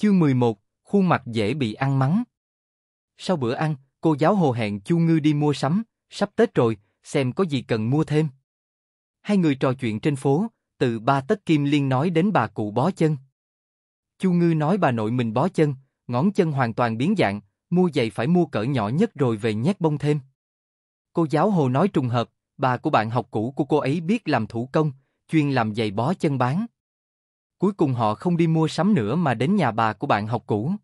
Chương 11, khuôn mặt dễ bị ăn mắng. Sau bữa ăn, cô giáo hồ hẹn Chu Ngư đi mua sắm, sắp Tết rồi, xem có gì cần mua thêm. Hai người trò chuyện trên phố, từ ba Tết Kim Liên nói đến bà cụ bó chân. Chu Ngư nói bà nội mình bó chân, ngón chân hoàn toàn biến dạng, mua giày phải mua cỡ nhỏ nhất rồi về nhét bông thêm. Cô giáo hồ nói trùng hợp, bà của bạn học cũ của cô ấy biết làm thủ công, chuyên làm giày bó chân bán. Cuối cùng họ không đi mua sắm nữa mà đến nhà bà của bạn học cũ.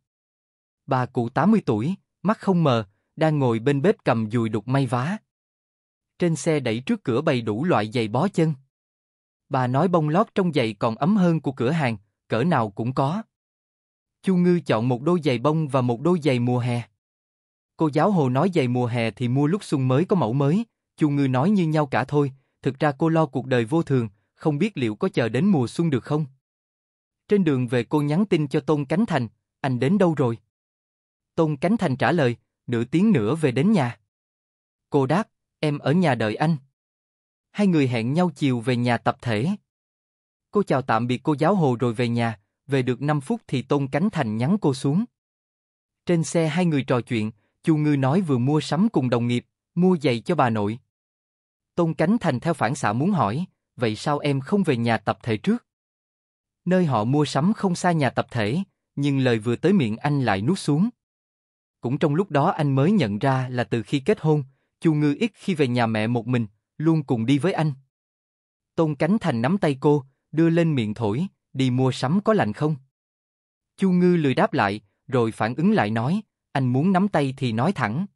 Bà cụ 80 tuổi, mắt không mờ, đang ngồi bên bếp cầm dùi đục may vá. Trên xe đẩy trước cửa bày đủ loại giày bó chân. Bà nói bông lót trong giày còn ấm hơn của cửa hàng, cỡ nào cũng có. Chu Ngư chọn một đôi giày bông và một đôi giày mùa hè. Cô giáo Hồ nói giày mùa hè thì mua lúc xuân mới có mẫu mới, Chu Ngư nói như nhau cả thôi, thực ra cô lo cuộc đời vô thường, không biết liệu có chờ đến mùa xuân được không. Trên đường về cô nhắn tin cho Tôn Cánh Thành, anh đến đâu rồi? Tôn Cánh Thành trả lời, nửa tiếng nữa về đến nhà. Cô đáp, em ở nhà đợi anh. Hai người hẹn nhau chiều về nhà tập thể. Cô chào tạm biệt cô giáo hồ rồi về nhà, về được 5 phút thì Tôn Cánh Thành nhắn cô xuống. Trên xe hai người trò chuyện, Chu Ngư nói vừa mua sắm cùng đồng nghiệp, mua giày cho bà nội. Tôn Cánh Thành theo phản xạ muốn hỏi, vậy sao em không về nhà tập thể trước? nơi họ mua sắm không xa nhà tập thể, nhưng lời vừa tới miệng anh lại nuốt xuống. Cũng trong lúc đó anh mới nhận ra là từ khi kết hôn, Chu Ngư ít khi về nhà mẹ một mình, luôn cùng đi với anh. Tôn Cánh Thành nắm tay cô, đưa lên miệng thổi, đi mua sắm có lạnh không? Chu Ngư lười đáp lại, rồi phản ứng lại nói, anh muốn nắm tay thì nói thẳng.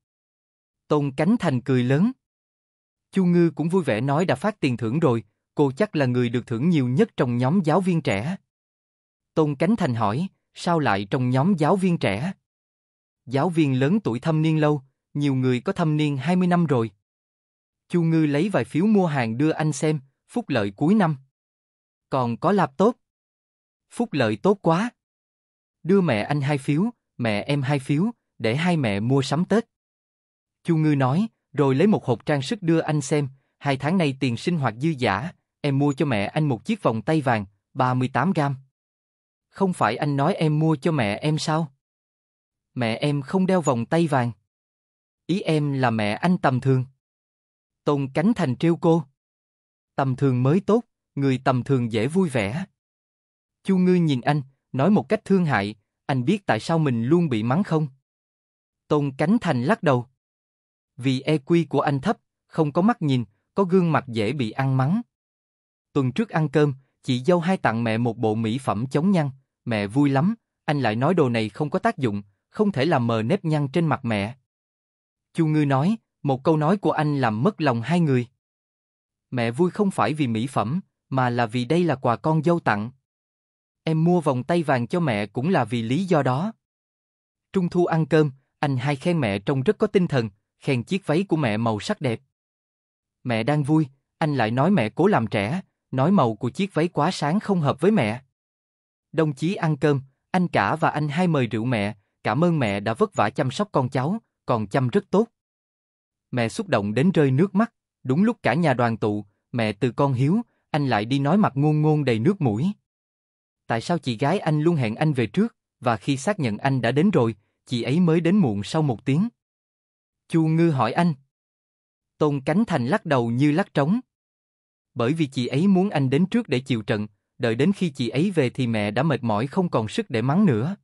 Tôn Cánh Thành cười lớn. Chu Ngư cũng vui vẻ nói đã phát tiền thưởng rồi, cô chắc là người được thưởng nhiều nhất trong nhóm giáo viên trẻ. Tôn Cánh Thành hỏi, sao lại trong nhóm giáo viên trẻ? Giáo viên lớn tuổi thâm niên lâu, nhiều người có thâm niên 20 năm rồi. Chu Ngư lấy vài phiếu mua hàng đưa anh xem, phúc lợi cuối năm. Còn có lạp tốt. Phúc lợi tốt quá. Đưa mẹ anh hai phiếu, mẹ em hai phiếu, để hai mẹ mua sắm Tết. Chu Ngư nói, rồi lấy một hộp trang sức đưa anh xem, hai tháng nay tiền sinh hoạt dư giả, Em mua cho mẹ anh một chiếc vòng tay vàng, 38 gram. Không phải anh nói em mua cho mẹ em sao? Mẹ em không đeo vòng tay vàng. Ý em là mẹ anh tầm thường. Tôn Cánh Thành trêu cô. Tầm thường mới tốt, người tầm thường dễ vui vẻ. Chu Ngư nhìn anh, nói một cách thương hại, anh biết tại sao mình luôn bị mắng không? Tôn Cánh Thành lắc đầu. Vì EQ của anh thấp, không có mắt nhìn, có gương mặt dễ bị ăn mắng. Tuần trước ăn cơm, chị dâu hai tặng mẹ một bộ mỹ phẩm chống nhăn, mẹ vui lắm, anh lại nói đồ này không có tác dụng, không thể làm mờ nếp nhăn trên mặt mẹ. Chu Ngư nói, một câu nói của anh làm mất lòng hai người. Mẹ vui không phải vì mỹ phẩm, mà là vì đây là quà con dâu tặng. Em mua vòng tay vàng cho mẹ cũng là vì lý do đó. Trung thu ăn cơm, anh hai khen mẹ trông rất có tinh thần, khen chiếc váy của mẹ màu sắc đẹp. Mẹ đang vui, anh lại nói mẹ cố làm trẻ, nói màu của chiếc váy quá sáng không hợp với mẹ. Đồng chí ăn cơm, anh cả và anh hai mời rượu mẹ, cảm ơn mẹ đã vất vả chăm sóc con cháu, còn chăm rất tốt. Mẹ xúc động đến rơi nước mắt, đúng lúc cả nhà đoàn tụ, mẹ từ con hiếu, anh lại đi nói mặt ngôn ngôn đầy nước mũi. Tại sao chị gái anh luôn hẹn anh về trước, và khi xác nhận anh đã đến rồi, chị ấy mới đến muộn sau một tiếng? Chu Ngư hỏi anh. Tôn Cánh Thành lắc đầu như lắc trống bởi vì chị ấy muốn anh đến trước để chịu trận, đợi đến khi chị ấy về thì mẹ đã mệt mỏi không còn sức để mắng nữa.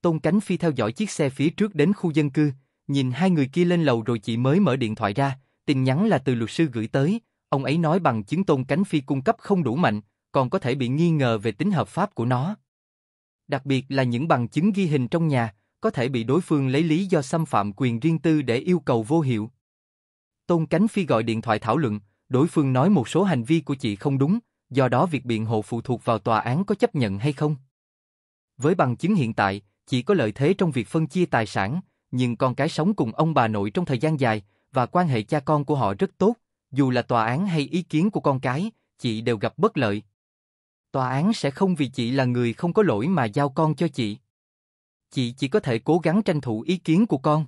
Tôn Cánh Phi theo dõi chiếc xe phía trước đến khu dân cư, nhìn hai người kia lên lầu rồi chị mới mở điện thoại ra, tin nhắn là từ luật sư gửi tới, ông ấy nói bằng chứng Tôn Cánh Phi cung cấp không đủ mạnh, còn có thể bị nghi ngờ về tính hợp pháp của nó. Đặc biệt là những bằng chứng ghi hình trong nhà, có thể bị đối phương lấy lý do xâm phạm quyền riêng tư để yêu cầu vô hiệu. Tôn Cánh Phi gọi điện thoại thảo luận, đối phương nói một số hành vi của chị không đúng, do đó việc biện hộ phụ thuộc vào tòa án có chấp nhận hay không. Với bằng chứng hiện tại, chị có lợi thế trong việc phân chia tài sản, nhưng con cái sống cùng ông bà nội trong thời gian dài và quan hệ cha con của họ rất tốt, dù là tòa án hay ý kiến của con cái, chị đều gặp bất lợi. Tòa án sẽ không vì chị là người không có lỗi mà giao con cho chị. Chị chỉ có thể cố gắng tranh thủ ý kiến của con.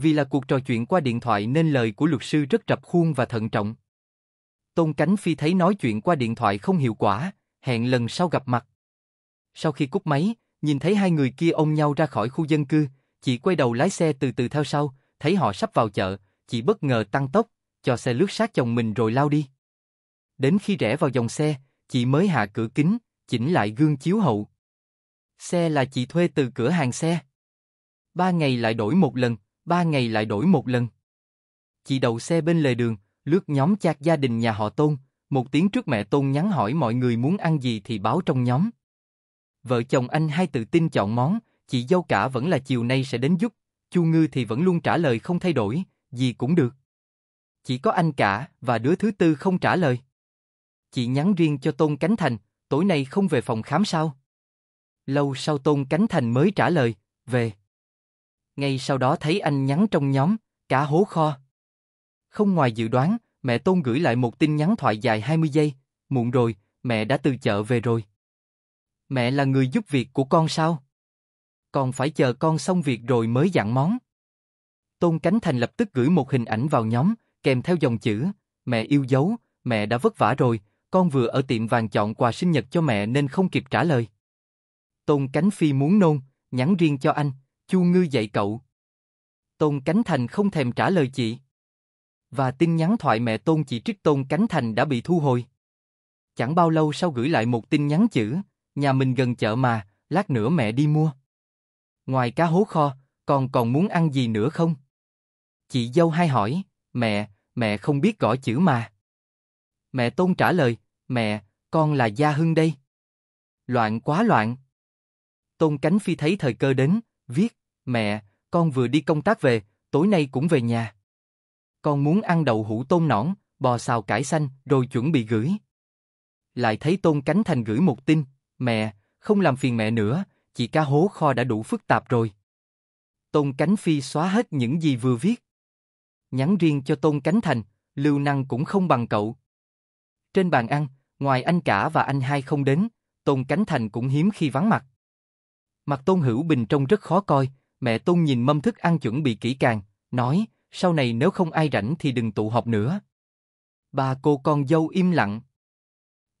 Vì là cuộc trò chuyện qua điện thoại nên lời của luật sư rất rập khuôn và thận trọng. Tôn Cánh Phi thấy nói chuyện qua điện thoại không hiệu quả, hẹn lần sau gặp mặt. Sau khi cúp máy, nhìn thấy hai người kia ôm nhau ra khỏi khu dân cư, chị quay đầu lái xe từ từ theo sau, thấy họ sắp vào chợ, chị bất ngờ tăng tốc, cho xe lướt sát chồng mình rồi lao đi. Đến khi rẽ vào dòng xe, chị mới hạ cửa kính, chỉnh lại gương chiếu hậu. Xe là chị thuê từ cửa hàng xe. Ba ngày lại đổi một lần, ba ngày lại đổi một lần. Chị đậu xe bên lề đường, lướt nhóm chat gia đình nhà họ Tôn, một tiếng trước mẹ Tôn nhắn hỏi mọi người muốn ăn gì thì báo trong nhóm. Vợ chồng anh hai tự tin chọn món, chị dâu cả vẫn là chiều nay sẽ đến giúp, Chu Ngư thì vẫn luôn trả lời không thay đổi, gì cũng được. Chỉ có anh cả và đứa thứ tư không trả lời. Chị nhắn riêng cho Tôn Cánh Thành, tối nay không về phòng khám sao? Lâu sau Tôn Cánh Thành mới trả lời, về ngay sau đó thấy anh nhắn trong nhóm, cả hố kho. Không ngoài dự đoán, mẹ Tôn gửi lại một tin nhắn thoại dài 20 giây, muộn rồi, mẹ đã từ chợ về rồi. Mẹ là người giúp việc của con sao? Còn phải chờ con xong việc rồi mới dặn món. Tôn Cánh Thành lập tức gửi một hình ảnh vào nhóm, kèm theo dòng chữ, mẹ yêu dấu, mẹ đã vất vả rồi, con vừa ở tiệm vàng chọn quà sinh nhật cho mẹ nên không kịp trả lời. Tôn Cánh Phi muốn nôn, nhắn riêng cho anh, Chu Ngư dạy cậu. Tôn Cánh Thành không thèm trả lời chị. Và tin nhắn thoại mẹ Tôn chỉ trích Tôn Cánh Thành đã bị thu hồi. Chẳng bao lâu sau gửi lại một tin nhắn chữ, nhà mình gần chợ mà, lát nữa mẹ đi mua. Ngoài cá hố kho, còn còn muốn ăn gì nữa không? Chị dâu hay hỏi, mẹ, mẹ không biết gõ chữ mà. Mẹ Tôn trả lời, mẹ, con là Gia Hưng đây. Loạn quá loạn. Tôn Cánh Phi thấy thời cơ đến, viết. Mẹ, con vừa đi công tác về, tối nay cũng về nhà. Con muốn ăn đậu hũ tôm nõn, bò xào cải xanh, rồi chuẩn bị gửi. Lại thấy Tôn Cánh Thành gửi một tin, mẹ, không làm phiền mẹ nữa, chị ca hố kho đã đủ phức tạp rồi. Tôn Cánh Phi xóa hết những gì vừa viết. Nhắn riêng cho Tôn Cánh Thành, lưu năng cũng không bằng cậu. Trên bàn ăn, ngoài anh cả và anh hai không đến, Tôn Cánh Thành cũng hiếm khi vắng mặt. Mặt Tôn Hữu Bình trông rất khó coi, Mẹ tôn nhìn mâm thức ăn chuẩn bị kỹ càng, nói, sau này nếu không ai rảnh thì đừng tụ họp nữa. Bà cô con dâu im lặng.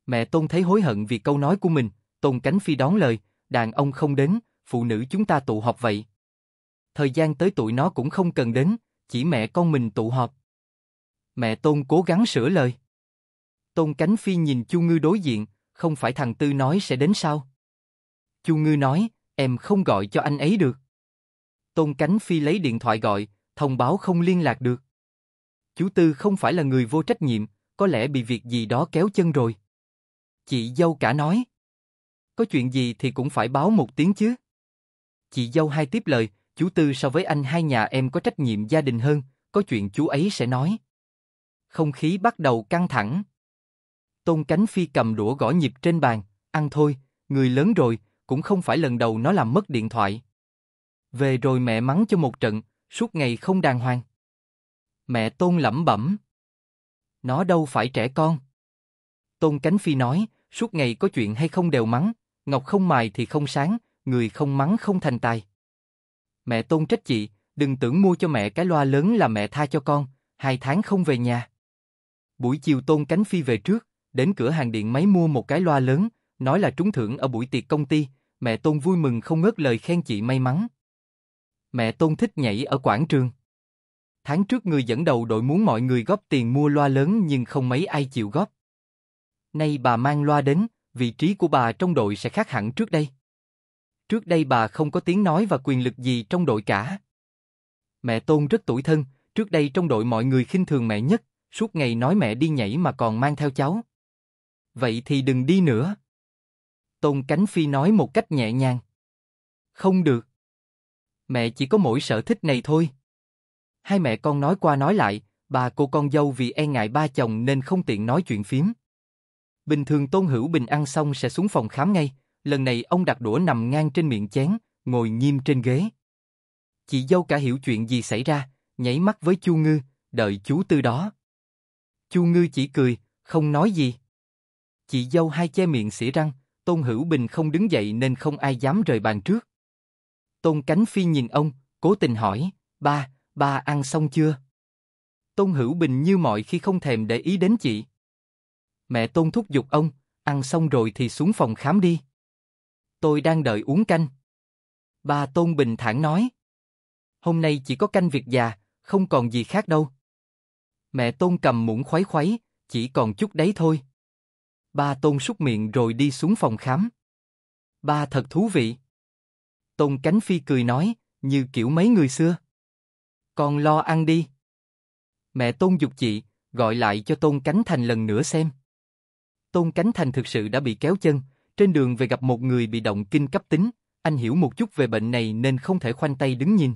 Mẹ Tôn thấy hối hận vì câu nói của mình, Tôn Cánh Phi đón lời, đàn ông không đến, phụ nữ chúng ta tụ họp vậy. Thời gian tới tụi nó cũng không cần đến, chỉ mẹ con mình tụ họp. Mẹ Tôn cố gắng sửa lời. Tôn Cánh Phi nhìn Chu Ngư đối diện, không phải thằng Tư nói sẽ đến sao? Chu Ngư nói, em không gọi cho anh ấy được. Tôn Cánh Phi lấy điện thoại gọi, thông báo không liên lạc được. Chú Tư không phải là người vô trách nhiệm, có lẽ bị việc gì đó kéo chân rồi. Chị dâu cả nói. Có chuyện gì thì cũng phải báo một tiếng chứ. Chị dâu hai tiếp lời, chú Tư so với anh hai nhà em có trách nhiệm gia đình hơn, có chuyện chú ấy sẽ nói. Không khí bắt đầu căng thẳng. Tôn Cánh Phi cầm đũa gõ nhịp trên bàn, ăn thôi, người lớn rồi, cũng không phải lần đầu nó làm mất điện thoại. Về rồi mẹ mắng cho một trận, suốt ngày không đàng hoàng. Mẹ Tôn lẩm bẩm. Nó đâu phải trẻ con. Tôn Cánh Phi nói, suốt ngày có chuyện hay không đều mắng, ngọc không mài thì không sáng, người không mắng không thành tài. Mẹ Tôn trách chị, đừng tưởng mua cho mẹ cái loa lớn là mẹ tha cho con, hai tháng không về nhà. Buổi chiều Tôn Cánh Phi về trước, đến cửa hàng điện máy mua một cái loa lớn, nói là trúng thưởng ở buổi tiệc công ty, mẹ Tôn vui mừng không ngớt lời khen chị may mắn. Mẹ Tôn thích nhảy ở quảng trường. Tháng trước người dẫn đầu đội muốn mọi người góp tiền mua loa lớn nhưng không mấy ai chịu góp. Nay bà mang loa đến, vị trí của bà trong đội sẽ khác hẳn trước đây. Trước đây bà không có tiếng nói và quyền lực gì trong đội cả. Mẹ Tôn rất tuổi thân, trước đây trong đội mọi người khinh thường mẹ nhất, suốt ngày nói mẹ đi nhảy mà còn mang theo cháu. Vậy thì đừng đi nữa. Tôn Cánh Phi nói một cách nhẹ nhàng. Không được mẹ chỉ có mỗi sở thích này thôi. Hai mẹ con nói qua nói lại, bà cô con dâu vì e ngại ba chồng nên không tiện nói chuyện phím. Bình thường Tôn Hữu Bình ăn xong sẽ xuống phòng khám ngay, lần này ông đặt đũa nằm ngang trên miệng chén, ngồi nghiêm trên ghế. Chị dâu cả hiểu chuyện gì xảy ra, nhảy mắt với Chu Ngư, đợi chú Tư đó. Chu Ngư chỉ cười, không nói gì. Chị dâu hai che miệng xỉ răng, Tôn Hữu Bình không đứng dậy nên không ai dám rời bàn trước. Tôn Cánh Phi nhìn ông, cố tình hỏi, ba, ba ăn xong chưa? Tôn Hữu Bình như mọi khi không thèm để ý đến chị. Mẹ Tôn thúc giục ông, ăn xong rồi thì xuống phòng khám đi. Tôi đang đợi uống canh. Ba Tôn Bình thản nói. Hôm nay chỉ có canh việc già, không còn gì khác đâu. Mẹ Tôn cầm muỗng khoái khoái, chỉ còn chút đấy thôi. Ba Tôn súc miệng rồi đi xuống phòng khám. Ba thật thú vị. Tôn Cánh Phi cười nói, như kiểu mấy người xưa. Con lo ăn đi. Mẹ Tôn dục chị, gọi lại cho Tôn Cánh Thành lần nữa xem. Tôn Cánh Thành thực sự đã bị kéo chân, trên đường về gặp một người bị động kinh cấp tính, anh hiểu một chút về bệnh này nên không thể khoanh tay đứng nhìn.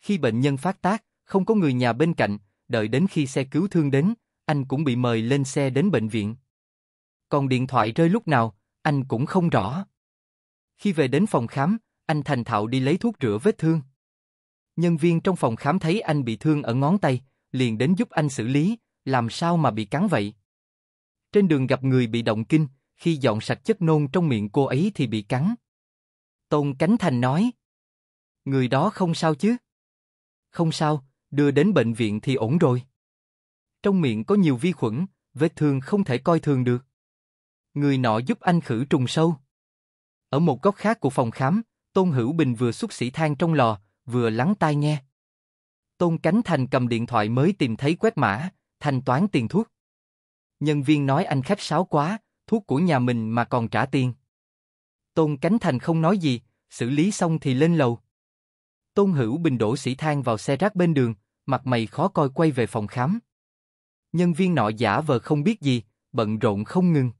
Khi bệnh nhân phát tác, không có người nhà bên cạnh, đợi đến khi xe cứu thương đến, anh cũng bị mời lên xe đến bệnh viện. Còn điện thoại rơi lúc nào, anh cũng không rõ. Khi về đến phòng khám, anh thành thạo đi lấy thuốc rửa vết thương. Nhân viên trong phòng khám thấy anh bị thương ở ngón tay, liền đến giúp anh xử lý, làm sao mà bị cắn vậy? Trên đường gặp người bị động kinh, khi dọn sạch chất nôn trong miệng cô ấy thì bị cắn. Tôn Cánh Thành nói, người đó không sao chứ? Không sao, đưa đến bệnh viện thì ổn rồi. Trong miệng có nhiều vi khuẩn, vết thương không thể coi thường được. Người nọ giúp anh khử trùng sâu. Ở một góc khác của phòng khám, Tôn Hữu Bình vừa xúc xỉ than trong lò, vừa lắng tai nghe. Tôn Cánh Thành cầm điện thoại mới tìm thấy quét mã, thanh toán tiền thuốc. Nhân viên nói anh khách sáo quá, thuốc của nhà mình mà còn trả tiền. Tôn Cánh Thành không nói gì, xử lý xong thì lên lầu. Tôn Hữu Bình đổ xỉ than vào xe rác bên đường, mặt mày khó coi quay về phòng khám. Nhân viên nọ giả vờ không biết gì, bận rộn không ngừng.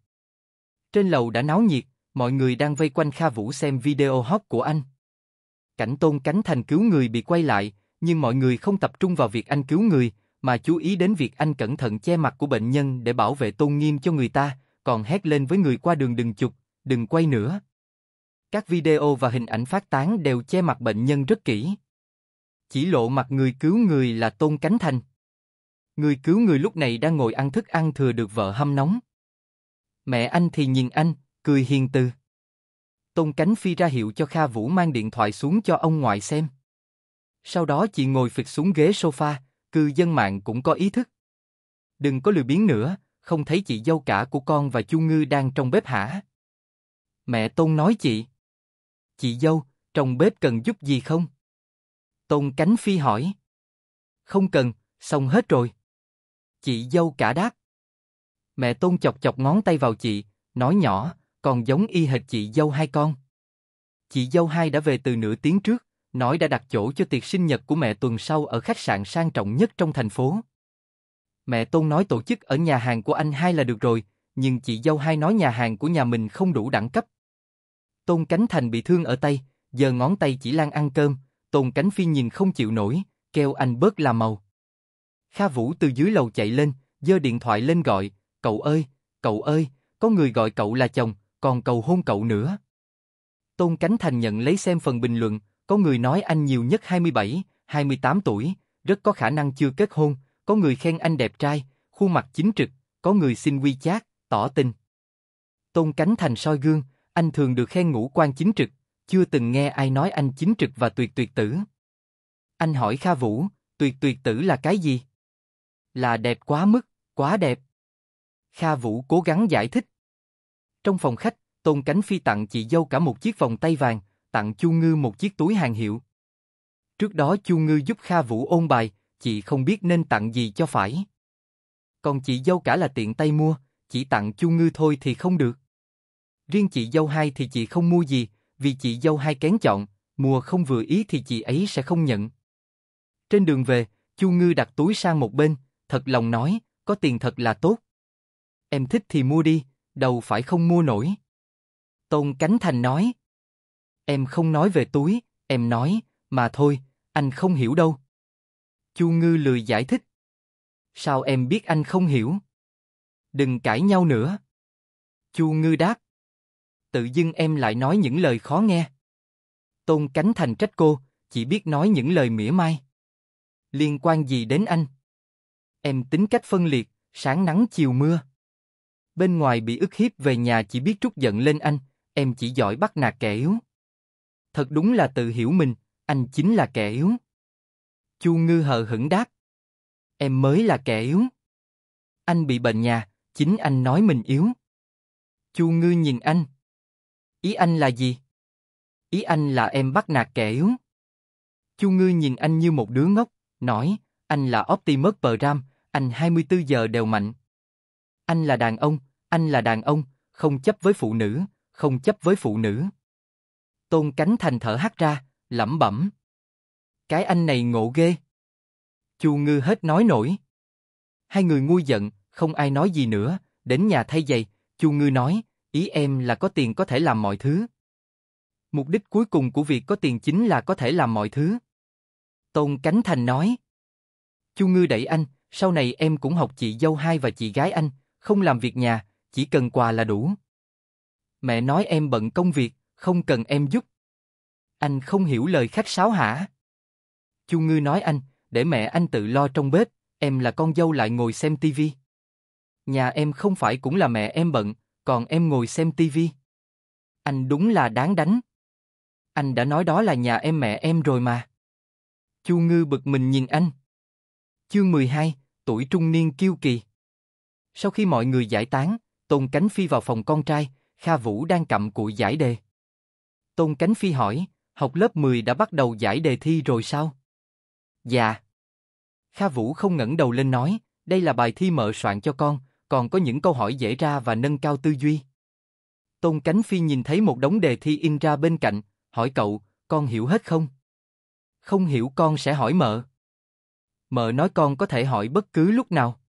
Trên lầu đã náo nhiệt, Mọi người đang vây quanh Kha Vũ xem video hot của anh. Cảnh Tôn Cánh Thành cứu người bị quay lại, nhưng mọi người không tập trung vào việc anh cứu người, mà chú ý đến việc anh cẩn thận che mặt của bệnh nhân để bảo vệ tôn nghiêm cho người ta, còn hét lên với người qua đường đừng chụp, đừng quay nữa. Các video và hình ảnh phát tán đều che mặt bệnh nhân rất kỹ. Chỉ lộ mặt người cứu người là Tôn Cánh Thành. Người cứu người lúc này đang ngồi ăn thức ăn thừa được vợ hâm nóng. Mẹ anh thì nhìn anh, cười hiền từ. Tôn Cánh Phi ra hiệu cho Kha Vũ mang điện thoại xuống cho ông ngoại xem. Sau đó chị ngồi phịch xuống ghế sofa, cư dân mạng cũng có ý thức. Đừng có lười biến nữa, không thấy chị dâu cả của con và Chu Ngư đang trong bếp hả? Mẹ Tôn nói chị. Chị dâu, trong bếp cần giúp gì không? Tôn Cánh Phi hỏi. Không cần, xong hết rồi. Chị dâu cả đáp. Mẹ Tôn chọc chọc ngón tay vào chị, nói nhỏ, còn giống y hệt chị dâu hai con. Chị dâu hai đã về từ nửa tiếng trước, nói đã đặt chỗ cho tiệc sinh nhật của mẹ tuần sau ở khách sạn sang trọng nhất trong thành phố. Mẹ Tôn nói tổ chức ở nhà hàng của anh hai là được rồi, nhưng chị dâu hai nói nhà hàng của nhà mình không đủ đẳng cấp. Tôn Cánh Thành bị thương ở tay, giờ ngón tay chỉ lan ăn cơm, Tôn Cánh Phi nhìn không chịu nổi, kêu anh bớt làm màu. Kha Vũ từ dưới lầu chạy lên, giơ điện thoại lên gọi, cậu ơi, cậu ơi, có người gọi cậu là chồng, còn cầu hôn cậu nữa. Tôn Cánh Thành nhận lấy xem phần bình luận, có người nói anh nhiều nhất 27, 28 tuổi, rất có khả năng chưa kết hôn, có người khen anh đẹp trai, khuôn mặt chính trực, có người xin quy chát, tỏ tình. Tôn Cánh Thành soi gương, anh thường được khen ngũ quan chính trực, chưa từng nghe ai nói anh chính trực và tuyệt tuyệt tử. Anh hỏi Kha Vũ, tuyệt tuyệt tử là cái gì? Là đẹp quá mức, quá đẹp. Kha Vũ cố gắng giải thích, trong phòng khách, Tôn Cánh Phi tặng chị dâu cả một chiếc vòng tay vàng, tặng Chu Ngư một chiếc túi hàng hiệu. Trước đó Chu Ngư giúp Kha Vũ ôn bài, chị không biết nên tặng gì cho phải. Còn chị dâu cả là tiện tay mua, chỉ tặng Chu Ngư thôi thì không được. Riêng chị dâu hai thì chị không mua gì, vì chị dâu hai kén chọn, mua không vừa ý thì chị ấy sẽ không nhận. Trên đường về, Chu Ngư đặt túi sang một bên, thật lòng nói, có tiền thật là tốt. Em thích thì mua đi, đâu phải không mua nổi. Tôn Cánh Thành nói, em không nói về túi, em nói, mà thôi, anh không hiểu đâu. Chu Ngư lười giải thích. Sao em biết anh không hiểu? Đừng cãi nhau nữa. Chu Ngư đáp. Tự dưng em lại nói những lời khó nghe. Tôn Cánh Thành trách cô, chỉ biết nói những lời mỉa mai. Liên quan gì đến anh? Em tính cách phân liệt, sáng nắng chiều mưa bên ngoài bị ức hiếp về nhà chỉ biết trút giận lên anh, em chỉ giỏi bắt nạt kẻ yếu. Thật đúng là tự hiểu mình, anh chính là kẻ yếu. Chu Ngư hờ hững đáp. Em mới là kẻ yếu. Anh bị bệnh nhà, chính anh nói mình yếu. Chu Ngư nhìn anh. Ý anh là gì? Ý anh là em bắt nạt kẻ yếu. Chu Ngư nhìn anh như một đứa ngốc, nói, anh là Optimus Prime, anh 24 giờ đều mạnh. Anh là đàn ông, anh là đàn ông, không chấp với phụ nữ, không chấp với phụ nữ. Tôn Cánh Thành thở hắt ra, lẩm bẩm. Cái anh này ngộ ghê. Chu Ngư hết nói nổi. Hai người ngu giận, không ai nói gì nữa, đến nhà thay giày, Chu Ngư nói, ý em là có tiền có thể làm mọi thứ. Mục đích cuối cùng của việc có tiền chính là có thể làm mọi thứ. Tôn Cánh Thành nói. Chu Ngư đẩy anh, sau này em cũng học chị dâu hai và chị gái anh, không làm việc nhà, chỉ cần quà là đủ. Mẹ nói em bận công việc, không cần em giúp. Anh không hiểu lời khách sáo hả? Chu Ngư nói anh, để mẹ anh tự lo trong bếp, em là con dâu lại ngồi xem tivi. Nhà em không phải cũng là mẹ em bận, còn em ngồi xem tivi. Anh đúng là đáng đánh. Anh đã nói đó là nhà em mẹ em rồi mà. Chu Ngư bực mình nhìn anh. Chương 12, tuổi trung niên kiêu kỳ. Sau khi mọi người giải tán, Tôn Cánh Phi vào phòng con trai, Kha Vũ đang cầm cụi giải đề. Tôn Cánh Phi hỏi, học lớp 10 đã bắt đầu giải đề thi rồi sao? Dạ. Kha Vũ không ngẩng đầu lên nói, đây là bài thi mở soạn cho con, còn có những câu hỏi dễ ra và nâng cao tư duy. Tôn Cánh Phi nhìn thấy một đống đề thi in ra bên cạnh, hỏi cậu, con hiểu hết không? Không hiểu con sẽ hỏi mợ. Mợ nói con có thể hỏi bất cứ lúc nào.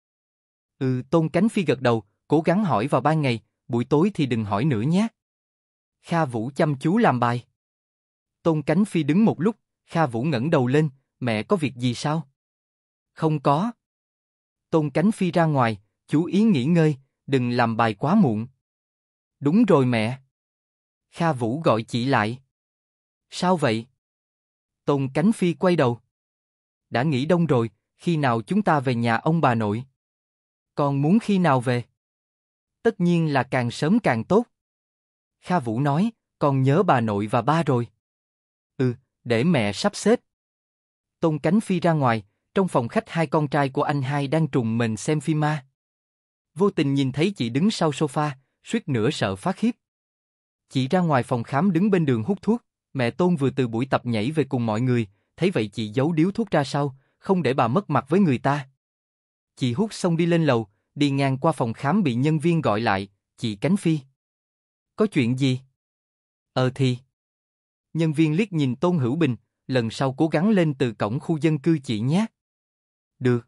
Ừ, Tôn Cánh Phi gật đầu, cố gắng hỏi vào ban ngày, buổi tối thì đừng hỏi nữa nhé. Kha Vũ chăm chú làm bài. Tôn Cánh Phi đứng một lúc, Kha Vũ ngẩng đầu lên, mẹ có việc gì sao? Không có. Tôn Cánh Phi ra ngoài, chú ý nghỉ ngơi, đừng làm bài quá muộn. Đúng rồi mẹ. Kha Vũ gọi chị lại. Sao vậy? Tôn Cánh Phi quay đầu. Đã nghỉ đông rồi, khi nào chúng ta về nhà ông bà nội? Còn muốn khi nào về? Tất nhiên là càng sớm càng tốt. Kha Vũ nói, còn nhớ bà nội và ba rồi. Ừ, để mẹ sắp xếp. Tôn Cánh Phi ra ngoài, trong phòng khách hai con trai của anh hai đang trùng mình xem phim ma. Vô tình nhìn thấy chị đứng sau sofa, suýt nữa sợ phát khiếp. Chị ra ngoài phòng khám đứng bên đường hút thuốc, mẹ Tôn vừa từ buổi tập nhảy về cùng mọi người, thấy vậy chị giấu điếu thuốc ra sau, không để bà mất mặt với người ta. Chị hút xong đi lên lầu, đi ngang qua phòng khám bị nhân viên gọi lại, chị Cánh Phi. Có chuyện gì? Ờ thì. Nhân viên liếc nhìn Tôn Hữu Bình, lần sau cố gắng lên từ cổng khu dân cư chị nhé. Được.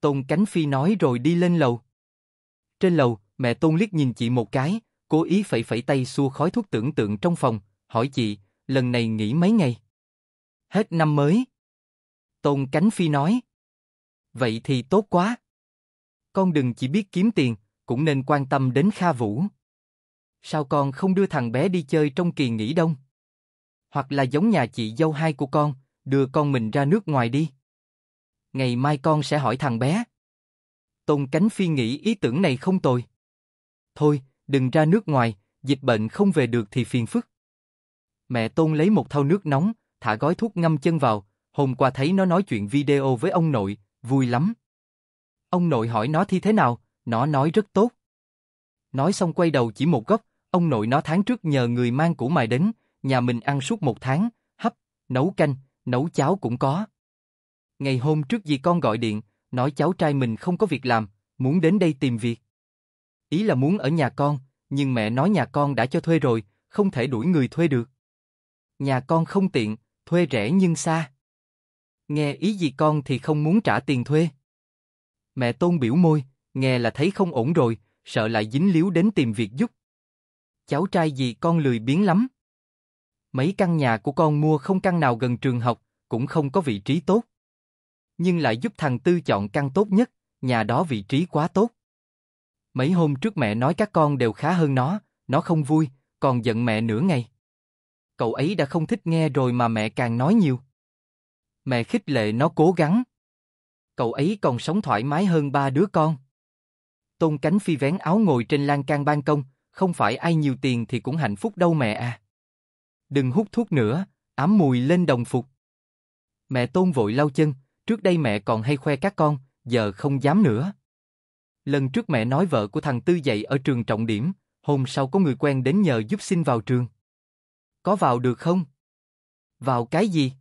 Tôn Cánh Phi nói rồi đi lên lầu. Trên lầu, mẹ Tôn liếc nhìn chị một cái, cố ý phẩy phẩy tay xua khói thuốc tưởng tượng trong phòng, hỏi chị, lần này nghỉ mấy ngày? Hết năm mới. Tôn Cánh Phi nói. Vậy thì tốt quá. Con đừng chỉ biết kiếm tiền, cũng nên quan tâm đến Kha Vũ. Sao con không đưa thằng bé đi chơi trong kỳ nghỉ đông? Hoặc là giống nhà chị dâu hai của con, đưa con mình ra nước ngoài đi. Ngày mai con sẽ hỏi thằng bé. Tôn Cánh Phi nghĩ ý tưởng này không tồi. Thôi, đừng ra nước ngoài, dịch bệnh không về được thì phiền phức. Mẹ Tôn lấy một thau nước nóng, thả gói thuốc ngâm chân vào, hôm qua thấy nó nói chuyện video với ông nội, vui lắm. Ông nội hỏi nó thi thế nào, nó nói rất tốt. Nói xong quay đầu chỉ một góc, ông nội nó tháng trước nhờ người mang củ mài đến, nhà mình ăn suốt một tháng, hấp, nấu canh, nấu cháo cũng có. Ngày hôm trước dì con gọi điện, nói cháu trai mình không có việc làm, muốn đến đây tìm việc. Ý là muốn ở nhà con, nhưng mẹ nói nhà con đã cho thuê rồi, không thể đuổi người thuê được. Nhà con không tiện, thuê rẻ nhưng xa. Nghe ý gì con thì không muốn trả tiền thuê. Mẹ Tôn biểu môi, nghe là thấy không ổn rồi, sợ lại dính líu đến tìm việc giúp. Cháu trai gì con lười biếng lắm. Mấy căn nhà của con mua không căn nào gần trường học, cũng không có vị trí tốt. Nhưng lại giúp thằng Tư chọn căn tốt nhất, nhà đó vị trí quá tốt. Mấy hôm trước mẹ nói các con đều khá hơn nó, nó không vui, còn giận mẹ nửa ngày. Cậu ấy đã không thích nghe rồi mà mẹ càng nói nhiều mẹ khích lệ nó cố gắng. Cậu ấy còn sống thoải mái hơn ba đứa con. Tôn Cánh Phi vén áo ngồi trên lan can ban công, không phải ai nhiều tiền thì cũng hạnh phúc đâu mẹ à. Đừng hút thuốc nữa, ám mùi lên đồng phục. Mẹ Tôn vội lau chân, trước đây mẹ còn hay khoe các con, giờ không dám nữa. Lần trước mẹ nói vợ của thằng Tư dạy ở trường trọng điểm, hôm sau có người quen đến nhờ giúp xin vào trường. Có vào được không? Vào cái gì?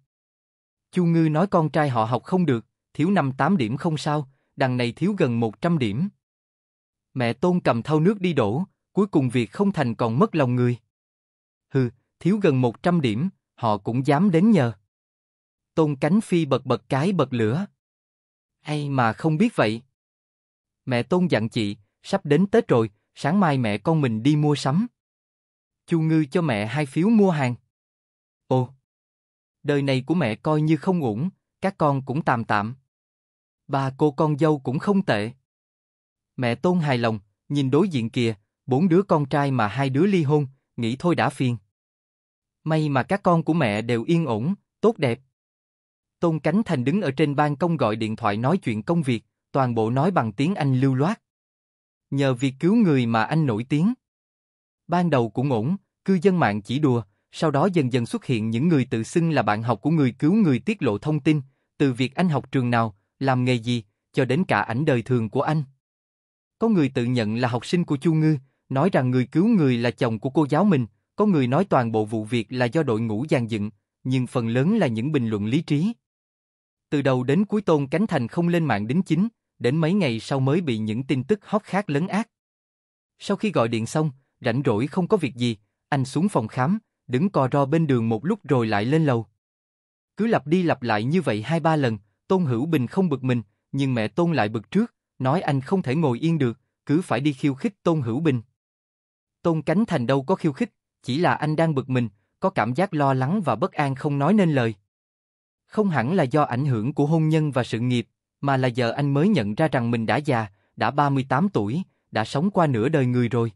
Chu Ngư nói con trai họ học không được, thiếu năm tám điểm không sao, đằng này thiếu gần 100 điểm. Mẹ Tôn cầm thau nước đi đổ, cuối cùng việc không thành còn mất lòng người. Hừ, thiếu gần 100 điểm, họ cũng dám đến nhờ. Tôn Cánh Phi bật bật cái bật lửa. Ai mà không biết vậy. Mẹ Tôn dặn chị, sắp đến Tết rồi, sáng mai mẹ con mình đi mua sắm. Chu Ngư cho mẹ hai phiếu mua hàng đời này của mẹ coi như không ổn, các con cũng tạm tạm. Bà cô con dâu cũng không tệ. Mẹ tôn hài lòng, nhìn đối diện kìa, bốn đứa con trai mà hai đứa ly hôn, nghĩ thôi đã phiền. May mà các con của mẹ đều yên ổn, tốt đẹp. Tôn Cánh Thành đứng ở trên ban công gọi điện thoại nói chuyện công việc, toàn bộ nói bằng tiếng Anh lưu loát. Nhờ việc cứu người mà anh nổi tiếng. Ban đầu cũng ổn, cư dân mạng chỉ đùa, sau đó dần dần xuất hiện những người tự xưng là bạn học của người cứu người tiết lộ thông tin, từ việc anh học trường nào, làm nghề gì, cho đến cả ảnh đời thường của anh. Có người tự nhận là học sinh của Chu Ngư, nói rằng người cứu người là chồng của cô giáo mình, có người nói toàn bộ vụ việc là do đội ngũ dàn dựng, nhưng phần lớn là những bình luận lý trí. Từ đầu đến cuối Tôn Cánh Thành không lên mạng đính chính, đến mấy ngày sau mới bị những tin tức hót khác lớn ác. Sau khi gọi điện xong, rảnh rỗi không có việc gì, anh xuống phòng khám, đứng cò ro bên đường một lúc rồi lại lên lầu. Cứ lặp đi lặp lại như vậy hai ba lần, Tôn Hữu Bình không bực mình, nhưng mẹ Tôn lại bực trước, nói anh không thể ngồi yên được, cứ phải đi khiêu khích Tôn Hữu Bình. Tôn Cánh Thành đâu có khiêu khích, chỉ là anh đang bực mình, có cảm giác lo lắng và bất an không nói nên lời. Không hẳn là do ảnh hưởng của hôn nhân và sự nghiệp, mà là giờ anh mới nhận ra rằng mình đã già, đã 38 tuổi, đã sống qua nửa đời người rồi.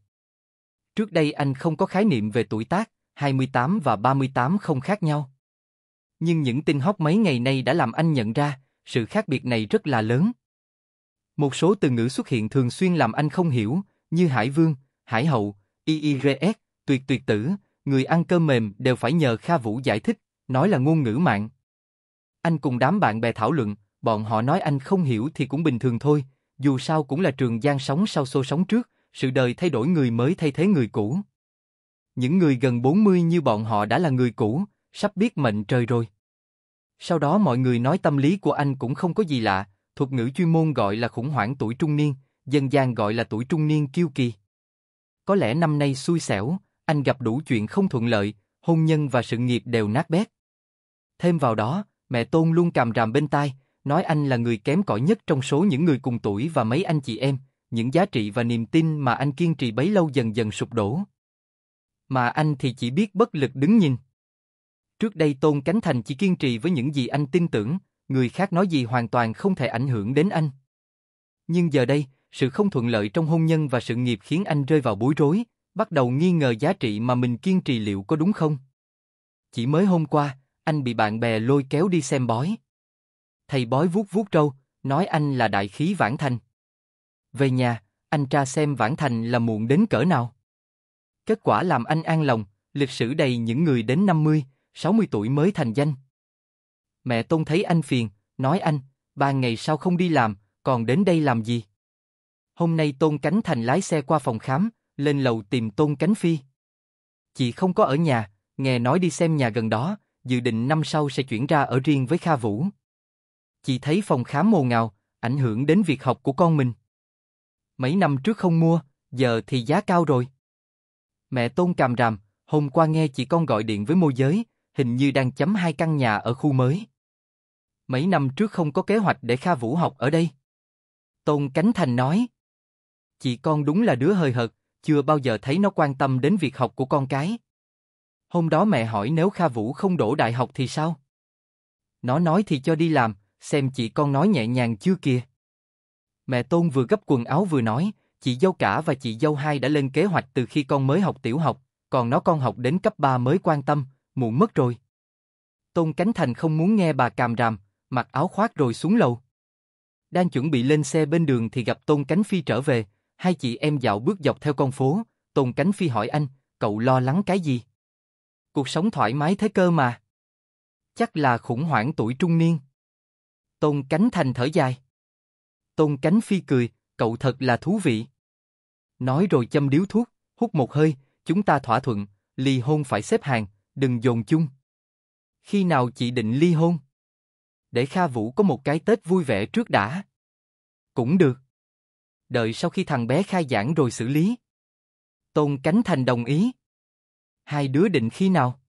Trước đây anh không có khái niệm về tuổi tác, 28 và 38 không khác nhau. Nhưng những tin hot mấy ngày nay đã làm anh nhận ra, sự khác biệt này rất là lớn. Một số từ ngữ xuất hiện thường xuyên làm anh không hiểu, như Hải Vương, Hải Hậu, IIRS, Tuyệt Tuyệt Tử, người ăn cơm mềm đều phải nhờ Kha Vũ giải thích, nói là ngôn ngữ mạng. Anh cùng đám bạn bè thảo luận, bọn họ nói anh không hiểu thì cũng bình thường thôi, dù sao cũng là trường gian sống sau xô sống trước, sự đời thay đổi người mới thay thế người cũ. Những người gần 40 như bọn họ đã là người cũ, sắp biết mệnh trời rồi. Sau đó mọi người nói tâm lý của anh cũng không có gì lạ, thuật ngữ chuyên môn gọi là khủng hoảng tuổi trung niên, dân gian gọi là tuổi trung niên kiêu kỳ. Có lẽ năm nay xui xẻo, anh gặp đủ chuyện không thuận lợi, hôn nhân và sự nghiệp đều nát bét. Thêm vào đó, mẹ Tôn luôn càm ràm bên tai, nói anh là người kém cỏi nhất trong số những người cùng tuổi và mấy anh chị em, những giá trị và niềm tin mà anh kiên trì bấy lâu dần dần sụp đổ mà anh thì chỉ biết bất lực đứng nhìn. Trước đây Tôn Cánh Thành chỉ kiên trì với những gì anh tin tưởng, người khác nói gì hoàn toàn không thể ảnh hưởng đến anh. Nhưng giờ đây, sự không thuận lợi trong hôn nhân và sự nghiệp khiến anh rơi vào bối rối, bắt đầu nghi ngờ giá trị mà mình kiên trì liệu có đúng không. Chỉ mới hôm qua, anh bị bạn bè lôi kéo đi xem bói. Thầy bói vuốt vuốt trâu, nói anh là đại khí Vãn Thành. Về nhà, anh tra xem Vãn Thành là muộn đến cỡ nào. Kết quả làm anh an lòng, lịch sử đầy những người đến 50, 60 tuổi mới thành danh. Mẹ Tôn thấy anh phiền, nói anh, ba ngày sau không đi làm, còn đến đây làm gì? Hôm nay Tôn Cánh Thành lái xe qua phòng khám, lên lầu tìm Tôn Cánh Phi. Chị không có ở nhà, nghe nói đi xem nhà gần đó, dự định năm sau sẽ chuyển ra ở riêng với Kha Vũ. Chị thấy phòng khám mồ ngào, ảnh hưởng đến việc học của con mình. Mấy năm trước không mua, giờ thì giá cao rồi. Mẹ Tôn càm ràm, hôm qua nghe chị con gọi điện với môi giới, hình như đang chấm hai căn nhà ở khu mới. Mấy năm trước không có kế hoạch để Kha Vũ học ở đây. Tôn Cánh Thành nói. Chị con đúng là đứa hơi hợt, chưa bao giờ thấy nó quan tâm đến việc học của con cái. Hôm đó mẹ hỏi nếu Kha Vũ không đổ đại học thì sao? Nó nói thì cho đi làm, xem chị con nói nhẹ nhàng chưa kìa. Mẹ Tôn vừa gấp quần áo vừa nói, chị dâu cả và chị dâu hai đã lên kế hoạch từ khi con mới học tiểu học, còn nó con học đến cấp 3 mới quan tâm, muộn mất rồi. Tôn Cánh Thành không muốn nghe bà càm ràm, mặc áo khoác rồi xuống lầu. Đang chuẩn bị lên xe bên đường thì gặp Tôn Cánh Phi trở về, hai chị em dạo bước dọc theo con phố, Tôn Cánh Phi hỏi anh, cậu lo lắng cái gì? Cuộc sống thoải mái thế cơ mà. Chắc là khủng hoảng tuổi trung niên. Tôn Cánh Thành thở dài. Tôn Cánh Phi cười, cậu thật là thú vị. Nói rồi châm điếu thuốc, hút một hơi, chúng ta thỏa thuận, ly hôn phải xếp hàng, đừng dồn chung. Khi nào chị định ly hôn? Để Kha Vũ có một cái Tết vui vẻ trước đã. Cũng được. Đợi sau khi thằng bé khai giảng rồi xử lý. Tôn Cánh Thành đồng ý. Hai đứa định khi nào?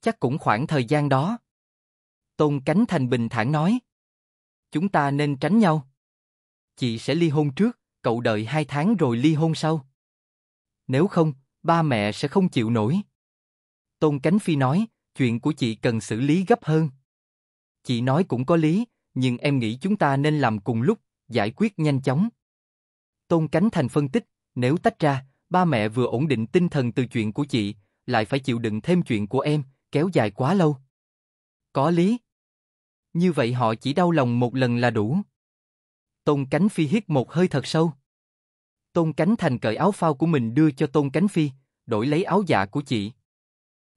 Chắc cũng khoảng thời gian đó. Tôn Cánh Thành bình thản nói. Chúng ta nên tránh nhau. Chị sẽ ly hôn trước, cậu đợi hai tháng rồi ly hôn sau. Nếu không, ba mẹ sẽ không chịu nổi. Tôn Cánh Phi nói, chuyện của chị cần xử lý gấp hơn. Chị nói cũng có lý, nhưng em nghĩ chúng ta nên làm cùng lúc, giải quyết nhanh chóng. Tôn Cánh Thành phân tích, nếu tách ra, ba mẹ vừa ổn định tinh thần từ chuyện của chị, lại phải chịu đựng thêm chuyện của em, kéo dài quá lâu. Có lý. Như vậy họ chỉ đau lòng một lần là đủ. Tôn Cánh Phi hít một hơi thật sâu. Tôn Cánh Thành cởi áo phao của mình đưa cho Tôn Cánh Phi, đổi lấy áo dạ của chị.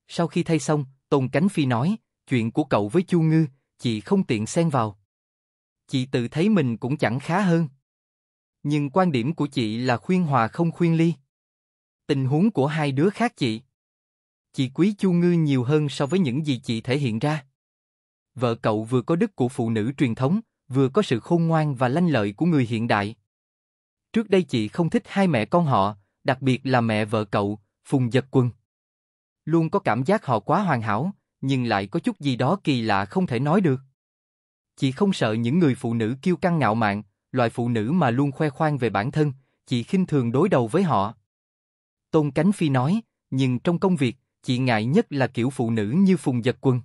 Sau khi thay xong, Tôn Cánh Phi nói, chuyện của cậu với Chu Ngư, chị không tiện xen vào. Chị tự thấy mình cũng chẳng khá hơn. Nhưng quan điểm của chị là khuyên hòa không khuyên ly. Tình huống của hai đứa khác chị. Chị quý Chu Ngư nhiều hơn so với những gì chị thể hiện ra. Vợ cậu vừa có đức của phụ nữ truyền thống, vừa có sự khôn ngoan và lanh lợi của người hiện đại. Trước đây chị không thích hai mẹ con họ, đặc biệt là mẹ vợ cậu, Phùng Giật Quân. Luôn có cảm giác họ quá hoàn hảo, nhưng lại có chút gì đó kỳ lạ không thể nói được. Chị không sợ những người phụ nữ kiêu căng ngạo mạn, loại phụ nữ mà luôn khoe khoang về bản thân, chị khinh thường đối đầu với họ. Tôn Cánh Phi nói, nhưng trong công việc, chị ngại nhất là kiểu phụ nữ như Phùng Giật Quân.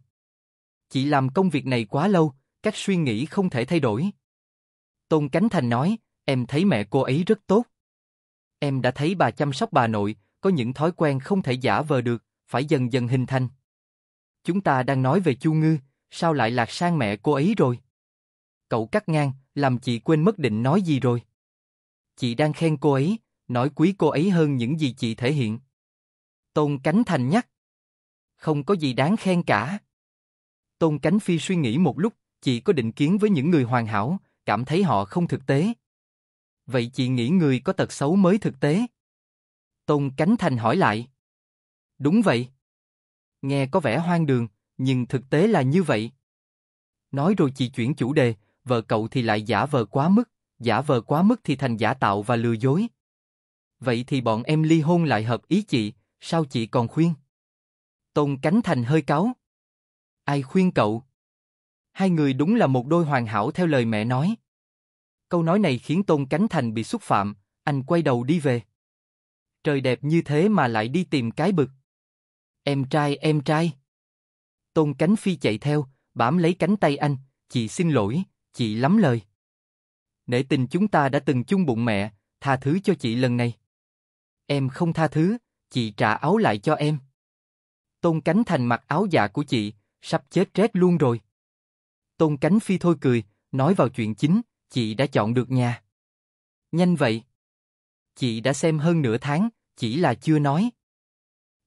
Chị làm công việc này quá lâu, các suy nghĩ không thể thay đổi. Tôn Cánh Thành nói, em thấy mẹ cô ấy rất tốt. Em đã thấy bà chăm sóc bà nội, có những thói quen không thể giả vờ được, phải dần dần hình thành. Chúng ta đang nói về Chu Ngư, sao lại lạc sang mẹ cô ấy rồi? Cậu cắt ngang, làm chị quên mất định nói gì rồi. Chị đang khen cô ấy, nói quý cô ấy hơn những gì chị thể hiện. Tôn Cánh Thành nhắc. Không có gì đáng khen cả. Tôn Cánh Phi suy nghĩ một lúc, Chị có định kiến với những người hoàn hảo, cảm thấy họ không thực tế. Vậy chị nghĩ người có tật xấu mới thực tế? Tôn Cánh Thành hỏi lại. Đúng vậy. Nghe có vẻ hoang đường, nhưng thực tế là như vậy. Nói rồi chị chuyển chủ đề, vợ cậu thì lại giả vờ quá mức, giả vờ quá mức thì thành giả tạo và lừa dối. Vậy thì bọn em ly hôn lại hợp ý chị, sao chị còn khuyên? Tôn Cánh Thành hơi cáu. Ai khuyên cậu? Hai người đúng là một đôi hoàn hảo theo lời mẹ nói. Câu nói này khiến Tôn Cánh Thành bị xúc phạm, anh quay đầu đi về. Trời đẹp như thế mà lại đi tìm cái bực. Em trai, em trai. Tôn Cánh Phi chạy theo, bám lấy cánh tay anh, chị xin lỗi, chị lắm lời. Nể tình chúng ta đã từng chung bụng mẹ, tha thứ cho chị lần này. Em không tha thứ, chị trả áo lại cho em. Tôn Cánh Thành mặc áo dạ của chị, sắp chết rét luôn rồi. Tôn Cánh Phi thôi cười, nói vào chuyện chính, chị đã chọn được nhà. Nhanh vậy. Chị đã xem hơn nửa tháng, chỉ là chưa nói.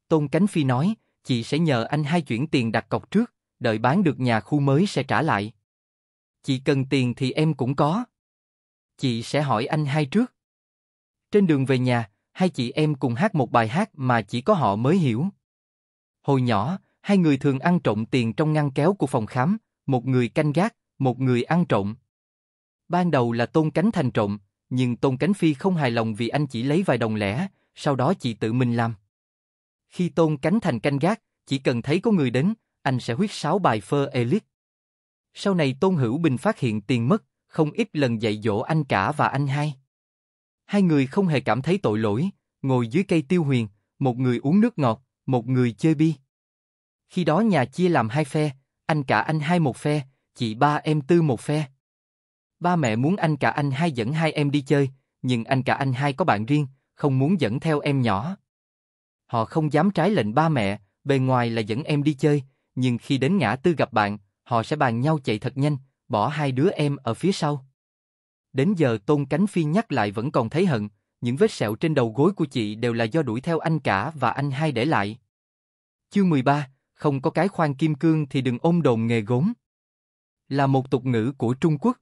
Tôn Cánh Phi nói, chị sẽ nhờ anh hai chuyển tiền đặt cọc trước, đợi bán được nhà khu mới sẽ trả lại. Chị cần tiền thì em cũng có. Chị sẽ hỏi anh hai trước. Trên đường về nhà, hai chị em cùng hát một bài hát mà chỉ có họ mới hiểu. Hồi nhỏ, hai người thường ăn trộm tiền trong ngăn kéo của phòng khám, một người canh gác, một người ăn trộm. Ban đầu là Tôn Cánh Thành trộm, nhưng Tôn Cánh Phi không hài lòng vì anh chỉ lấy vài đồng lẻ, sau đó chị tự mình làm. Khi Tôn Cánh Thành canh gác, chỉ cần thấy có người đến, anh sẽ huyết sáu bài phơ elite. Sau này Tôn Hữu Bình phát hiện tiền mất, không ít lần dạy dỗ anh cả và anh hai. Hai người không hề cảm thấy tội lỗi, ngồi dưới cây tiêu huyền, một người uống nước ngọt, một người chơi bi. Khi đó nhà chia làm hai phe, anh cả anh hai một phe, chị ba em tư một phe. Ba mẹ muốn anh cả anh hai dẫn hai em đi chơi, nhưng anh cả anh hai có bạn riêng, không muốn dẫn theo em nhỏ. Họ không dám trái lệnh ba mẹ, bề ngoài là dẫn em đi chơi, nhưng khi đến ngã tư gặp bạn, họ sẽ bàn nhau chạy thật nhanh, bỏ hai đứa em ở phía sau. Đến giờ Tôn Cánh Phi nhắc lại vẫn còn thấy hận, những vết sẹo trên đầu gối của chị đều là do đuổi theo anh cả và anh hai để lại. Chương 13, không có cái khoan kim cương thì đừng ôm đồn nghề gốm. Là một tục ngữ của Trung Quốc.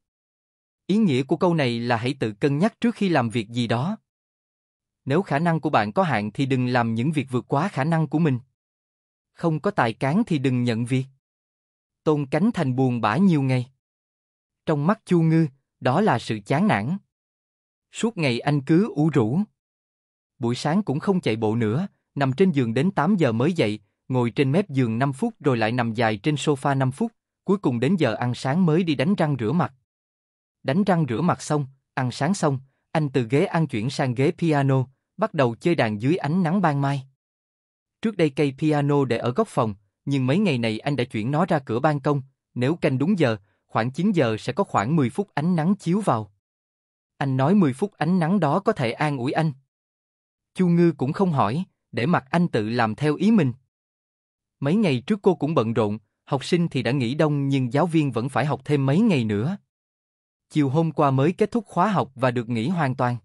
Ý nghĩa của câu này là hãy tự cân nhắc trước khi làm việc gì đó. Nếu khả năng của bạn có hạn thì đừng làm những việc vượt quá khả năng của mình. Không có tài cán thì đừng nhận việc. Tôn cánh thành buồn bã nhiều ngày. Trong mắt Chu Ngư, đó là sự chán nản. Suốt ngày anh cứ u rũ. Buổi sáng cũng không chạy bộ nữa, nằm trên giường đến 8 giờ mới dậy, ngồi trên mép giường 5 phút rồi lại nằm dài trên sofa 5 phút, cuối cùng đến giờ ăn sáng mới đi đánh răng rửa mặt. Đánh răng rửa mặt xong, ăn sáng xong, anh từ ghế ăn chuyển sang ghế piano, bắt đầu chơi đàn dưới ánh nắng ban mai. Trước đây cây piano để ở góc phòng, nhưng mấy ngày này anh đã chuyển nó ra cửa ban công, nếu canh đúng giờ, khoảng 9 giờ sẽ có khoảng 10 phút ánh nắng chiếu vào. Anh nói 10 phút ánh nắng đó có thể an ủi anh. Chu Ngư cũng không hỏi, để mặc anh tự làm theo ý mình. Mấy ngày trước cô cũng bận rộn, học sinh thì đã nghỉ đông nhưng giáo viên vẫn phải học thêm mấy ngày nữa. Chiều hôm qua mới kết thúc khóa học và được nghỉ hoàn toàn.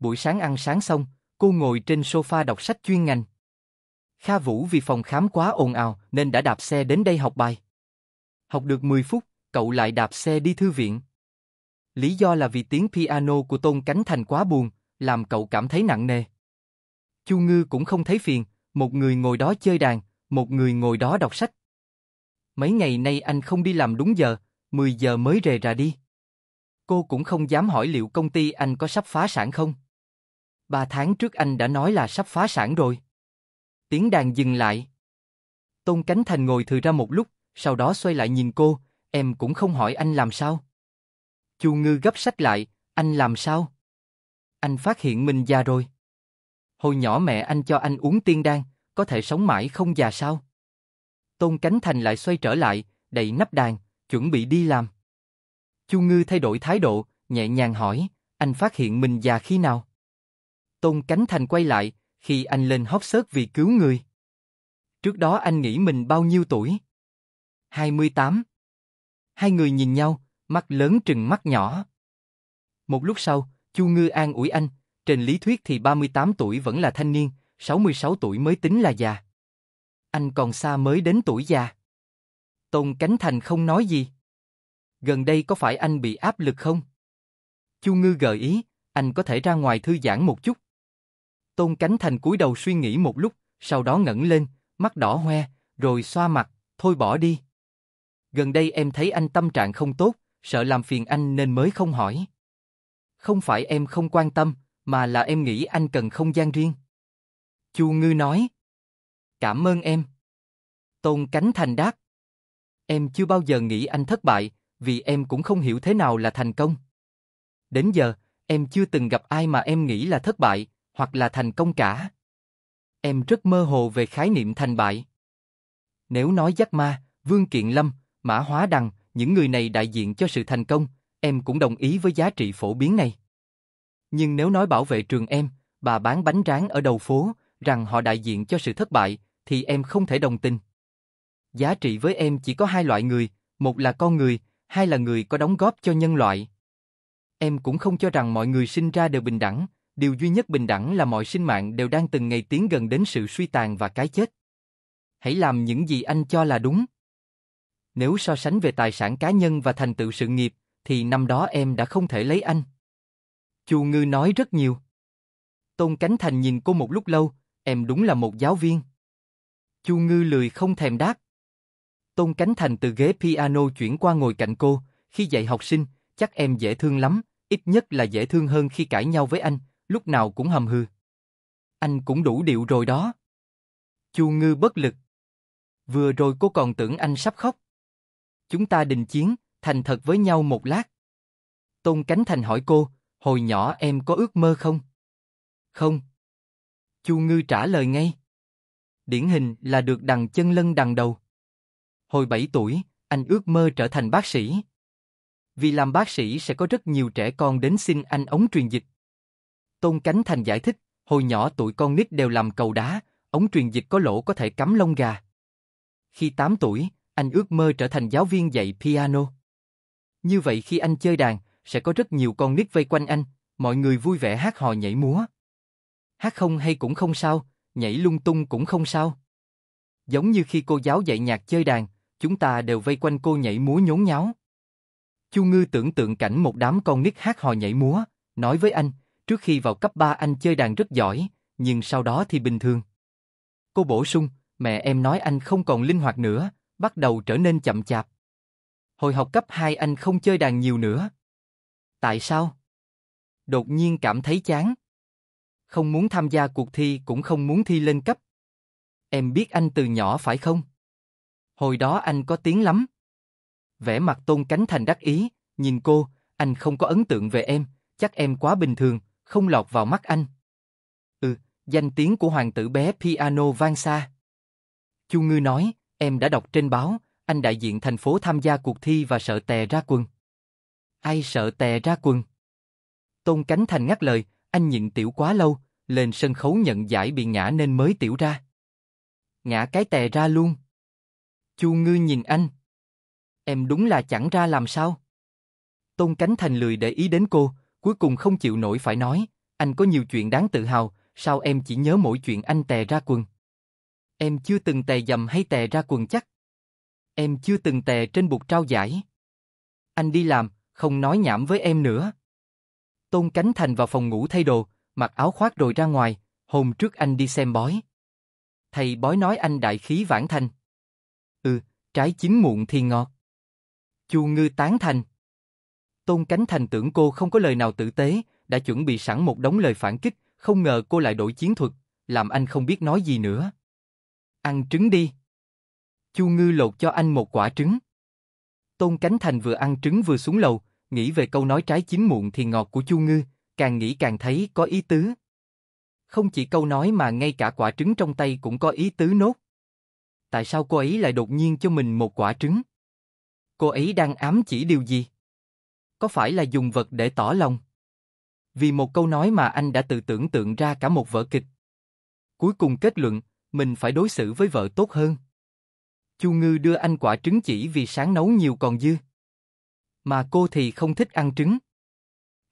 Buổi sáng ăn sáng xong, cô ngồi trên sofa đọc sách chuyên ngành. Kha Vũ vì phòng khám quá ồn ào nên đã đạp xe đến đây học bài. Học được 10 phút, cậu lại đạp xe đi thư viện. Lý do là vì tiếng piano của Tôn Cánh Thành quá buồn, làm cậu cảm thấy nặng nề. Chu Ngư cũng không thấy phiền, một người ngồi đó chơi đàn, một người ngồi đó đọc sách. Mấy ngày nay anh không đi làm đúng giờ, 10 giờ mới rề ra đi. Cô cũng không dám hỏi liệu công ty anh có sắp phá sản không. Ba tháng trước anh đã nói là sắp phá sản rồi. Tiếng đàn dừng lại. Tôn Cánh Thành ngồi thừa ra một lúc, sau đó xoay lại nhìn cô, em cũng không hỏi anh làm sao. Chu Ngư gấp sách lại, anh làm sao? Anh phát hiện mình già rồi. Hồi nhỏ mẹ anh cho anh uống tiên đan, có thể sống mãi không già sao? Tôn Cánh Thành lại xoay trở lại, đậy nắp đàn, chuẩn bị đi làm. Chu Ngư thay đổi thái độ, nhẹ nhàng hỏi, anh phát hiện mình già khi nào? Tôn Cánh Thành quay lại, khi anh lên hóc sớt vì cứu người. Trước đó anh nghĩ mình bao nhiêu tuổi? 28. Hai người nhìn nhau, mắt lớn trừng mắt nhỏ. Một lúc sau, Chu Ngư an ủi anh, trên lý thuyết thì 38 tuổi vẫn là thanh niên, 66 tuổi mới tính là già. Anh còn xa mới đến tuổi già. Tôn Cánh Thành không nói gì. Gần đây có phải anh bị áp lực không? Chu Ngư gợi ý, anh có thể ra ngoài thư giãn một chút. Tôn Cánh Thành cúi đầu suy nghĩ một lúc, sau đó ngẩng lên, mắt đỏ hoe, rồi xoa mặt, thôi bỏ đi. Gần đây em thấy anh tâm trạng không tốt, sợ làm phiền anh nên mới không hỏi. Không phải em không quan tâm, mà là em nghĩ anh cần không gian riêng. Chu Ngư nói. Cảm ơn em. Tôn Cánh Thành đáp. Em chưa bao giờ nghĩ anh thất bại, vì em cũng không hiểu thế nào là thành công. Đến giờ, em chưa từng gặp ai mà em nghĩ là thất bại, hoặc là thành công cả. Em rất mơ hồ về khái niệm thành bại. Nếu nói Giác Ma, Vương Kiện Lâm, Mã Hóa Đằng, những người này đại diện cho sự thành công, em cũng đồng ý với giá trị phổ biến này. Nhưng nếu nói bảo vệ trường em, bà bán bánh rán ở đầu phố, rằng họ đại diện cho sự thất bại, thì em không thể đồng tình. Giá trị với em chỉ có hai loại người, một là con người, hai là người có đóng góp cho nhân loại. Em cũng không cho rằng mọi người sinh ra đều bình đẳng, điều duy nhất bình đẳng là mọi sinh mạng đều đang từng ngày tiến gần đến sự suy tàn và cái chết. Hãy làm những gì anh cho là đúng. Nếu so sánh về tài sản cá nhân và thành tựu sự nghiệp, thì năm đó em đã không thể lấy anh. Chu Ngư nói rất nhiều. Tôn Cánh Thành nhìn cô một lúc lâu, em đúng là một giáo viên. Chu Ngư lười không thèm đáp. Tôn Cánh Thành từ ghế piano chuyển qua ngồi cạnh cô, khi dạy học sinh, chắc em dễ thương lắm, ít nhất là dễ thương hơn khi cãi nhau với anh, lúc nào cũng hầm hừ. Anh cũng đủ điệu rồi đó. Chu Ngư bất lực. Vừa rồi cô còn tưởng anh sắp khóc. Chúng ta đình chiến, thành thật với nhau một lát. Tôn Cánh Thành hỏi cô, hồi nhỏ em có ước mơ không? Không. Chu Ngư trả lời ngay. Điển hình là được đằng chân lân đằng đầu. Hồi 7 tuổi, anh ước mơ trở thành bác sĩ. Vì làm bác sĩ sẽ có rất nhiều trẻ con đến xin anh ống truyền dịch. Tôn Cánh Thành giải thích, hồi nhỏ tụi con nít đều làm cầu đá, ống truyền dịch có lỗ có thể cắm lông gà. Khi 8 tuổi, anh ước mơ trở thành giáo viên dạy piano. Như vậy khi anh chơi đàn, sẽ có rất nhiều con nít vây quanh anh, mọi người vui vẻ hát hò nhảy múa hát không hay cũng không sao, nhảy lung tung cũng không sao. Giống như khi cô giáo dạy nhạc chơi đàn, chúng ta đều vây quanh cô nhảy múa nhốn nháo. Chu Ngư tưởng tượng cảnh một đám con nít hát hò nhảy múa, nói với anh, trước khi vào cấp 3 anh chơi đàn rất giỏi, nhưng sau đó thì bình thường. Cô bổ sung, mẹ em nói anh không còn linh hoạt nữa, bắt đầu trở nên chậm chạp. Hồi học cấp 2 anh không chơi đàn nhiều nữa. Tại sao? Đột nhiên cảm thấy chán không muốn tham gia cuộc thi cũng không muốn thi lên cấp. Em biết anh từ nhỏ phải không? Hồi đó anh có tiếng lắm. Vẻ mặt Tôn Cánh Thành đắc ý, nhìn cô, anh không có ấn tượng về em, chắc em quá bình thường, không lọt vào mắt anh. Ừ, danh tiếng của hoàng tử bé piano vang xa. Chu Ngư nói, em đã đọc trên báo, anh đại diện thành phố tham gia cuộc thi và sợ tè ra quần. Ai sợ tè ra quần? Tôn Cánh Thành ngắt lời, anh nhịn tiểu quá lâu, lên sân khấu nhận giải bị ngã nên mới tiểu ra. Ngã cái tè ra luôn. Chu Ngư nhìn anh. Em đúng là chẳng ra làm sao. Tôn Cánh Thành lười để ý đến cô, cuối cùng không chịu nổi phải nói, anh có nhiều chuyện đáng tự hào, sao em chỉ nhớ mỗi chuyện anh tè ra quần. Em chưa từng tè dầm hay tè ra quần chắc. Em chưa từng tè trên bục trao giải. Anh đi làm, không nói nhảm với em nữa. Tôn Cánh Thành vào phòng ngủ thay đồ, mặc áo khoác rồi ra ngoài, hôm trước anh đi xem bói. Thầy bói nói anh đại khí vãng thành. Ừ, trái chín muộn thì ngọt. Chu Ngư tán thành. Tôn Cánh Thành tưởng cô không có lời nào tử tế, đã chuẩn bị sẵn một đống lời phản kích, không ngờ cô lại đổi chiến thuật, làm anh không biết nói gì nữa. Ăn trứng đi. Chu Ngư lột cho anh một quả trứng. Tôn Cánh Thành vừa ăn trứng vừa xuống lầu, nghĩ về câu nói trái chín muộn thì ngọt của Chu Ngư, càng nghĩ càng thấy có ý tứ. Không chỉ câu nói mà ngay cả quả trứng trong tay cũng có ý tứ nốt. Tại sao cô ấy lại đột nhiên cho mình một quả trứng? Cô ấy đang ám chỉ điều gì? Có phải là dùng vật để tỏ lòng? Vì một câu nói mà anh đã tự tưởng tượng ra cả một vở kịch. Cuối cùng kết luận, mình phải đối xử với vợ tốt hơn. Chu Ngư đưa anh quả trứng chỉ vì sáng nấu nhiều còn dư. Mà cô thì không thích ăn trứng.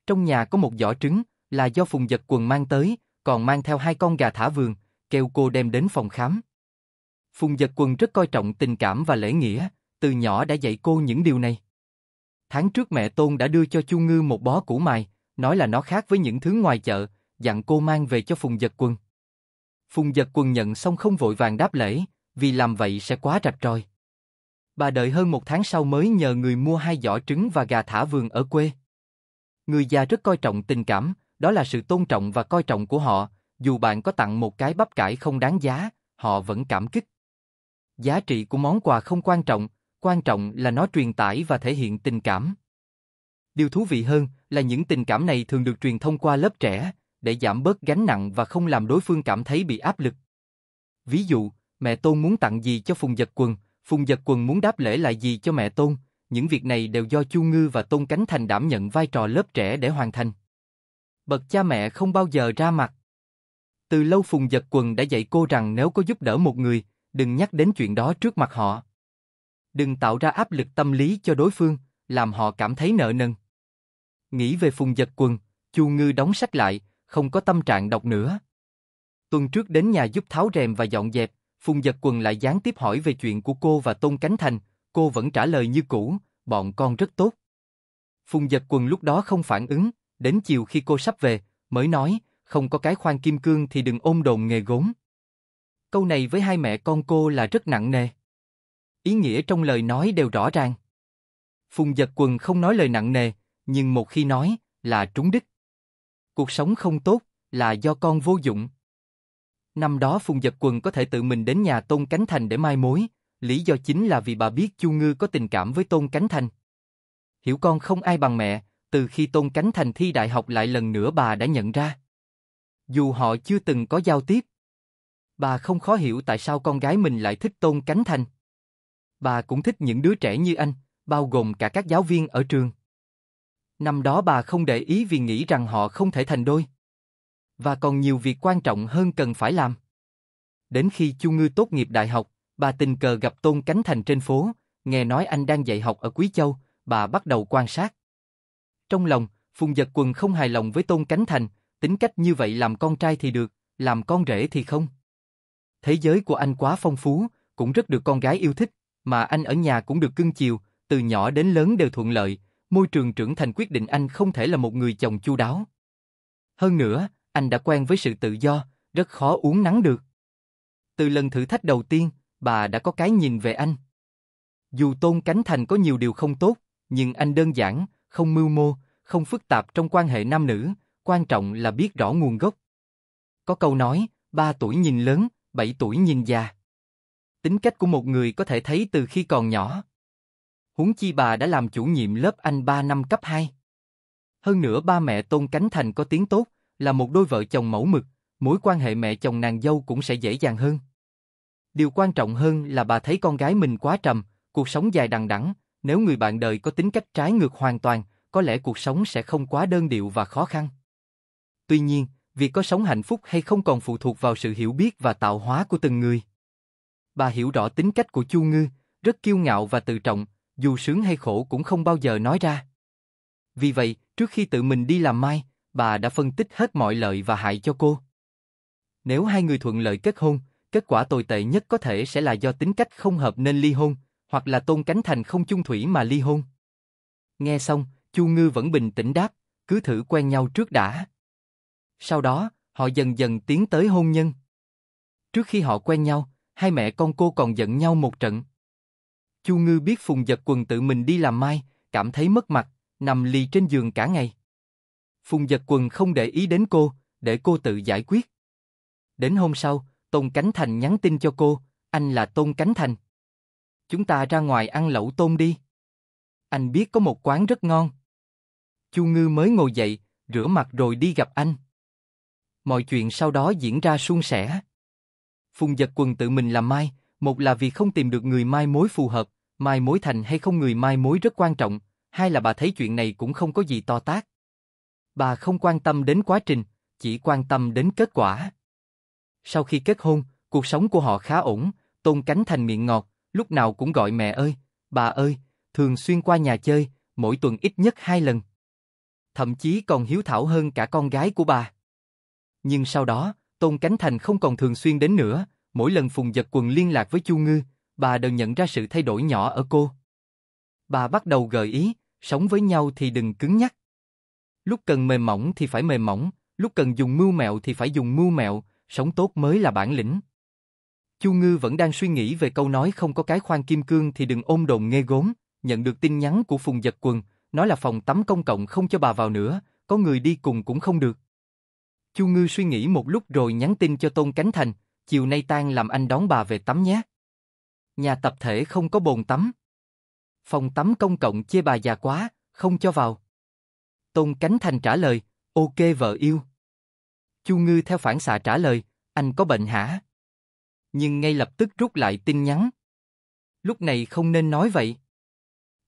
Trong nhà có một giỏ trứng, là do Phùng giật quần mang tới, còn mang theo hai con gà thả vườn, kêu cô đem đến phòng khám. Phùng giật quần rất coi trọng tình cảm và lễ nghĩa, từ nhỏ đã dạy cô những điều này. Tháng trước mẹ Tôn đã đưa cho Chu Ngư một bó củ mài, nói là nó khác với những thứ ngoài chợ, dặn cô mang về cho Phùng giật quần. Phùng giật quần nhận xong không vội vàng đáp lễ, vì làm vậy sẽ quá rạch ròi. Bà đợi hơn một tháng sau mới nhờ người mua hai giỏ trứng và gà thả vườn ở quê. Người già rất coi trọng tình cảm, đó là sự tôn trọng và coi trọng của họ, dù bạn có tặng một cái bắp cải không đáng giá, họ vẫn cảm kích. Giá trị của món quà không quan trọng, quan trọng là nó truyền tải và thể hiện tình cảm. Điều thú vị hơn là những tình cảm này thường được truyền thông qua lớp trẻ, để giảm bớt gánh nặng và không làm đối phương cảm thấy bị áp lực. Ví dụ, mẹ tôi muốn tặng gì cho Phùng Giật Quần, Phùng Giật Quần muốn đáp lễ lại gì cho mẹ Tôn, những việc này đều do Chu Ngư và Tôn Cánh Thành đảm nhận vai trò lớp trẻ để hoàn thành. Bậc cha mẹ không bao giờ ra mặt. Từ lâu Phùng Giật Quần đã dạy cô rằng nếu có giúp đỡ một người, đừng nhắc đến chuyện đó trước mặt họ. Đừng tạo ra áp lực tâm lý cho đối phương, làm họ cảm thấy nợ nần. Nghĩ về Phùng Giật Quần, Chu Ngư đóng sách lại, không có tâm trạng đọc nữa. Tuần trước đến nhà giúp tháo rèm và dọn dẹp, Phùng Giật Quần lại gián tiếp hỏi về chuyện của cô và Tôn Cánh Thành, cô vẫn trả lời như cũ, bọn con rất tốt. Phùng Giật Quần lúc đó không phản ứng, đến chiều khi cô sắp về, mới nói, không có cái khoan kim cương thì đừng ôm đồn nghề gốm. Câu này với hai mẹ con cô là rất nặng nề. Ý nghĩa trong lời nói đều rõ ràng. Phùng Giật Quần không nói lời nặng nề, nhưng một khi nói, là trúng đích. Cuộc sống không tốt, là do con vô dụng. Năm đó Phùng Giật Quần có thể tự mình đến nhà Tôn Cánh Thành để mai mối, lý do chính là vì bà biết Chu Ngư có tình cảm với Tôn Cánh Thành. Hiểu con không ai bằng mẹ, từ khi Tôn Cánh Thành thi đại học lại lần nữa bà đã nhận ra. Dù họ chưa từng có giao tiếp, bà không khó hiểu tại sao con gái mình lại thích Tôn Cánh Thành. Bà cũng thích những đứa trẻ như anh, bao gồm cả các giáo viên ở trường. Năm đó bà không để ý vì nghĩ rằng họ không thể thành đôi và còn nhiều việc quan trọng hơn cần phải làm. Đến khi Chu Ngư tốt nghiệp đại học, bà tình cờ gặp Tôn Cánh Thành trên phố, nghe nói anh đang dạy học ở Quý Châu, bà bắt đầu quan sát. Trong lòng, Phùng Giật Quần không hài lòng với Tôn Cánh Thành, tính cách như vậy làm con trai thì được, làm con rể thì không. Thế giới của anh quá phong phú, cũng rất được con gái yêu thích, mà anh ở nhà cũng được cưng chiều, từ nhỏ đến lớn đều thuận lợi, môi trường trưởng thành quyết định anh không thể là một người chồng chu đáo. Hơn nữa, anh đã quen với sự tự do, rất khó uống nắng được. Từ lần thử thách đầu tiên, bà đã có cái nhìn về anh. Dù Tôn Cánh Thành có nhiều điều không tốt, nhưng anh đơn giản, không mưu mô, không phức tạp trong quan hệ nam nữ, quan trọng là biết rõ nguồn gốc. Có câu nói, ba tuổi nhìn lớn, bảy tuổi nhìn già. Tính cách của một người có thể thấy từ khi còn nhỏ. Huống chi bà đã làm chủ nhiệm lớp anh 3 năm cấp 2. Hơn nữa ba mẹ Tôn Cánh Thành có tiếng tốt, là một đôi vợ chồng mẫu mực, mối quan hệ mẹ chồng nàng dâu cũng sẽ dễ dàng hơn. Điều quan trọng hơn là bà thấy con gái mình quá trầm, cuộc sống dài đằng đẵng, nếu người bạn đời có tính cách trái ngược hoàn toàn, có lẽ cuộc sống sẽ không quá đơn điệu và khó khăn. Tuy nhiên, việc có sống hạnh phúc hay không còn phụ thuộc vào sự hiểu biết và tạo hóa của từng người. Bà hiểu rõ tính cách của Chu Ngư, rất kiêu ngạo và tự trọng, dù sướng hay khổ cũng không bao giờ nói ra. Vì vậy, trước khi tự mình đi làm mai, bà đã phân tích hết mọi lợi và hại cho cô. Nếu hai người thuận lợi kết hôn, kết quả tồi tệ nhất có thể sẽ là do tính cách không hợp nên ly hôn, hoặc là Tôn Cánh Thành không chung thủy mà ly hôn. Nghe xong, Chu Ngư vẫn bình tĩnh đáp, cứ thử quen nhau trước đã. Sau đó, họ dần dần tiến tới hôn nhân. Trước khi họ quen nhau, hai mẹ con cô còn giận nhau một trận. Chu Ngư biết Phùng giật quần tự mình đi làm mai, cảm thấy mất mặt, nằm lì trên giường cả ngày. Phùng giật quần không để ý đến cô, để cô tự giải quyết. Đến hôm sau, Tôn Cánh Thành nhắn tin cho cô, anh là Tôn Cánh Thành. Chúng ta ra ngoài ăn lẩu tôm đi. Anh biết có một quán rất ngon. Chu Ngư mới ngồi dậy, rửa mặt rồi đi gặp anh. Mọi chuyện sau đó diễn ra suôn sẻ. Phùng giật quần tự mình làm mai, một là vì không tìm được người mai mối phù hợp, mai mối thành hay không người mai mối rất quan trọng, hai là bà thấy chuyện này cũng không có gì to tác. Bà không quan tâm đến quá trình, chỉ quan tâm đến kết quả. Sau khi kết hôn, cuộc sống của họ khá ổn, Tôn Cánh Thành miệng ngọt, lúc nào cũng gọi mẹ ơi, bà ơi, thường xuyên qua nhà chơi, mỗi tuần ít nhất hai lần. Thậm chí còn hiếu thảo hơn cả con gái của bà. Nhưng sau đó, Tôn Cánh Thành không còn thường xuyên đến nữa, mỗi lần Phùng giật quần liên lạc với Chu Ngư, bà đều nhận ra sự thay đổi nhỏ ở cô. Bà bắt đầu gợi ý, sống với nhau thì đừng cứng nhắc. Lúc cần mềm mỏng thì phải mềm mỏng, lúc cần dùng mưu mẹo thì phải dùng mưu mẹo, sống tốt mới là bản lĩnh. Chu Ngư vẫn đang suy nghĩ về câu nói không có cái khoan kim cương thì đừng ôm đồn nghe gốm, nhận được tin nhắn của Phùng Giật Quần, nói là phòng tắm công cộng không cho bà vào nữa, có người đi cùng cũng không được. Chu Ngư suy nghĩ một lúc rồi nhắn tin cho Tôn Cánh Thành, chiều nay tan làm anh đón bà về tắm nhé. Nhà tập thể không có bồn tắm. Phòng tắm công cộng chê bà già quá, không cho vào. Tôn Cánh Thành trả lời, ok vợ yêu. Chu Ngư theo phản xạ trả lời, anh có bệnh hả? Nhưng ngay lập tức rút lại tin nhắn. Lúc này không nên nói vậy.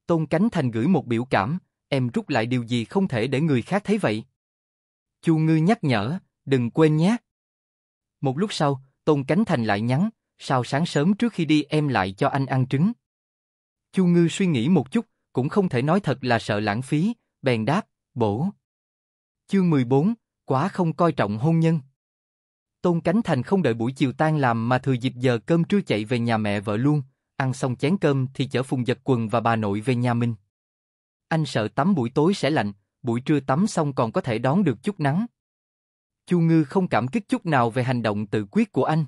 Tôn Cánh Thành gửi một biểu cảm, em rút lại điều gì không thể để người khác thấy vậy. Chu Ngư nhắc nhở, đừng quên nhé. Một lúc sau, Tôn Cánh Thành lại nhắn, sao sáng sớm trước khi đi em lại cho anh ăn trứng. Chu Ngư suy nghĩ một chút, cũng không thể nói thật là sợ lãng phí, bèn đáp, bổ. Chương 14, quá không coi trọng hôn nhân. Tôn Cánh Thành không đợi buổi chiều tan làm mà thừa dịp giờ cơm trưa chạy về nhà mẹ vợ luôn, ăn xong chén cơm thì chở Phùng giật quần và bà nội về nhà mình. Anh sợ tắm buổi tối sẽ lạnh, buổi trưa tắm xong còn có thể đón được chút nắng. Chu Ngư không cảm kích chút nào về hành động tự quyết của anh.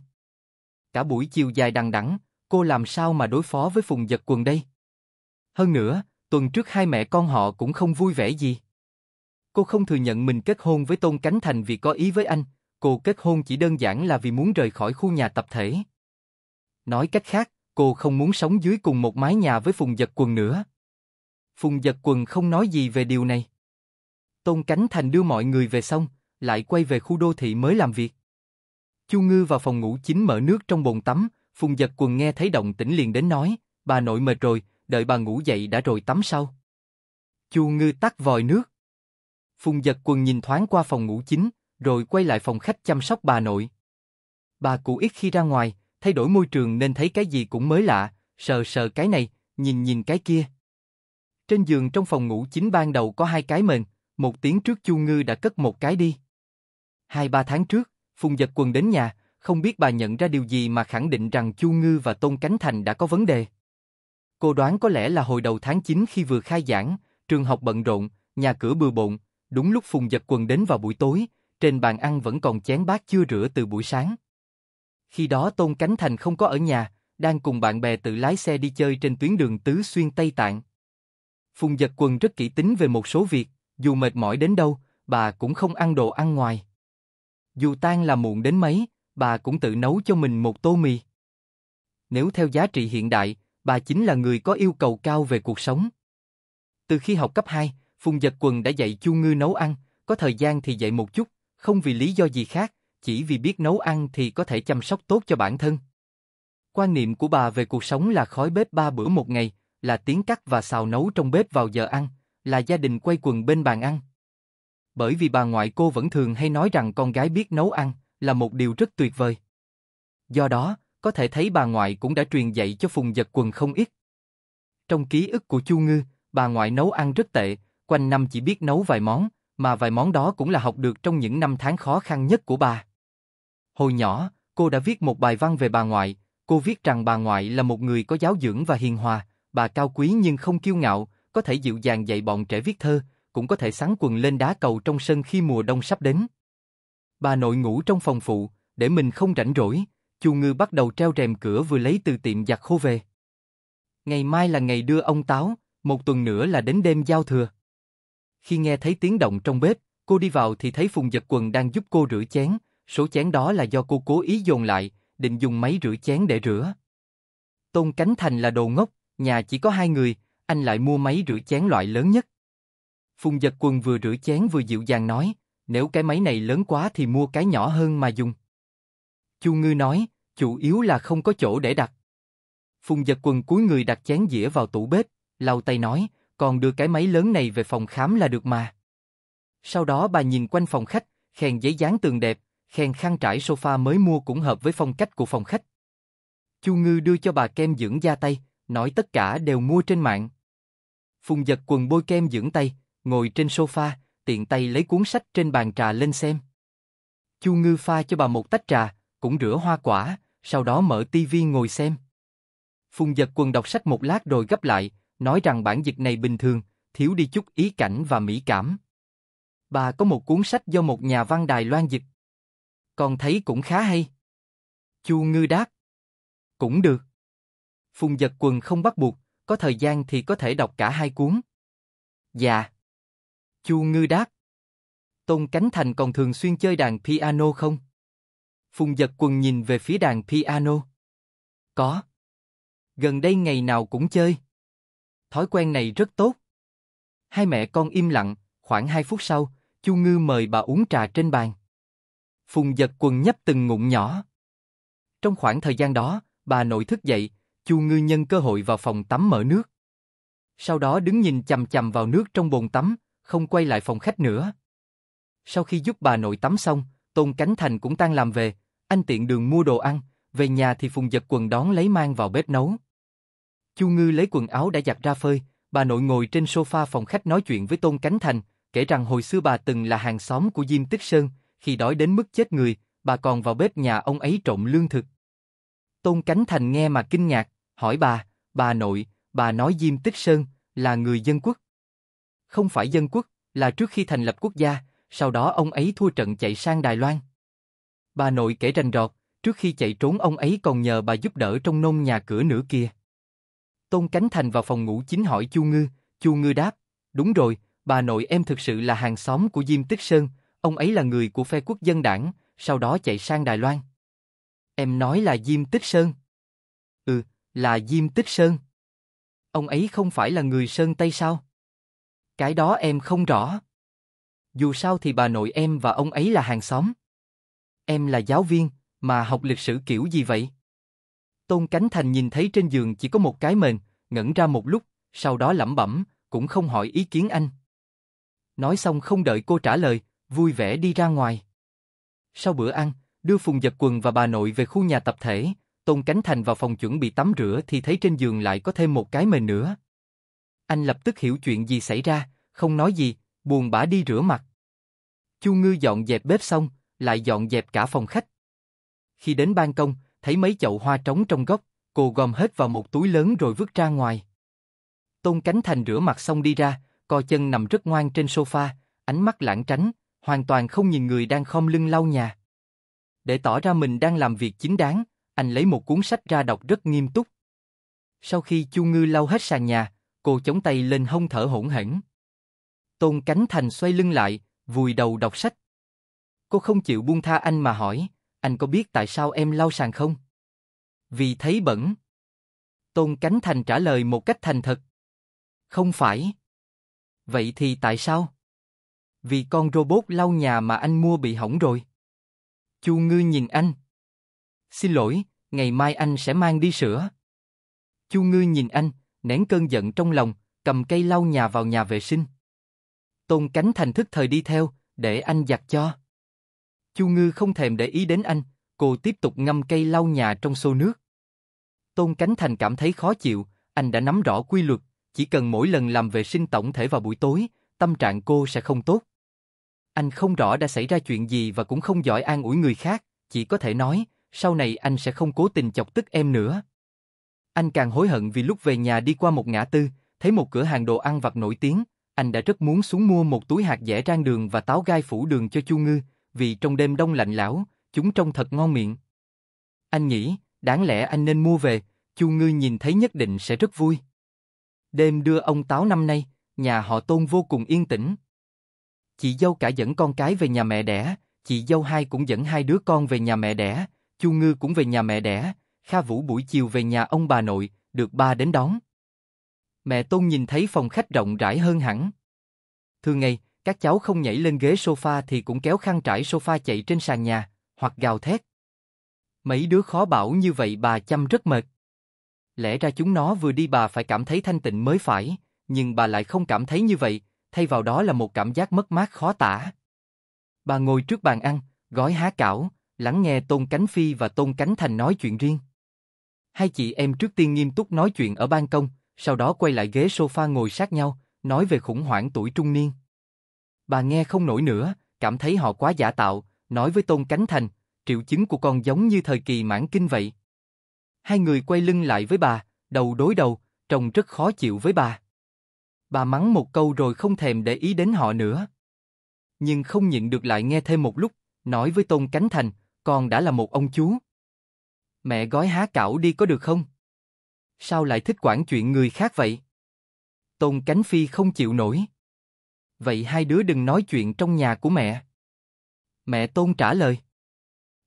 Cả buổi chiều dài đằng đẵng, cô làm sao mà đối phó với Phùng giật quần đây? Hơn nữa, tuần trước hai mẹ con họ cũng không vui vẻ gì. Cô không thừa nhận mình kết hôn với Tôn Cánh Thành vì có ý với anh, cô kết hôn chỉ đơn giản là vì muốn rời khỏi khu nhà tập thể. Nói cách khác, cô không muốn sống dưới cùng một mái nhà với Phùng Giật Quần nữa. Phùng Giật Quần không nói gì về điều này. Tôn Cánh Thành đưa mọi người về xong, lại quay về khu đô thị mới làm việc. Chu Ngư vào phòng ngủ chính mở nước trong bồn tắm, Phùng Giật Quần nghe thấy động tĩnh liền đến nói, bà nội mệt rồi, đợi bà ngủ dậy đã rồi tắm sau. Chu Ngư tắt vòi nước. Phùng giật quần nhìn thoáng qua phòng ngủ chính, rồi quay lại phòng khách chăm sóc bà nội. Bà cụ ít khi ra ngoài, thay đổi môi trường nên thấy cái gì cũng mới lạ, sờ sờ cái này, nhìn nhìn cái kia. Trên giường trong phòng ngủ chính ban đầu có hai cái mền, một tiếng trước Chu Ngư đã cất một cái đi. Hai ba tháng trước, Phùng giật quần đến nhà, không biết bà nhận ra điều gì mà khẳng định rằng Chu Ngư và Tôn Cánh Thành đã có vấn đề. Cô đoán có lẽ là hồi đầu tháng 9 khi vừa khai giảng, trường học bận rộn, nhà cửa bừa bộn, Đúng lúc Phùng Dật quần đến vào buổi tối, trên bàn ăn vẫn còn chén bát chưa rửa từ buổi sáng. Khi đó Tôn Cánh Thành không có ở nhà, đang cùng bạn bè tự lái xe đi chơi trên tuyến đường Tứ Xuyên Tây Tạng. Phùng Dật quần rất kỹ tính về một số việc, dù mệt mỏi đến đâu, bà cũng không ăn đồ ăn ngoài. Dù tan là muộn đến mấy, bà cũng tự nấu cho mình một tô mì. Nếu theo giá trị hiện đại, bà chính là người có yêu cầu cao về cuộc sống. Từ khi học cấp 2, Phùng giật quần đã dạy Chu Ngư nấu ăn, có thời gian thì dạy một chút, không vì lý do gì khác, chỉ vì biết nấu ăn thì có thể chăm sóc tốt cho bản thân. Quan niệm của bà về cuộc sống là khói bếp ba bữa một ngày, là tiếng cắt và xào nấu trong bếp vào giờ ăn, là gia đình quay quần bên bàn ăn. Bởi vì bà ngoại cô vẫn thường hay nói rằng con gái biết nấu ăn là một điều rất tuyệt vời. Do đó, có thể thấy bà ngoại cũng đã truyền dạy cho Phùng Giật Quần không ít. Trong ký ức của Chu Ngư, bà ngoại nấu ăn rất tệ, quanh năm chỉ biết nấu vài món, mà vài món đó cũng là học được trong những năm tháng khó khăn nhất của bà. Hồi nhỏ, cô đã viết một bài văn về bà ngoại, cô viết rằng bà ngoại là một người có giáo dưỡng và hiền hòa, bà cao quý nhưng không kiêu ngạo, có thể dịu dàng dạy bọn trẻ viết thơ, cũng có thể sáng quần lên đá cầu trong sân khi mùa đông sắp đến. Bà nội ngủ trong phòng phụ, để mình không rảnh rỗi, Chu Ngư bắt đầu treo rèm cửa vừa lấy từ tiệm giặt khô về. Ngày mai là ngày đưa ông Táo, một tuần nữa là đến đêm giao thừa. Khi nghe thấy tiếng động trong bếp, cô đi vào thì thấy Phùng Giật Quần đang giúp cô rửa chén, số chén đó là do cô cố ý dồn lại, định dùng máy rửa chén để rửa. Tôn Cánh Thành là đồ ngốc, nhà chỉ có hai người, anh lại mua máy rửa chén loại lớn nhất. Phùng Giật Quần vừa rửa chén vừa dịu dàng nói, nếu cái máy này lớn quá thì mua cái nhỏ hơn mà dùng. Chu Ngư nói, chủ yếu là không có chỗ để đặt. Phùng Giật Quần cúi người đặt chén dĩa vào tủ bếp, lau tay nói, còn đưa cái máy lớn này về phòng khám là được mà. Sau đó bà nhìn quanh phòng khách, khen giấy dán tường đẹp, khen khăn trải sofa mới mua cũng hợp với phong cách của phòng khách. Chu Ngư đưa cho bà kem dưỡng da tay, nói tất cả đều mua trên mạng. Phùng giật quần bôi kem dưỡng tay, ngồi trên sofa, tiện tay lấy cuốn sách trên bàn trà lên xem. Chu Ngư pha cho bà một tách trà, cũng rửa hoa quả, sau đó mở tivi ngồi xem. Phùng giật quần đọc sách một lát rồi gấp lại, nói rằng bản dịch này bình thường, thiếu đi chút ý cảnh và mỹ cảm. Bà có một cuốn sách do một nhà văn Đài Loan dịch. con thấy cũng khá hay. Chu Ngư đáp. Cũng được. Phùng giật quần không bắt buộc, có thời gian thì có thể đọc cả hai cuốn. Dạ. Chu Ngư đáp. Tôn Cánh Thành còn thường xuyên chơi đàn piano không? Phùng giật quần nhìn về phía đàn piano. Có. Gần đây ngày nào cũng chơi thói quen này rất tốt. Hai mẹ con im lặng, khoảng 2 phút sau, Chu Ngư mời bà uống trà trên bàn. Phùng giật quần nhấp từng ngụm nhỏ. Trong khoảng thời gian đó, bà nội thức dậy, Chu Ngư nhân cơ hội vào phòng tắm mở nước. Sau đó đứng nhìn chằm chằm vào nước trong bồn tắm, không quay lại phòng khách nữa. Sau khi giúp bà nội tắm xong, Tôn Cánh Thành cũng tan làm về, anh tiện đường mua đồ ăn, về nhà thì Phùng giật quần đón lấy mang vào bếp nấu. Chu Ngư lấy quần áo đã giặt ra phơi, bà nội ngồi trên sofa phòng khách nói chuyện với Tôn Cánh Thành, kể rằng hồi xưa bà từng là hàng xóm của Diêm Tích Sơn, khi đói đến mức chết người, bà còn vào bếp nhà ông ấy trộm lương thực. Tôn Cánh Thành nghe mà kinh ngạc, hỏi bà, bà nội, bà nói Diêm Tích Sơn là người dân quốc. Không phải dân quốc, là trước khi thành lập quốc gia, sau đó ông ấy thua trận chạy sang Đài Loan. Bà nội kể rành rọt, trước khi chạy trốn ông ấy còn nhờ bà giúp đỡ trong nông nhà cửa nữa kia. Tôn Cánh Thành vào phòng ngủ chính hỏi Chu Ngư, Chu Ngư đáp, đúng rồi, bà nội em thực sự là hàng xóm của Diêm Tích Sơn, ông ấy là người của phe quốc dân đảng, sau đó chạy sang Đài Loan. Em nói là Diêm Tích Sơn. Ừ, là Diêm Tích Sơn. Ông ấy không phải là người Sơn Tây sao? Cái đó em không rõ. Dù sao thì bà nội em và ông ấy là hàng xóm. Em là giáo viên, mà học lịch sử kiểu gì vậy? Tôn Cánh Thành nhìn thấy trên giường chỉ có một cái mền, ngẩn ra một lúc, sau đó lẩm bẩm, cũng không hỏi ý kiến anh. Nói xong không đợi cô trả lời, vui vẻ đi ra ngoài. Sau bữa ăn, đưa Phùng Giật Quần và bà nội về khu nhà tập thể, Tôn Cánh Thành vào phòng chuẩn bị tắm rửa thì thấy trên giường lại có thêm một cái mền nữa. Anh lập tức hiểu chuyện gì xảy ra, không nói gì, buồn bã đi rửa mặt. Chu Ngư dọn dẹp bếp xong, lại dọn dẹp cả phòng khách. Khi đến ban công, thấy mấy chậu hoa trống trong góc, cô gom hết vào một túi lớn rồi vứt ra ngoài. Tôn Cánh Thành rửa mặt xong đi ra, co chân nằm rất ngoan trên sofa, ánh mắt lãng tránh, hoàn toàn không nhìn người đang khom lưng lau nhà. Để tỏ ra mình đang làm việc chính đáng, anh lấy một cuốn sách ra đọc rất nghiêm túc. Sau khi Chu Ngư lau hết sàn nhà, cô chống tay lên hông thở hỗn hển. Tôn Cánh Thành xoay lưng lại, vùi đầu đọc sách. Cô không chịu buông tha anh mà hỏi, anh có biết tại sao em lau sàn không? Vì thấy bẩn. Tôn Cánh Thành trả lời một cách thành thật. Không phải. Vậy thì tại sao? Vì con robot lau nhà mà anh mua bị hỏng rồi. Chu Ngư nhìn anh. Xin lỗi, ngày mai anh sẽ mang đi sửa. Chu Ngư nhìn anh, nén cơn giận trong lòng, cầm cây lau nhà vào nhà vệ sinh. Tôn Cánh Thành thức thời đi theo, để anh giặt cho. Chu Ngư không thèm để ý đến anh, cô tiếp tục ngâm cây lau nhà trong xô nước. Tôn Cánh Thành cảm thấy khó chịu, anh đã nắm rõ quy luật, chỉ cần mỗi lần làm vệ sinh tổng thể vào buổi tối, tâm trạng cô sẽ không tốt. Anh không rõ đã xảy ra chuyện gì và cũng không giỏi an ủi người khác, chỉ có thể nói, sau này anh sẽ không cố tình chọc tức em nữa. Anh càng hối hận vì lúc về nhà đi qua một ngã tư, thấy một cửa hàng đồ ăn vặt nổi tiếng, anh đã rất muốn xuống mua một túi hạt dẻ rang đường và táo gai phủ đường cho Chu Ngư, vì trong đêm đông lạnh lão, chúng trông thật ngon miệng. Anh nghĩ, đáng lẽ anh nên mua về, Chu Ngư nhìn thấy nhất định sẽ rất vui. Đêm đưa ông Táo năm nay, nhà họ Tôn vô cùng yên tĩnh. Chị dâu cả dẫn con cái về nhà mẹ đẻ, chị dâu hai cũng dẫn hai đứa con về nhà mẹ đẻ, Chu Ngư cũng về nhà mẹ đẻ, Kha Vũ buổi chiều về nhà ông bà nội, được ba đến đón. Mẹ Tôn nhìn thấy phòng khách rộng rãi hơn hẳn. Thường ngày, các cháu không nhảy lên ghế sofa thì cũng kéo khăn trải sofa chạy trên sàn nhà, hoặc gào thét. Mấy đứa khó bảo như vậy bà chăm rất mệt. Lẽ ra chúng nó vừa đi bà phải cảm thấy thanh tịnh mới phải, nhưng bà lại không cảm thấy như vậy, thay vào đó là một cảm giác mất mát khó tả. Bà ngồi trước bàn ăn, gói há cảo, lắng nghe Tôn Cánh Phi và Tôn Cánh Thành nói chuyện riêng. Hai chị em trước tiên nghiêm túc nói chuyện ở ban công, sau đó quay lại ghế sofa ngồi sát nhau, nói về khủng hoảng tuổi trung niên. Bà nghe không nổi nữa, cảm thấy họ quá giả tạo, nói với Tôn Cánh Thành, triệu chứng của con giống như thời kỳ mãn kinh vậy. Hai người quay lưng lại với bà, đầu đối đầu, trông rất khó chịu với bà. Bà mắng một câu rồi không thèm để ý đến họ nữa. Nhưng không nhịn được lại nghe thêm một lúc, nói với Tôn Cánh Thành, con đã là một ông chú. Mẹ gói há cảo đi có được không? Sao lại thích quản chuyện người khác vậy? Tôn Cánh Phi không chịu nổi. Vậy hai đứa đừng nói chuyện trong nhà của mẹ. Mẹ Tôn trả lời.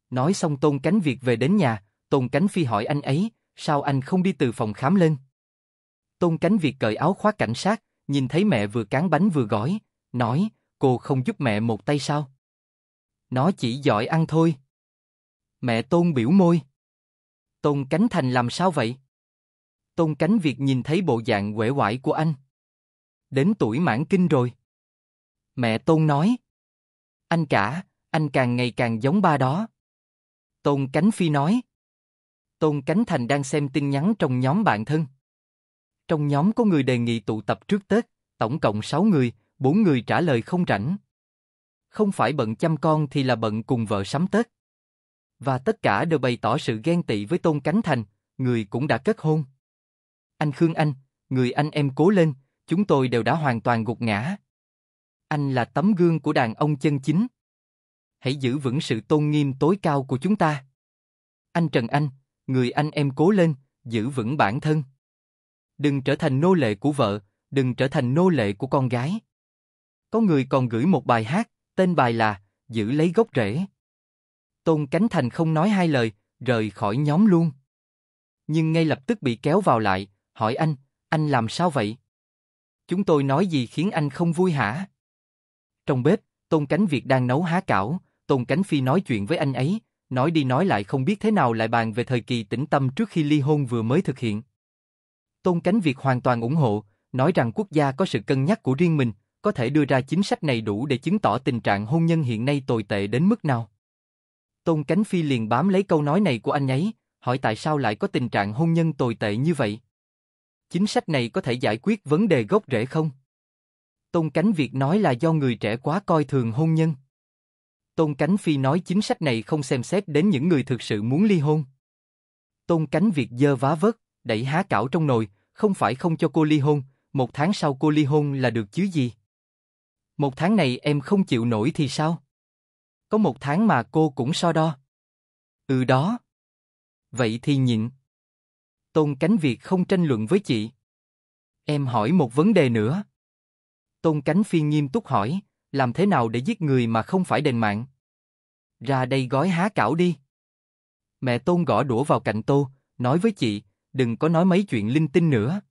Nói xong Tôn Cánh Việt về đến nhà, Tôn Cánh Phi hỏi anh ấy, sao anh không đi từ phòng khám lên? Tôn Cánh Việt cởi áo khoác cảnh sát, nhìn thấy mẹ vừa cán bánh vừa gói, nói, cô không giúp mẹ một tay sao? Nó chỉ giỏi ăn thôi. Mẹ Tôn biểu môi. Tôn Cánh Thành làm sao vậy? Tôn Cánh Việt nhìn thấy bộ dạng quể quải của anh. Đến tuổi mãn kinh rồi. Mẹ Tôn nói. Anh cả, anh càng ngày càng giống ba đó. Tôn Cánh Phi nói. Tôn Cánh Thành đang xem tin nhắn trong nhóm bạn thân. Trong nhóm có người đề nghị tụ tập trước Tết, tổng cộng 6 người, 4 người trả lời không rảnh. Không phải bận chăm con thì là bận cùng vợ sắm Tết. Và tất cả đều bày tỏ sự ghen tị với Tôn Cánh Thành, người cũng đã kết hôn. Anh Khương Anh, người anh em cố lên, chúng tôi đều đã hoàn toàn gục ngã. Anh là tấm gương của đàn ông chân chính. Hãy giữ vững sự tôn nghiêm tối cao của chúng ta. Anh Trần Anh, người anh em cố lên, giữ vững bản thân. Đừng trở thành nô lệ của vợ, đừng trở thành nô lệ của con gái. Có người còn gửi một bài hát, tên bài là Giữ lấy gốc rễ. Tôn Cánh Thành không nói hai lời, rời khỏi nhóm luôn. Nhưng ngay lập tức bị kéo vào lại, hỏi anh, anh làm sao vậy? Chúng tôi nói gì khiến anh không vui hả? Trong bếp, Tôn Cánh Việt đang nấu há cảo, Tôn Cánh Phi nói chuyện với anh ấy, nói đi nói lại không biết thế nào lại bàn về thời kỳ tĩnh tâm trước khi ly hôn vừa mới thực hiện. Tôn Cánh Việt hoàn toàn ủng hộ, nói rằng quốc gia có sự cân nhắc của riêng mình, có thể đưa ra chính sách này đủ để chứng tỏ tình trạng hôn nhân hiện nay tồi tệ đến mức nào. Tôn Cánh Phi liền bám lấy câu nói này của anh ấy, hỏi tại sao lại có tình trạng hôn nhân tồi tệ như vậy. Chính sách này có thể giải quyết vấn đề gốc rễ không? Tôn Cánh Việt nói là do người trẻ quá coi thường hôn nhân. Tôn Cánh Phi nói chính sách này không xem xét đến những người thực sự muốn ly hôn. Tôn Cánh Việt dơ vá vớt, đẩy há cảo trong nồi, không phải không cho cô ly hôn, một tháng sau cô ly hôn là được chứ gì. Một tháng này em không chịu nổi thì sao? Có một tháng mà cô cũng so đo. Ừ đó. Vậy thì nhịn. Tôn Cánh Việt không tranh luận với chị. Em hỏi một vấn đề nữa. Tôn Cánh Phi nghiêm túc hỏi, làm thế nào để giết người mà không phải đền mạng? Ra đây gói há cảo đi. Mẹ Tôn gõ đũa vào cạnh Tô, nói với chị, đừng có nói mấy chuyện linh tinh nữa.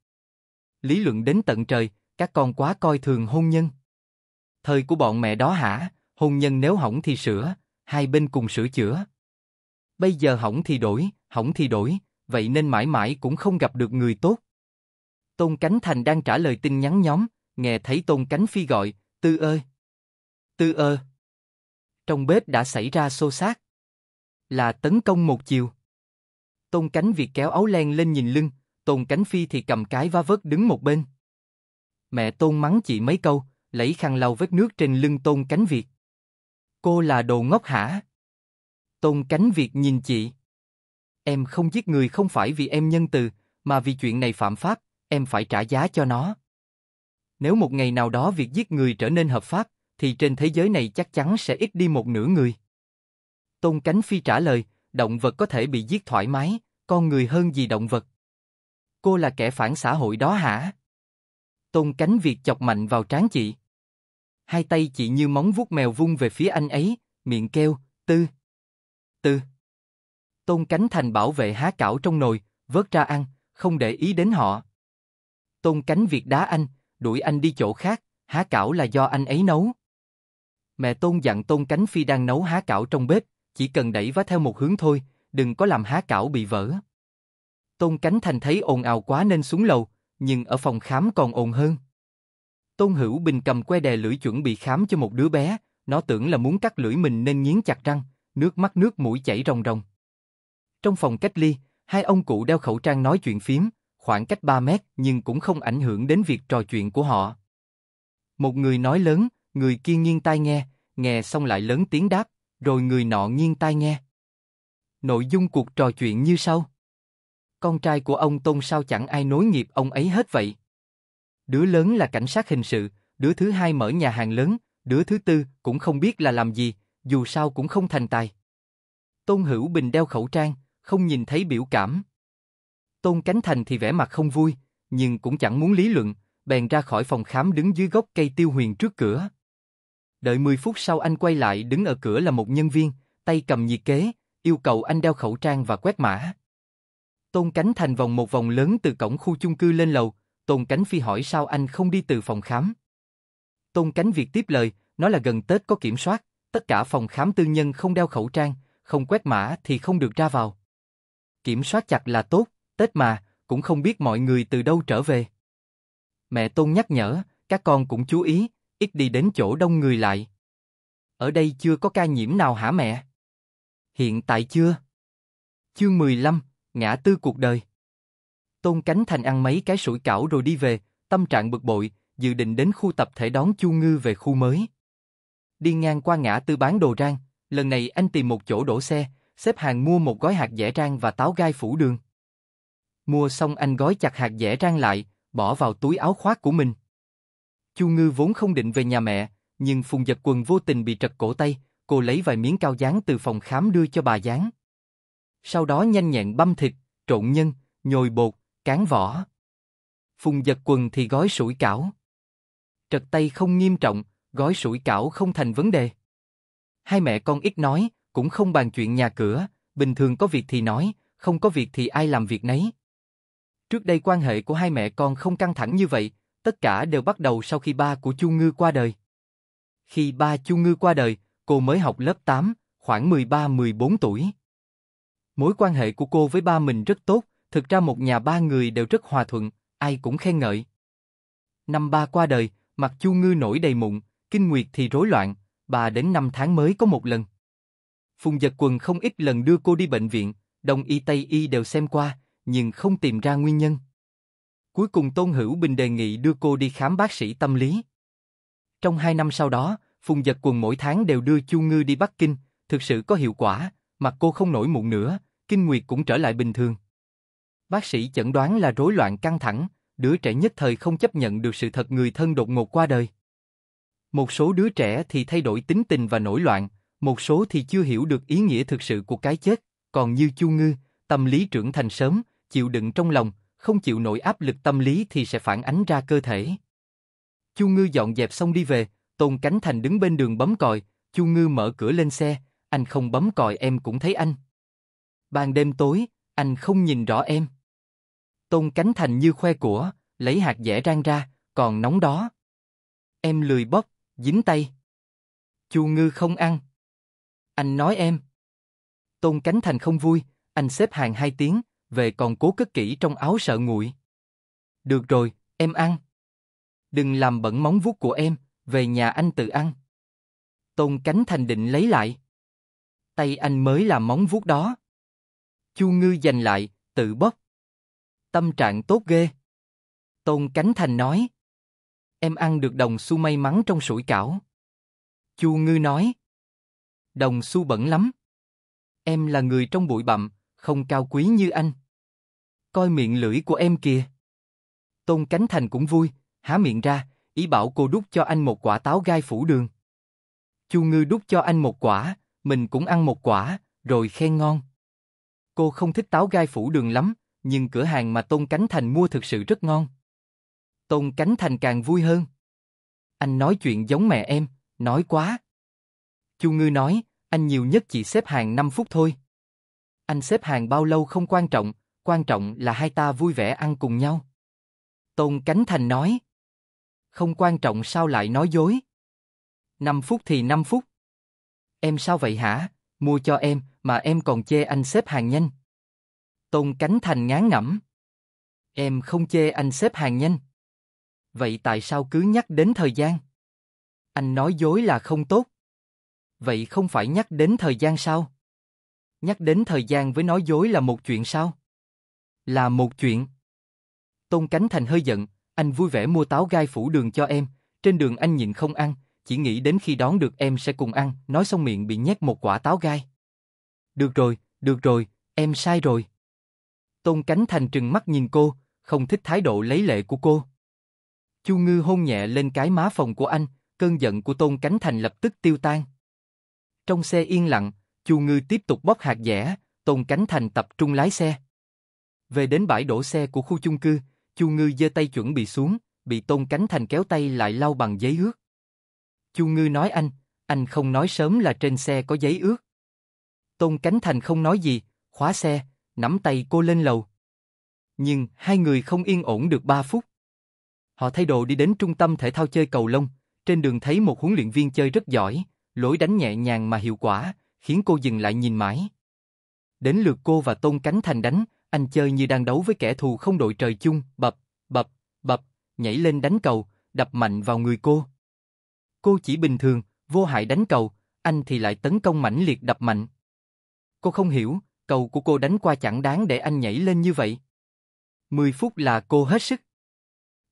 Lý luận đến tận trời, các con quá coi thường hôn nhân. Thời của bọn mẹ đó hả, hôn nhân nếu hỏng thì sửa, hai bên cùng sửa chữa. Bây giờ hỏng thì đổi, hỏng thì đổi, vậy nên mãi mãi cũng không gặp được người tốt. Tôn Cánh Thành đang trả lời tin nhắn nhóm, nghe thấy Tôn Cánh Phi gọi, Tư ơi! Tư ơ! Trong bếp đã xảy ra xô xát. Là tấn công một chiều. Tôn Cánh Việt kéo áo len lên nhìn lưng, Tôn Cánh Phi thì cầm cái vá vớt đứng một bên. Mẹ Tôn mắng chị mấy câu, lấy khăn lau vết nước trên lưng Tôn Cánh Việt. Cô là đồ ngốc hả? Tôn Cánh Việt nhìn chị. Em không giết người không phải vì em nhân từ, mà vì chuyện này phạm pháp, em phải trả giá cho nó nếu một ngày nào đó việc giết người trở nên hợp pháp, thì trên thế giới này chắc chắn sẽ ít đi một nửa người. Tôn Cánh Phi trả lời, động vật có thể bị giết thoải mái, con người hơn gì động vật. Cô là kẻ phản xã hội đó hả? Tôn Cánh Việt chọc mạnh vào trán chị. Hai tay chị như móng vuốt mèo vung về phía anh ấy, miệng kêu, tư. Tư. Tôn Cánh Thành bảo vệ há cảo trong nồi, vớt ra ăn, không để ý đến họ. Tôn Cánh Việt đá anh, đuổi anh đi chỗ khác, há cảo là do anh ấy nấu. Mẹ Tôn dặn Tôn Cánh Phi đang nấu há cảo trong bếp, chỉ cần đẩy vá theo một hướng thôi, đừng có làm há cảo bị vỡ. Tôn Cánh Thành thấy ồn ào quá nên xuống lầu, nhưng ở phòng khám còn ồn hơn. Tôn Hữu Bình cầm que đè lưỡi chuẩn bị khám cho một đứa bé, nó tưởng là muốn cắt lưỡi mình nên nghiến chặt răng, nước mắt nước mũi chảy ròng ròng. Trong phòng cách ly, hai ông cụ đeo khẩu trang nói chuyện phím, khoảng cách 3 mét nhưng cũng không ảnh hưởng đến việc trò chuyện của họ. Một người nói lớn, người kia nghiêng tai nghe, nghe xong lại lớn tiếng đáp, rồi người nọ nghiêng tai nghe. Nội dung cuộc trò chuyện như sau. Con trai của ông Tôn sao chẳng ai nối nghiệp ông ấy hết vậy? Đứa lớn là cảnh sát hình sự, đứa thứ hai mở nhà hàng lớn, đứa thứ tư cũng không biết là làm gì, dù sao cũng không thành tài. Tôn Hữu Bình đeo khẩu trang, không nhìn thấy biểu cảm. Tôn Cánh Thành thì vẻ mặt không vui, nhưng cũng chẳng muốn lý luận, bèn ra khỏi phòng khám đứng dưới gốc cây tiêu huyền trước cửa. Đợi 10 phút sau anh quay lại đứng ở cửa là một nhân viên, tay cầm nhiệt kế, yêu cầu anh đeo khẩu trang và quét mã. Tôn Cánh Thành vòng một vòng lớn từ cổng khu chung cư lên lầu, Tôn Cánh Phi hỏi sao anh không đi từ phòng khám. Tôn Cánh Việt tiếp lời, nó là gần Tết có kiểm soát, tất cả phòng khám tư nhân không đeo khẩu trang, không quét mã thì không được ra vào. Kiểm soát chặt là tốt, Tết mà, cũng không biết mọi người từ đâu trở về. Mẹ Tôn nhắc nhở, các con cũng chú ý, ít đi đến chỗ đông người lại. Ở đây chưa có ca nhiễm nào hả mẹ? Hiện tại chưa. Chương 15, ngã tư cuộc đời. Tôn Cánh Thành ăn mấy cái sủi cảo rồi đi về, tâm trạng bực bội, dự định đến khu tập thể đón Chu Ngư về khu mới. Đi ngang qua ngã tư bán đồ rang, lần này anh tìm một chỗ đổ xe, xếp hàng mua một gói hạt dẻ rang và táo gai phủ đường. Mua xong anh gói chặt hạt dẻ rang lại, bỏ vào túi áo khoác của mình. Chu Ngư vốn không định về nhà mẹ, nhưng Phùng Giật Quần vô tình bị trật cổ tay, cô lấy vài miếng cao dán từ phòng khám đưa cho bà dán. Sau đó nhanh nhẹn băm thịt, trộn nhân, nhồi bột, cán vỏ. Phùng Giật Quần thì gói sủi cảo. Trật tay không nghiêm trọng, gói sủi cảo không thành vấn đề. Hai mẹ con ít nói, cũng không bàn chuyện nhà cửa, bình thường có việc thì nói, không có việc thì ai làm việc nấy. Trước đây quan hệ của hai mẹ con không căng thẳng như vậy, tất cả đều bắt đầu sau khi ba của Chu Ngư qua đời. Khi ba Chu Ngư qua đời, cô mới học lớp 8, khoảng 13-14 tuổi. Mối quan hệ của cô với ba mình rất tốt, thực ra một nhà ba người đều rất hòa thuận, ai cũng khen ngợi. Năm ba qua đời, mặt Chu Ngư nổi đầy mụn, kinh nguyệt thì rối loạn, bà đến năm tháng mới có một lần. Phùng Giật Quần không ít lần đưa cô đi bệnh viện, đông y tây y đều xem qua, nhưng không tìm ra nguyên nhân. Cuối cùng Tôn Hữu Bình đề nghị đưa cô đi khám bác sĩ tâm lý. Trong hai năm sau đó, Phùng Giật Quần mỗi tháng đều đưa Chu Ngư đi Bắc Kinh, thực sự có hiệu quả, mặt cô không nổi mụn nữa, kinh nguyệt cũng trở lại bình thường. Bác sĩ chẩn đoán là rối loạn căng thẳng, đứa trẻ nhất thời không chấp nhận được sự thật người thân đột ngột qua đời. Một số đứa trẻ thì thay đổi tính tình và nổi loạn, một số thì chưa hiểu được ý nghĩa thực sự của cái chết, còn như Chu Ngư, tâm lý trưởng thành sớm, chịu đựng trong lòng, không chịu nổi áp lực tâm lý thì sẽ phản ánh ra cơ thể. Chu Ngư dọn dẹp xong đi về, Tôn Cánh Thành đứng bên đường bấm còi, Chu Ngư mở cửa lên xe, anh không bấm còi em cũng thấy anh. Ban đêm tối, anh không nhìn rõ em. Tôn Cánh Thành như khoe của, lấy hạt dẻ rang ra, còn nóng đó. Em lười bóp, dính tay. Chu Ngư không ăn. Anh nói em. Tôn Cánh Thành không vui, anh xếp hàng hai tiếng, về còn cố cất kỹ trong áo sợ nguội. Được rồi, em ăn. Đừng làm bẩn móng vuốt của em, về nhà anh tự ăn. Tôn Cánh Thành định lấy lại. Tay anh mới là móng vuốt đó. Chu Ngư giành lại, tự bóp. Tâm trạng tốt ghê. Tôn Cánh Thành nói. Em ăn được đồng xu may mắn trong sủi cảo. Chu Ngư nói. Đồng xu bẩn lắm. Em là người trong bụi bặm, không cao quý như anh. Coi miệng lưỡi của em kìa. Tôn Cánh Thành cũng vui, há miệng ra, ý bảo cô đút cho anh một quả táo gai phủ đường. Chu Ngư đút cho anh một quả, mình cũng ăn một quả, rồi khen ngon. Cô không thích táo gai phủ đường lắm, nhưng cửa hàng mà Tôn Cánh Thành mua thực sự rất ngon. Tôn Cánh Thành càng vui hơn. Anh nói chuyện giống mẹ em, nói quá. Chu Ngư nói, anh nhiều nhất chỉ xếp hàng 5 phút thôi. Anh xếp hàng bao lâu không quan trọng, quan trọng là hai ta vui vẻ ăn cùng nhau. Tôn Cánh Thành nói. Không quan trọng sao lại nói dối. Năm phút thì năm phút. Em sao vậy hả? Mua cho em, mà em còn chê anh xếp hàng nhanh. Tôn Cánh Thành ngán ngẩm. Em không chê anh xếp hàng nhanh. Vậy tại sao cứ nhắc đến thời gian? Anh nói dối là không tốt. Vậy không phải nhắc đến thời gian sao? Nhắc đến thời gian với nói dối là một chuyện sao? Là một chuyện. Tôn Cánh Thành hơi giận, anh vui vẻ mua táo gai phủ đường cho em, trên đường anh nhịn không ăn, chỉ nghĩ đến khi đón được em sẽ cùng ăn, nói xong miệng bị nhét một quả táo gai. Được rồi, được rồi, em sai rồi. Tôn Cánh Thành trừng mắt nhìn cô, không thích thái độ lấy lệ của cô. Chu Ngư hôn nhẹ lên cái má phòng của anh, cơn giận của Tôn Cánh Thành lập tức tiêu tan. Trong xe yên lặng, Chu Ngư tiếp tục bóp hạt dẻ, Tôn Cánh Thành tập trung lái xe. Về đến bãi đổ xe của khu chung cư, Chu Ngư giơ tay chuẩn bị xuống, bị Tôn Cánh Thành kéo tay lại lau bằng giấy ướt. Chu Ngư nói anh, anh không nói sớm là trên xe có giấy ướt. Tôn Cánh Thành không nói gì, khóa xe, nắm tay cô lên lầu. Nhưng hai người không yên ổn được ba phút. Họ thay đồ đi đến trung tâm thể thao chơi cầu lông, trên đường thấy một huấn luyện viên chơi rất giỏi, lối đánh nhẹ nhàng mà hiệu quả, khiến cô dừng lại nhìn mãi. Đến lượt cô và Tôn Cánh Thành đánh, anh chơi như đang đấu với kẻ thù không đội trời chung, bập, bập, bập, nhảy lên đánh cầu, đập mạnh vào người cô. Cô chỉ bình thường, vô hại đánh cầu, anh thì lại tấn công mãnh liệt đập mạnh. Cô không hiểu, cầu của cô đánh qua chẳng đáng để anh nhảy lên như vậy. mười phút là cô hết sức.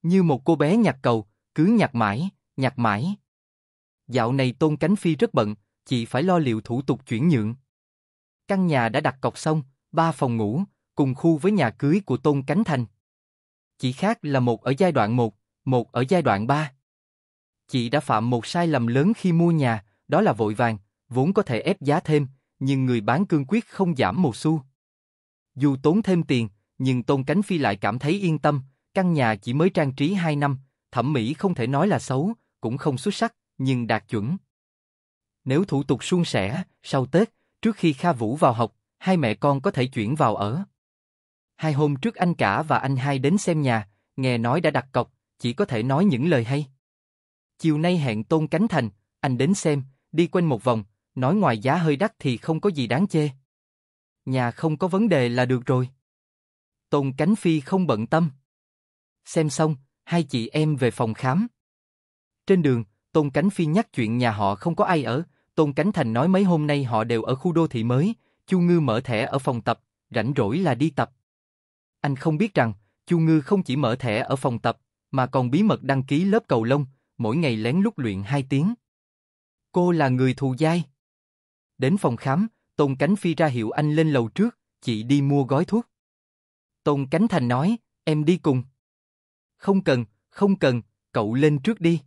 Như một cô bé nhặt cầu, cứ nhặt mãi, nhặt mãi. Dạo này Tôn Cánh Phi rất bận, chị phải lo liệu thủ tục chuyển nhượng. Căn nhà đã đặt cọc xong, ba phòng ngủ, cùng khu với nhà cưới của Tôn Cánh Thành. Chỉ khác là một ở giai đoạn 1, một ở giai đoạn 3. Chị đã phạm một sai lầm lớn khi mua nhà, đó là vội vàng, vốn có thể ép giá thêm, nhưng người bán cương quyết không giảm một xu. Dù tốn thêm tiền, nhưng Tôn Cánh Phi lại cảm thấy yên tâm, căn nhà chỉ mới trang trí 2 năm, thẩm mỹ không thể nói là xấu, cũng không xuất sắc, nhưng đạt chuẩn nếu thủ tục suôn sẻ, sau Tết, trước khi Kha Vũ vào học, hai mẹ con có thể chuyển vào ở. Hai hôm trước anh cả và anh hai đến xem nhà, nghe nói đã đặt cọc, chỉ có thể nói những lời hay. Chiều nay hẹn Tôn Cánh Thành, anh đến xem, đi quanh một vòng, nói ngoài giá hơi đắt thì không có gì đáng chê. Nhà không có vấn đề là được rồi. Tôn Cánh Phi không bận tâm. Xem xong, hai chị em về phòng khám. Trên đường, Tôn Cánh Phi nhắc chuyện nhà họ không có ai ở, Tôn Cánh Thành nói mấy hôm nay họ đều ở khu đô thị mới, Chu Ngư mở thẻ ở phòng tập, rảnh rỗi là đi tập. Anh không biết rằng, Chu Ngư không chỉ mở thẻ ở phòng tập, mà còn bí mật đăng ký lớp cầu lông, mỗi ngày lén lút luyện 2 tiếng. Cô là người thù dai. Đến phòng khám, Tôn Cánh Phi ra hiệu anh lên lầu trước, chị đi mua gói thuốc. Tôn Cánh Thành nói, em đi cùng. Không cần, không cần, cậu lên trước đi.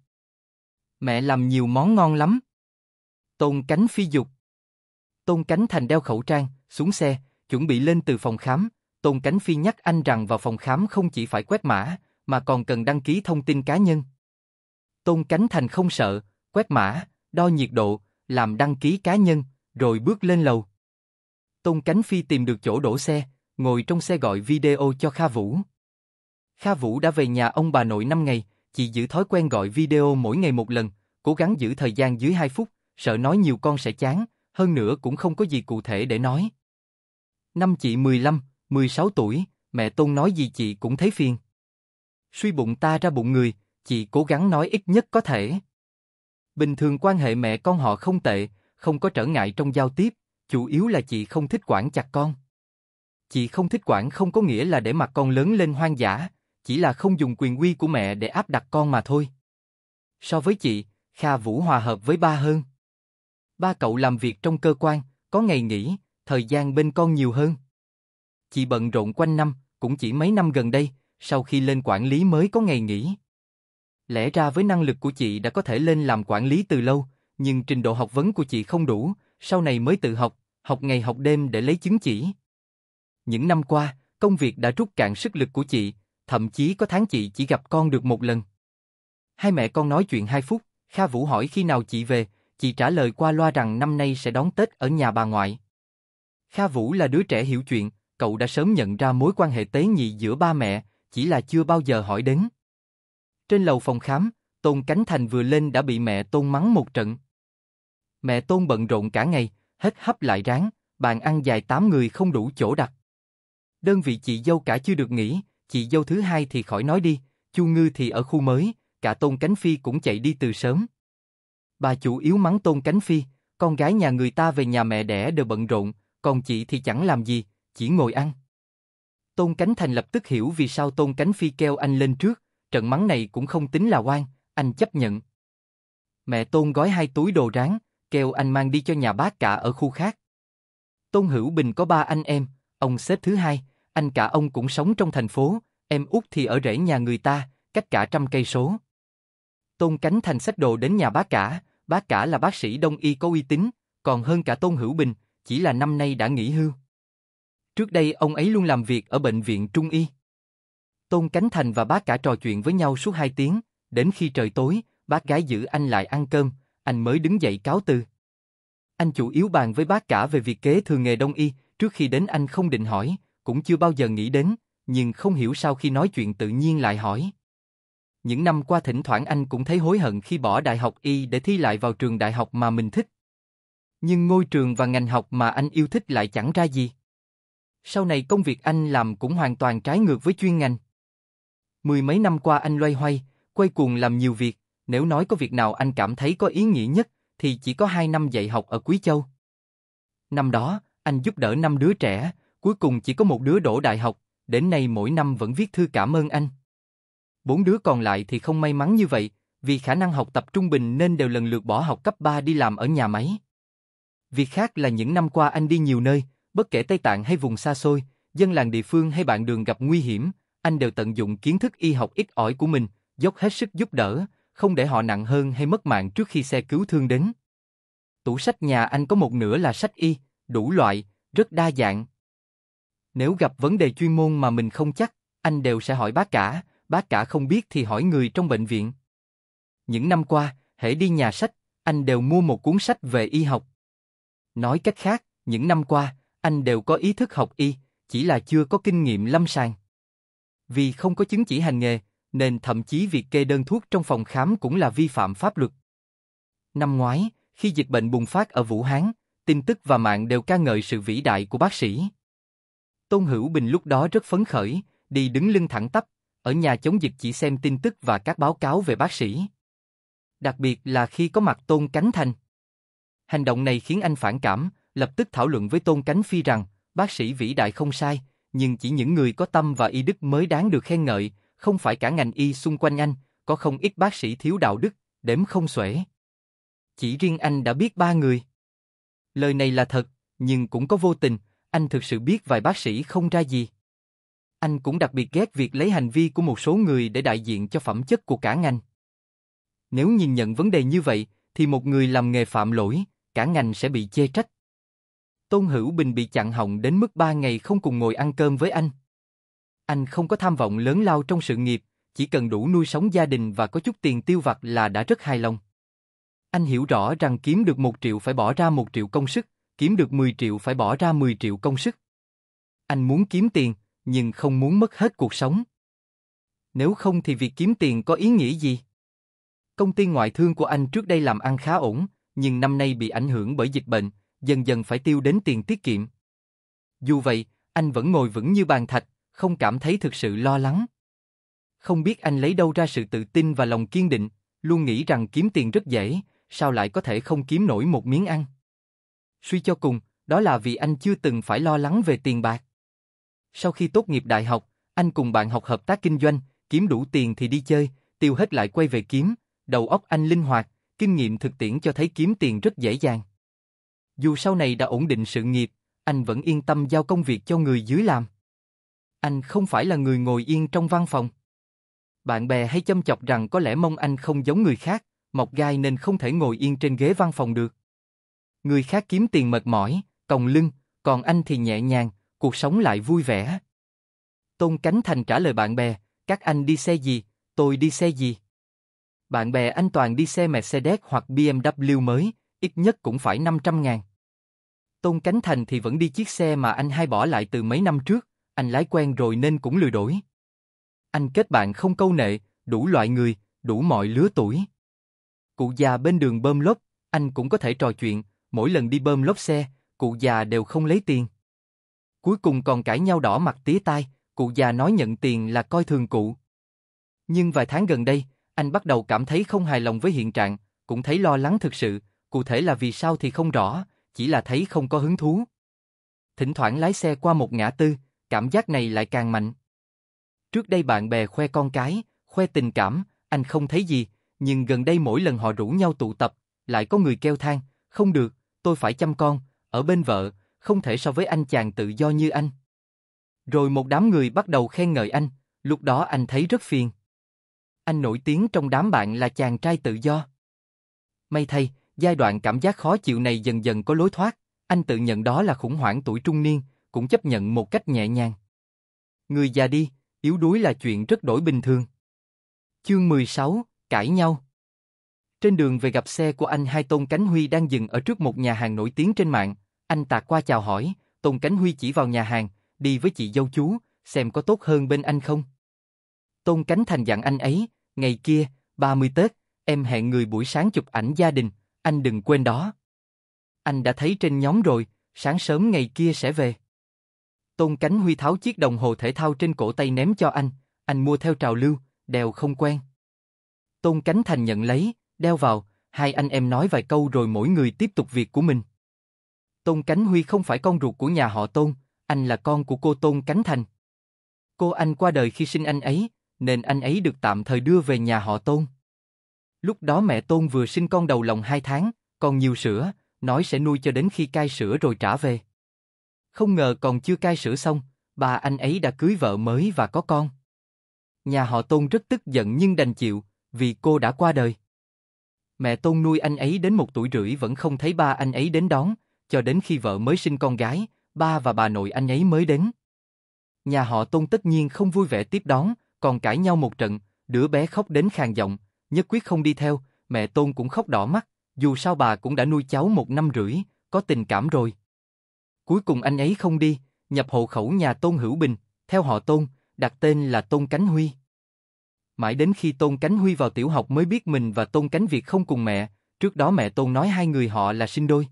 Mẹ làm nhiều món ngon lắm. Tôn Cánh phi dục. Tôn Cánh Thành đeo khẩu trang, xuống xe, chuẩn bị lên từ phòng khám. Tôn Cánh Phi nhắc anh rằng vào phòng khám không chỉ phải quét mã, mà còn cần đăng ký thông tin cá nhân. Tôn Cánh Thành không sợ, quét mã, đo nhiệt độ, làm đăng ký cá nhân, rồi bước lên lầu. Tôn Cánh Phi tìm được chỗ đổ xe, ngồi trong xe gọi video cho Kha Vũ. Kha Vũ đã về nhà ông bà nội 5 ngày, chỉ giữ thói quen gọi video mỗi ngày một lần, cố gắng giữ thời gian dưới 2 phút, sợ nói nhiều con sẽ chán, hơn nữa cũng không có gì cụ thể để nói. Năm chị 15, 16 tuổi, mẹ Tôn nói gì chị cũng thấy phiền. Suy bụng ta ra bụng người, chị cố gắng nói ít nhất có thể. Bình thường quan hệ mẹ con họ không tệ, không có trở ngại trong giao tiếp, chủ yếu là chị không thích quản chặt con. Chị không thích quản không có nghĩa là để mặt con lớn lên hoang dã, chỉ là không dùng quyền uy của mẹ để áp đặt con mà thôi. So với chị, Kha Vũ hòa hợp với ba hơn. Ba cậu làm việc trong cơ quan, có ngày nghỉ, thời gian bên con nhiều hơn. Chị bận rộn quanh năm, cũng chỉ mấy năm gần đây, sau khi lên quản lý mới có ngày nghỉ. Lẽ ra với năng lực của chị đã có thể lên làm quản lý từ lâu, nhưng trình độ học vấn của chị không đủ, sau này mới tự học, học ngày học đêm để lấy chứng chỉ. Những năm qua, công việc đã rút cạn sức lực của chị, thậm chí có tháng chị chỉ gặp con được một lần. Hai mẹ con nói chuyện hai phút, Kha Vũ hỏi khi nào chị về, chị trả lời qua loa rằng năm nay sẽ đón Tết ở nhà bà ngoại. Kha Vũ là đứa trẻ hiểu chuyện, cậu đã sớm nhận ra mối quan hệ tế nhị giữa ba mẹ, chỉ là chưa bao giờ hỏi đến. Trên lầu phòng khám, Tôn Cánh Thành vừa lên đã bị mẹ Tôn mắng một trận. Mẹ Tôn bận rộn cả ngày, hết hấp lại ráng, bàn ăn dài 8 người không đủ chỗ đặt. Đơn vị chị dâu cả chưa được nghỉ, chị dâu thứ hai thì khỏi nói đi, Chu Ngư thì ở khu mới, cả Tôn Cánh Phi cũng chạy đi từ sớm. Bà chủ yếu mắng Tôn Cánh Phi, con gái nhà người ta về nhà mẹ đẻ đều bận rộn, còn chị thì chẳng làm gì, chỉ ngồi ăn. Tôn Cánh Thành lập tức hiểu vì sao Tôn Cánh Phi kêu anh lên trước, trận mắng này cũng không tính là oan, anh chấp nhận. Mẹ Tôn gói hai túi đồ ráng kêu anh mang đi cho nhà bác cả ở khu khác. Tôn Hữu Bình có ba anh em, ông xếp thứ hai, anh cả ông cũng sống trong thành phố, em út thì ở rễ nhà người ta, cách cả trăm cây số. Tôn Cánh Thành xách đồ đến nhà bác cả, bác cả là bác sĩ đông y có uy tín, còn hơn cả Tôn Hữu Bình, chỉ là năm nay đã nghỉ hưu. Trước đây ông ấy luôn làm việc ở bệnh viện Trung Y. Tôn Cánh Thành và bác cả trò chuyện với nhau suốt hai tiếng, đến khi trời tối, bác gái giữ anh lại ăn cơm, anh mới đứng dậy cáo từ. Anh chủ yếu bàn với bác cả về việc kế thừa nghề đông y, trước khi đến anh không định hỏi, cũng chưa bao giờ nghĩ đến, nhưng không hiểu sao khi nói chuyện tự nhiên lại hỏi. Những năm qua thỉnh thoảng anh cũng thấy hối hận khi bỏ đại học y để thi lại vào trường đại học mà mình thích. Nhưng ngôi trường và ngành học mà anh yêu thích lại chẳng ra gì. Sau này công việc anh làm cũng hoàn toàn trái ngược với chuyên ngành. Mười mấy năm qua anh loay hoay, quay cuồng làm nhiều việc, nếu nói có việc nào anh cảm thấy có ý nghĩa nhất thì chỉ có hai năm dạy học ở Quý Châu. Năm đó, anh giúp đỡ năm đứa trẻ, cuối cùng chỉ có một đứa đổ đại học, đến nay mỗi năm vẫn viết thư cảm ơn anh. Bốn đứa còn lại thì không may mắn như vậy, vì khả năng học tập trung bình nên đều lần lượt bỏ học cấp 3 đi làm ở nhà máy. Việc khác là những năm qua anh đi nhiều nơi, bất kể Tây Tạng hay vùng xa xôi, dân làng địa phương hay bạn đường gặp nguy hiểm, anh đều tận dụng kiến thức y học ít ỏi của mình, dốc hết sức giúp đỡ, không để họ nặng hơn hay mất mạng trước khi xe cứu thương đến. Tủ sách nhà anh có một nửa là sách y, đủ loại, rất đa dạng. Nếu gặp vấn đề chuyên môn mà mình không chắc, anh đều sẽ hỏi bác cả, bác cả không biết thì hỏi người trong bệnh viện. Những năm qua, hãy đi nhà sách, anh đều mua một cuốn sách về y học. Nói cách khác, những năm qua, anh đều có ý thức học y, chỉ là chưa có kinh nghiệm lâm sàng. Vì không có chứng chỉ hành nghề, nên thậm chí việc kê đơn thuốc trong phòng khám cũng là vi phạm pháp luật. Năm ngoái, khi dịch bệnh bùng phát ở Vũ Hán, tin tức và mạng đều ca ngợi sự vĩ đại của bác sĩ. Tôn Hữu Bình lúc đó rất phấn khởi, đi đứng lưng thẳng tắp, ở nhà chống dịch chỉ xem tin tức và các báo cáo về bác sĩ. Đặc biệt là khi có mặt Tôn Cánh Thành. Hành động này khiến anh phản cảm, lập tức thảo luận với Tôn Cánh Phi rằng, bác sĩ vĩ đại không sai, nhưng chỉ những người có tâm và y đức mới đáng được khen ngợi, không phải cả ngành y xung quanh anh, có không ít bác sĩ thiếu đạo đức, đếm không xuể. Chỉ riêng anh đã biết ba người. Lời này là thật, nhưng cũng có vô tình, anh thực sự biết vài bác sĩ không ra gì. Anh cũng đặc biệt ghét việc lấy hành vi của một số người để đại diện cho phẩm chất của cả ngành. Nếu nhìn nhận vấn đề như vậy, thì một người làm nghề phạm lỗi, cả ngành sẽ bị chê trách. Tôn Hữu Bình bị chặn họng đến mức ba ngày không cùng ngồi ăn cơm với anh. Anh không có tham vọng lớn lao trong sự nghiệp, chỉ cần đủ nuôi sống gia đình và có chút tiền tiêu vặt là đã rất hài lòng. Anh hiểu rõ rằng kiếm được 1 triệu phải bỏ ra 1 triệu công sức, kiếm được 10 triệu phải bỏ ra 10 triệu công sức. Anh muốn kiếm tiền, nhưng không muốn mất hết cuộc sống. Nếu không thì việc kiếm tiền có ý nghĩa gì? Công ty ngoại thương của anh trước đây làm ăn khá ổn, nhưng năm nay bị ảnh hưởng bởi dịch bệnh, dần dần phải tiêu đến tiền tiết kiệm. Dù vậy, anh vẫn ngồi vững như bàn thạch, không cảm thấy thực sự lo lắng. Không biết anh lấy đâu ra sự tự tin và lòng kiên định, luôn nghĩ rằng kiếm tiền rất dễ, sao lại có thể không kiếm nổi một miếng ăn? Suy cho cùng, đó là vì anh chưa từng phải lo lắng về tiền bạc. Sau khi tốt nghiệp đại học, anh cùng bạn học hợp tác kinh doanh, kiếm đủ tiền thì đi chơi, tiêu hết lại quay về kiếm, đầu óc anh linh hoạt, kinh nghiệm thực tiễn cho thấy kiếm tiền rất dễ dàng. Dù sau này đã ổn định sự nghiệp, anh vẫn yên tâm giao công việc cho người dưới làm. Anh không phải là người ngồi yên trong văn phòng. Bạn bè hay châm chọc rằng có lẽ mong anh không giống người khác, mọc gai nên không thể ngồi yên trên ghế văn phòng được. Người khác kiếm tiền mệt mỏi, còng lưng, còn anh thì nhẹ nhàng, cuộc sống lại vui vẻ. Tôn Cánh Thành trả lời bạn bè, các anh đi xe gì, tôi đi xe gì. Bạn bè anh toàn đi xe Mercedes hoặc BMW mới, ít nhất cũng phải 500 ngàn. Tôn Cánh Thành thì vẫn đi chiếc xe mà anh hai bỏ lại từ mấy năm trước, anh lái quen rồi nên cũng lười đổi. Anh kết bạn không câu nệ, đủ loại người, đủ mọi lứa tuổi. Cụ già bên đường bơm lốp, anh cũng có thể trò chuyện, mỗi lần đi bơm lốp xe, cụ già đều không lấy tiền. Cuối cùng còn cãi nhau đỏ mặt tía tai, cụ già nói nhận tiền là coi thường cụ. Nhưng vài tháng gần đây, anh bắt đầu cảm thấy không hài lòng với hiện trạng, cũng thấy lo lắng thực sự, cụ thể là vì sao thì không rõ, chỉ là thấy không có hứng thú. Thỉnh thoảng lái xe qua một ngã tư, cảm giác này lại càng mạnh. Trước đây bạn bè khoe con cái, khoe tình cảm, anh không thấy gì, nhưng gần đây mỗi lần họ rủ nhau tụ tập, lại có người kêu than, không được, tôi phải chăm con, ở bên vợ, không thể so với anh chàng tự do như anh. Rồi một đám người bắt đầu khen ngợi anh, lúc đó anh thấy rất phiền. Anh nổi tiếng trong đám bạn là chàng trai tự do. May thay, giai đoạn cảm giác khó chịu này dần dần có lối thoát, anh tự nhận đó là khủng hoảng tuổi trung niên, cũng chấp nhận một cách nhẹ nhàng. Người già đi, yếu đuối là chuyện rất đổi bình thường. Chương 16, cãi nhau. Trên đường về gặp xe của anh Hai Tôn Cánh Huy đang dừng ở trước một nhà hàng nổi tiếng trên mạng, anh tạc qua chào hỏi, Tôn Cánh Huy chỉ vào nhà hàng, đi với chị dâu chú, xem có tốt hơn bên anh không. Tôn Cánh Thành dặn anh ấy, ngày kia, 30 Tết, em hẹn người buổi sáng chụp ảnh gia đình, anh đừng quên đó. Anh đã thấy trên nhóm rồi, sáng sớm ngày kia sẽ về. Tôn Cánh Huy tháo chiếc đồng hồ thể thao trên cổ tay ném cho anh, anh mua theo trào lưu, đeo không quen. Tôn Cánh Thành nhận lấy, đeo vào, hai anh em nói vài câu rồi mỗi người tiếp tục việc của mình. Tôn Cánh Huy không phải con ruột của nhà họ Tôn, anh là con của cô Tôn Cánh Thành. Cô anh qua đời khi sinh anh ấy, nên anh ấy được tạm thời đưa về nhà họ Tôn. Lúc đó mẹ Tôn vừa sinh con đầu lòng hai tháng, còn nhiều sữa, nói sẽ nuôi cho đến khi cai sữa rồi trả về. Không ngờ còn chưa cai sữa xong, bà anh ấy đã cưới vợ mới và có con. Nhà họ Tôn rất tức giận nhưng đành chịu, vì cô đã qua đời. Mẹ Tôn nuôi anh ấy đến một tuổi rưỡi vẫn không thấy ba anh ấy đến đón, cho đến khi vợ mới sinh con gái, ba và bà nội anh ấy mới đến. Nhà họ Tôn tất nhiên không vui vẻ tiếp đón, còn cãi nhau một trận, đứa bé khóc đến khàn giọng, nhất quyết không đi theo, mẹ Tôn cũng khóc đỏ mắt, dù sao bà cũng đã nuôi cháu một năm rưỡi, có tình cảm rồi. Cuối cùng anh ấy không đi, nhập hộ khẩu nhà Tôn Hữu Bình, theo họ Tôn, đặt tên là Tôn Cánh Huy. Mãi đến khi Tôn Cánh Huy vào tiểu học mới biết mình và Tôn Cánh Việt không cùng mẹ, trước đó mẹ Tôn nói hai người họ là sinh đôi.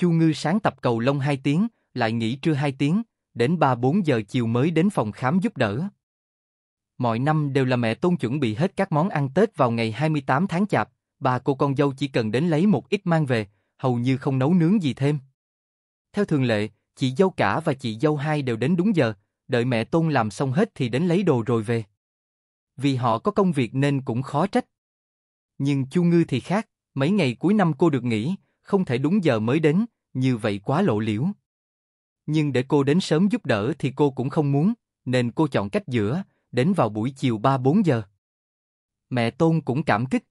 Chu Ngư sáng tập cầu lông 2 tiếng, lại nghỉ trưa 2 tiếng, đến 3-4 giờ chiều mới đến phòng khám giúp đỡ. Mọi năm đều là mẹ Tôn chuẩn bị hết các món ăn Tết vào ngày 28 tháng chạp, bà cô con dâu chỉ cần đến lấy một ít mang về, hầu như không nấu nướng gì thêm. Theo thường lệ, chị dâu cả và chị dâu hai đều đến đúng giờ, đợi mẹ Tôn làm xong hết thì đến lấy đồ rồi về. Vì họ có công việc nên cũng khó trách. Nhưng Chu Ngư thì khác, mấy ngày cuối năm cô được nghỉ, không thể đúng giờ mới đến, như vậy quá lộ liễu. Nhưng để cô đến sớm giúp đỡ thì cô cũng không muốn, nên cô chọn cách giữa, đến vào buổi chiều 3-4 giờ. Mẹ Tôn cũng cảm kích.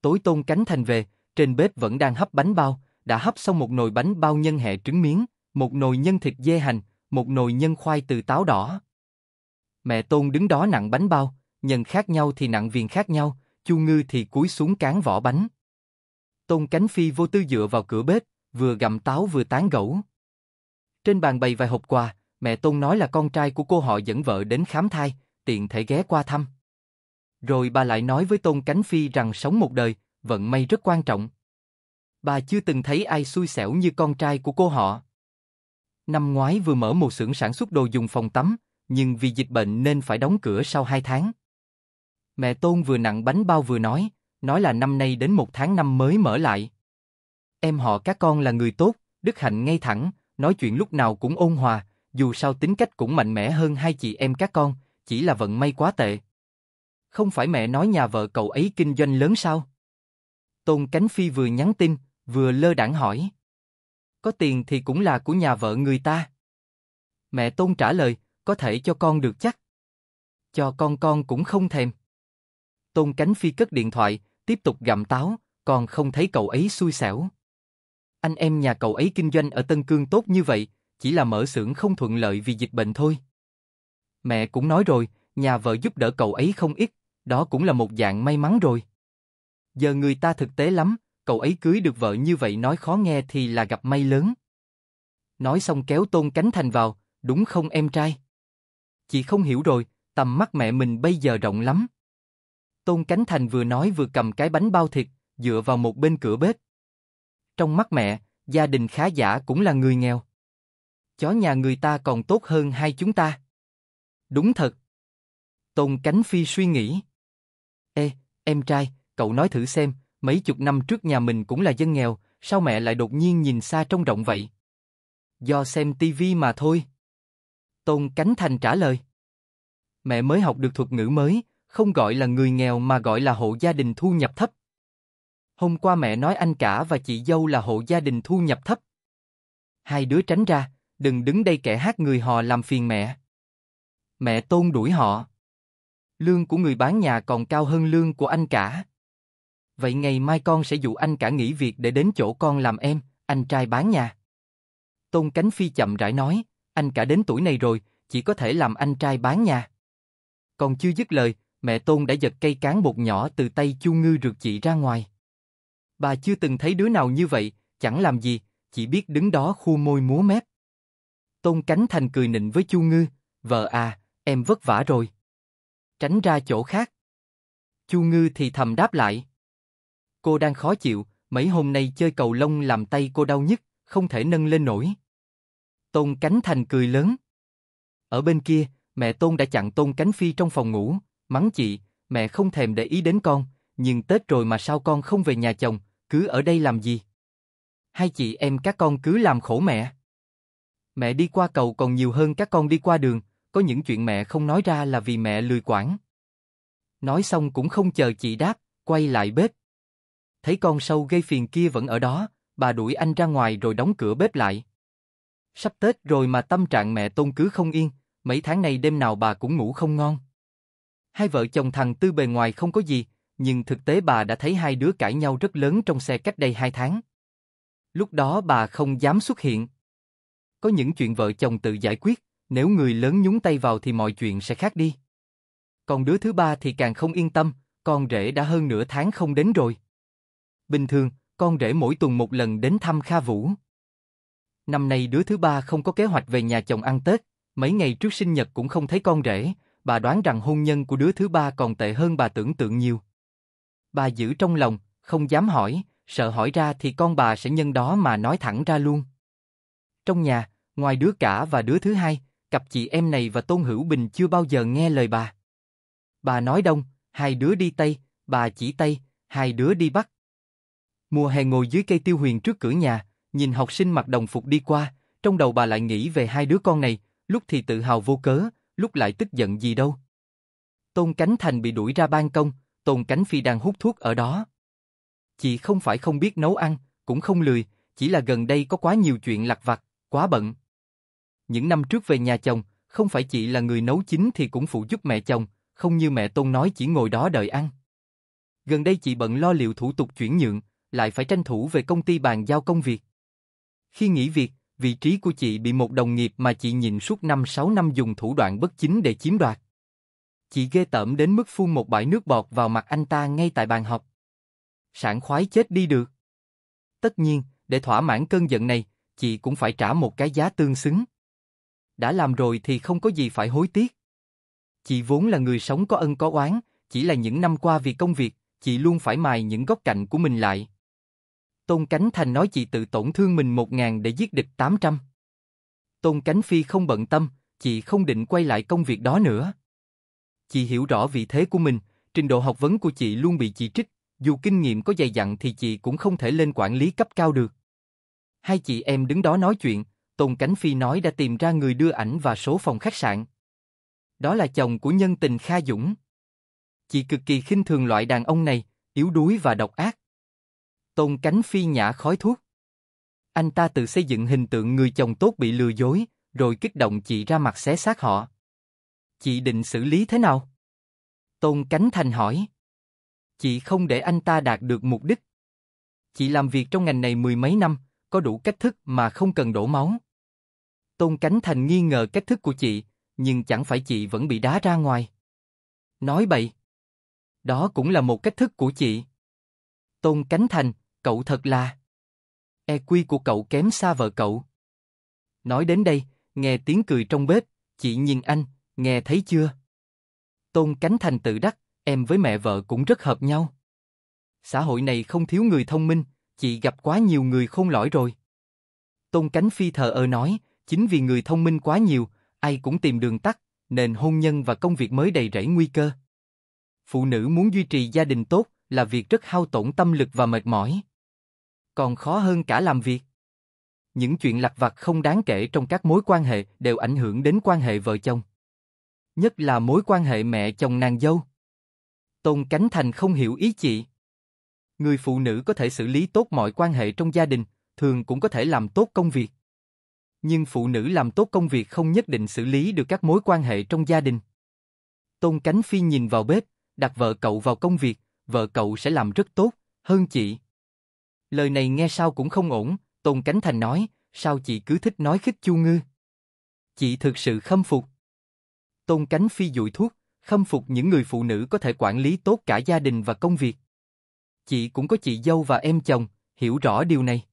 Tối Tôn cánh thành về, trên bếp vẫn đang hấp bánh bao, đã hấp xong một nồi bánh bao nhân hệ trứng miếng, một nồi nhân thịt dê hành, một nồi nhân khoai từ táo đỏ. Mẹ Tôn đứng đó nặng bánh bao, nhân khác nhau thì nặng viền khác nhau, Chu Ngư thì cúi xuống cán vỏ bánh. Tôn Cánh Phi vô tư dựa vào cửa bếp, vừa gặm táo vừa tán gẫu. Trên bàn bày vài hộp quà, mẹ Tôn nói là con trai của cô họ dẫn vợ đến khám thai, tiện thể ghé qua thăm. Rồi bà lại nói với Tôn Cánh Phi rằng sống một đời, vận may rất quan trọng. Bà chưa từng thấy ai xui xẻo như con trai của cô họ. Năm ngoái vừa mở một xưởng sản xuất đồ dùng phòng tắm, nhưng vì dịch bệnh nên phải đóng cửa sau hai tháng. Mẹ Tôn vừa nặng bánh bao vừa nói, nói là năm nay đến một tháng năm mới mở lại. Em họ các con là người tốt, đức hạnh ngay thẳng, nói chuyện lúc nào cũng ôn hòa, dù sao tính cách cũng mạnh mẽ hơn hai chị em các con, chỉ là vận may quá tệ. Không phải mẹ nói nhà vợ cậu ấy kinh doanh lớn sao? Tôn Cánh Phi vừa nhắn tin, vừa lơ đảng hỏi. Có tiền thì cũng là của nhà vợ người ta. Mẹ Tôn trả lời, có thể cho con được chắc. Cho con con cũng không thèm. Tôn Cánh Phi cất điện thoại, tiếp tục gặm táo, còn không thấy cậu ấy xui xẻo. Anh em nhà cậu ấy kinh doanh ở Tân Cương tốt như vậy, chỉ là mở xưởng không thuận lợi vì dịch bệnh thôi. Mẹ cũng nói rồi, nhà vợ giúp đỡ cậu ấy không ít, đó cũng là một dạng may mắn rồi. Giờ người ta thực tế lắm, cậu ấy cưới được vợ như vậy nói khó nghe thì là gặp may lớn. Nói xong kéo Tôn Cánh Thành vào, đúng không em trai? Chị không hiểu rồi, tầm mắt mẹ mình bây giờ rộng lắm. Tôn Cánh Thành vừa nói vừa cầm cái bánh bao thịt, dựa vào một bên cửa bếp. Trong mắt mẹ, gia đình khá giả cũng là người nghèo. Chó nhà người ta còn tốt hơn hai chúng ta. Đúng thật. Tôn Cánh Phi suy nghĩ. Ê, em trai, cậu nói thử xem, mấy chục năm trước nhà mình cũng là dân nghèo, sao mẹ lại đột nhiên nhìn xa trông rộng vậy? Do xem tivi mà thôi. Tôn Cánh Thành trả lời. Mẹ mới học được thuật ngữ mới, không gọi là người nghèo mà gọi là hộ gia đình thu nhập thấp. Hôm qua mẹ nói anh cả và chị dâu là hộ gia đình thu nhập thấp. Hai đứa tránh ra, đừng đứng đây kẻ hát người họ làm phiền mẹ. Mẹ tôn đuổi họ. Lương của người bán nhà còn cao hơn lương của anh cả. Vậy ngày mai con sẽ dụ anh cả nghỉ việc để đến chỗ con làm em, anh trai bán nhà. Tôn Cánh Phi chậm rãi nói, anh cả đến tuổi này rồi, chỉ có thể làm anh trai bán nhà. Còn chưa dứt lời, mẹ Tôn đã giật cây cán bột nhỏ từ tay Chu Ngư rượt chị ra ngoài. Bà chưa từng thấy đứa nào như vậy, chẳng làm gì, chỉ biết đứng đó khu môi múa mép. Tôn Cánh Thành cười nịnh với Chu Ngư, vợ à, em vất vả rồi. Tránh ra chỗ khác. Chu Ngư thì thầm đáp lại. Cô đang khó chịu, mấy hôm nay chơi cầu lông làm tay cô đau nhất không thể nâng lên nổi. Tôn Cánh Thành cười lớn. Ở bên kia, mẹ Tôn đã chặn Tôn Cánh Phi trong phòng ngủ, mắng chị, mẹ không thèm để ý đến con, nhưng Tết rồi mà sao con không về nhà chồng, cứ ở đây làm gì? Hai chị em các con cứ làm khổ mẹ. Mẹ đi qua cầu còn nhiều hơn các con đi qua đường, có những chuyện mẹ không nói ra là vì mẹ lười quản. Nói xong cũng không chờ chị đáp, quay lại bếp. Thấy con sâu gây phiền kia vẫn ở đó, bà đuổi anh ra ngoài rồi đóng cửa bếp lại. Sắp Tết rồi mà tâm trạng mẹ Tôn cứ không yên, mấy tháng này đêm nào bà cũng ngủ không ngon. Hai vợ chồng thằng Tư bề ngoài không có gì, nhưng thực tế bà đã thấy hai đứa cãi nhau rất lớn trong xe cách đây hai tháng. Lúc đó bà không dám xuất hiện. Có những chuyện vợ chồng tự giải quyết, nếu người lớn nhúng tay vào thì mọi chuyện sẽ khác đi. Còn đứa thứ ba thì càng không yên tâm, con rể đã hơn nửa tháng không đến rồi. Bình thường, con rể mỗi tuần một lần đến thăm Kha Vũ. Năm nay đứa thứ ba không có kế hoạch về nhà chồng ăn Tết, mấy ngày trước sinh nhật cũng không thấy con rể, bà đoán rằng hôn nhân của đứa thứ ba còn tệ hơn bà tưởng tượng nhiều. Bà giữ trong lòng, không dám hỏi, sợ hỏi ra thì con bà sẽ nhân đó mà nói thẳng ra luôn. Trong nhà, ngoài đứa cả và đứa thứ hai, cặp chị em này và Tôn Hữu Bình chưa bao giờ nghe lời bà. Bà nói đông, hai đứa đi Tây, bà chỉ Tây, hai đứa đi Bắc. Mùa hè ngồi dưới cây tiêu huyền trước cửa nhà, nhìn học sinh mặc đồng phục đi qua, trong đầu bà lại nghĩ về hai đứa con này, lúc thì tự hào vô cớ, lúc lại tức giận gì đâu. Tôn Cánh Thành bị đuổi ra ban công, Tôn Cánh Phi đang hút thuốc ở đó. Chị không phải không biết nấu ăn, cũng không lười, chỉ là gần đây có quá nhiều chuyện lặt vặt, quá bận. Những năm trước về nhà chồng, không phải chị là người nấu chính thì cũng phụ giúp mẹ chồng, không như mẹ Tôn nói chỉ ngồi đó đợi ăn. Gần đây chị bận lo liệu thủ tục chuyển nhượng, lại phải tranh thủ về công ty bàn giao công việc. Khi nghỉ việc, vị trí của chị bị một đồng nghiệp mà chị nhìn suốt 5-6 năm dùng thủ đoạn bất chính để chiếm đoạt. Chị ghê tởm đến mức phun một bãi nước bọt vào mặt anh ta ngay tại bàn học. Sảng khoái chết đi được. Tất nhiên, để thỏa mãn cơn giận này, chị cũng phải trả một cái giá tương xứng. Đã làm rồi thì không có gì phải hối tiếc. Chị vốn là người sống có ân có oán, chỉ là những năm qua vì công việc, chị luôn phải mài những góc cạnh của mình lại. Tôn Cánh Thành nói chị tự tổn thương mình một ngàn để giết địch trăm. Tôn Cánh Phi không bận tâm, chị không định quay lại công việc đó nữa. Chị hiểu rõ vị thế của mình, trình độ học vấn của chị luôn bị chỉ trích, dù kinh nghiệm có dày dặn thì chị cũng không thể lên quản lý cấp cao được. Hai chị em đứng đó nói chuyện, Tôn Cánh Phi nói đã tìm ra người đưa ảnh và số phòng khách sạn. Đó là chồng của nhân tình Kha Dũng. Chị cực kỳ khinh thường loại đàn ông này, yếu đuối và độc ác. Tôn Cánh Phi nhã khói thuốc. Anh ta tự xây dựng hình tượng người chồng tốt bị lừa dối, rồi kích động chị ra mặt xé xác họ. Chị định xử lý thế nào? Tôn Cánh Thành hỏi. Chị không để anh ta đạt được mục đích. Chị làm việc trong ngành này mười mấy năm, có đủ cách thức mà không cần đổ máu. Tôn Cánh Thành nghi ngờ cách thức của chị, nhưng chẳng phải chị vẫn bị đá ra ngoài. Nói bậy. Đó cũng là một cách thức của chị. Tôn Cánh Thành, Cậu thật là... EQ của cậu kém xa vợ cậu. Nói đến đây, nghe tiếng cười trong bếp, chị nhìn anh, nghe thấy chưa? Tôn Cánh Thành tự đắc, em với mẹ vợ cũng rất hợp nhau. Xã hội này không thiếu người thông minh, chị gặp quá nhiều người không lõi rồi. Tôn Cánh Phi thờ ơ nói, chính vì người thông minh quá nhiều, ai cũng tìm đường tắt, nên hôn nhân và công việc mới đầy rẫy nguy cơ. Phụ nữ muốn duy trì gia đình tốt là việc rất hao tổn tâm lực và mệt mỏi còn khó hơn cả làm việc. Những chuyện lặt vặt không đáng kể trong các mối quan hệ đều ảnh hưởng đến quan hệ vợ chồng. Nhất là mối quan hệ mẹ chồng nàng dâu. Tôn Cánh Thành không hiểu ý chị. Người phụ nữ có thể xử lý tốt mọi quan hệ trong gia đình, thường cũng có thể làm tốt công việc. Nhưng phụ nữ làm tốt công việc không nhất định xử lý được các mối quan hệ trong gia đình. Tôn Cánh Phi nhìn vào bếp, đặt vợ cậu vào công việc, vợ cậu sẽ làm rất tốt, hơn chị. Lời này nghe sao cũng không ổn, Tôn Cánh Thành nói, sao chị cứ thích nói khích Chu Ngư? Chị thực sự khâm phục. Tôn Cánh Phi dụi thuốc, khâm phục những người phụ nữ có thể quản lý tốt cả gia đình và công việc. Chị cũng có chị dâu và em chồng, hiểu rõ điều này.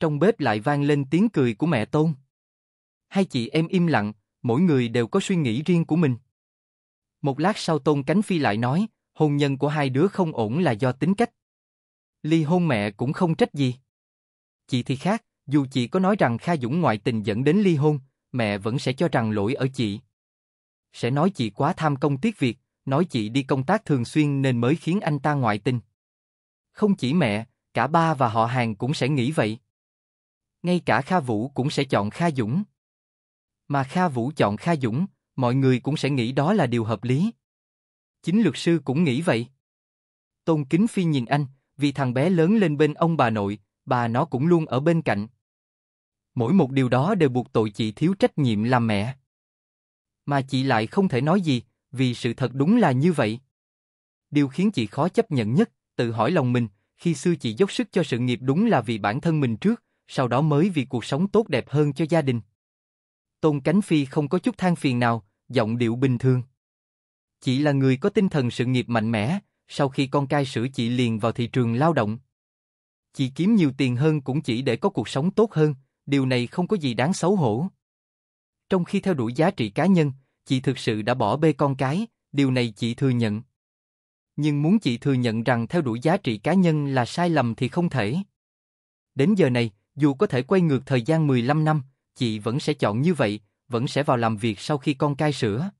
Trong bếp lại vang lên tiếng cười của mẹ Tôn. Hai chị em im lặng, mỗi người đều có suy nghĩ riêng của mình. Một lát sau Tôn Cánh Phi lại nói, hôn nhân của hai đứa không ổn là do tính cách ly hôn mẹ cũng không trách gì. Chị thì khác, dù chị có nói rằng Kha Dũng ngoại tình dẫn đến ly hôn, mẹ vẫn sẽ cho rằng lỗi ở chị. Sẽ nói chị quá tham công tiếc việc, nói chị đi công tác thường xuyên nên mới khiến anh ta ngoại tình. Không chỉ mẹ, cả ba và họ hàng cũng sẽ nghĩ vậy. Ngay cả Kha Vũ cũng sẽ chọn Kha Dũng. Mà Kha Vũ chọn Kha Dũng, mọi người cũng sẽ nghĩ đó là điều hợp lý. Chính luật sư cũng nghĩ vậy. Tôn Kính Phi nhìn anh, vì thằng bé lớn lên bên ông bà nội, bà nó cũng luôn ở bên cạnh. Mỗi một điều đó đều buộc tội chị thiếu trách nhiệm làm mẹ. Mà chị lại không thể nói gì, vì sự thật đúng là như vậy. Điều khiến chị khó chấp nhận nhất, tự hỏi lòng mình, khi xưa chị dốc sức cho sự nghiệp đúng là vì bản thân mình trước, sau đó mới vì cuộc sống tốt đẹp hơn cho gia đình. Tôn Cánh Phi không có chút than phiền nào, giọng điệu bình thường. Chị là người có tinh thần sự nghiệp mạnh mẽ, sau khi con trai sửa chị liền vào thị trường lao động. Chị kiếm nhiều tiền hơn cũng chỉ để có cuộc sống tốt hơn, điều này không có gì đáng xấu hổ. Trong khi theo đuổi giá trị cá nhân, chị thực sự đã bỏ bê con cái, điều này chị thừa nhận. Nhưng muốn chị thừa nhận rằng theo đuổi giá trị cá nhân là sai lầm thì không thể. Đến giờ này, dù có thể quay ngược thời gian 15 năm, chị vẫn sẽ chọn như vậy, vẫn sẽ vào làm việc sau khi con cai sữa.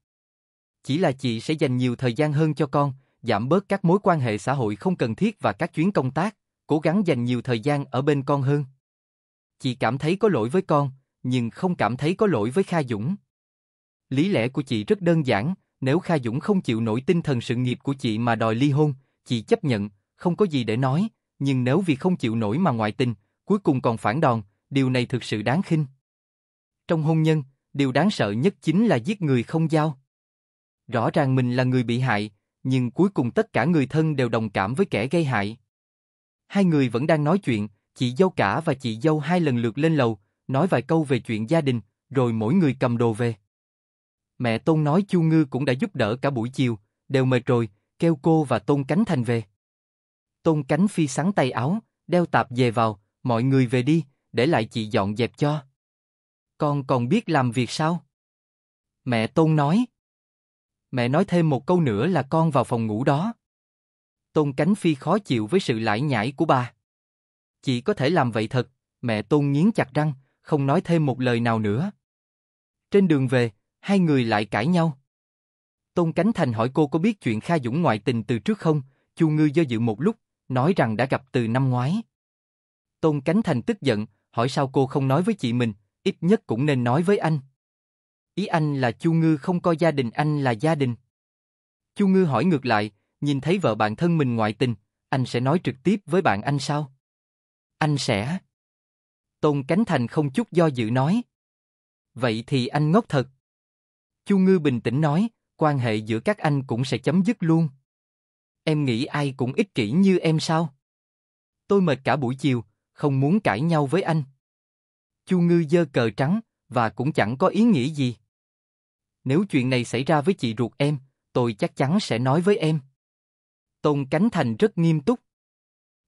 Chỉ là chị sẽ dành nhiều thời gian hơn cho con, giảm bớt các mối quan hệ xã hội không cần thiết và các chuyến công tác, cố gắng dành nhiều thời gian ở bên con hơn. Chị cảm thấy có lỗi với con, nhưng không cảm thấy có lỗi với Kha Dũng. Lý lẽ của chị rất đơn giản, nếu Kha Dũng không chịu nổi tinh thần sự nghiệp của chị mà đòi ly hôn, chị chấp nhận, không có gì để nói, nhưng nếu vì không chịu nổi mà ngoại tình, cuối cùng còn phản đòn, điều này thực sự đáng khinh. Trong hôn nhân, điều đáng sợ nhất chính là giết người không giao. Rõ ràng mình là người bị hại, nhưng cuối cùng tất cả người thân đều đồng cảm với kẻ gây hại. Hai người vẫn đang nói chuyện, chị dâu cả và chị dâu hai lần lượt lên lầu, nói vài câu về chuyện gia đình, rồi mỗi người cầm đồ về. Mẹ Tôn nói Chu Ngư cũng đã giúp đỡ cả buổi chiều, đều mệt rồi, kêu cô và Tôn Cánh Thành về. Tôn Cánh Phi sắn tay áo, đeo tạp về vào, mọi người về đi, để lại chị dọn dẹp cho. Con còn biết làm việc sao? Mẹ Tôn nói mẹ nói thêm một câu nữa là con vào phòng ngủ đó. Tôn Cánh Phi khó chịu với sự lải nhải của bà. Chỉ có thể làm vậy thật, mẹ Tôn nghiến chặt răng, không nói thêm một lời nào nữa. Trên đường về, hai người lại cãi nhau. Tôn Cánh Thành hỏi cô có biết chuyện Kha Dũng ngoại tình từ trước không, Chu Ngư do dự một lúc, nói rằng đã gặp từ năm ngoái. Tôn Cánh Thành tức giận, hỏi sao cô không nói với chị mình, ít nhất cũng nên nói với anh. Ý anh là Chu Ngư không coi gia đình anh là gia đình. Chu Ngư hỏi ngược lại, nhìn thấy vợ bạn thân mình ngoại tình, anh sẽ nói trực tiếp với bạn anh sao? Anh sẽ. Tôn Cánh Thành không chút do dự nói. Vậy thì anh ngốc thật. Chu Ngư bình tĩnh nói, quan hệ giữa các anh cũng sẽ chấm dứt luôn. Em nghĩ ai cũng ích kỷ như em sao? Tôi mệt cả buổi chiều, không muốn cãi nhau với anh. Chu Ngư dơ cờ trắng, và cũng chẳng có ý nghĩa gì nếu chuyện này xảy ra với chị ruột em, tôi chắc chắn sẽ nói với em. Tôn Cánh Thành rất nghiêm túc.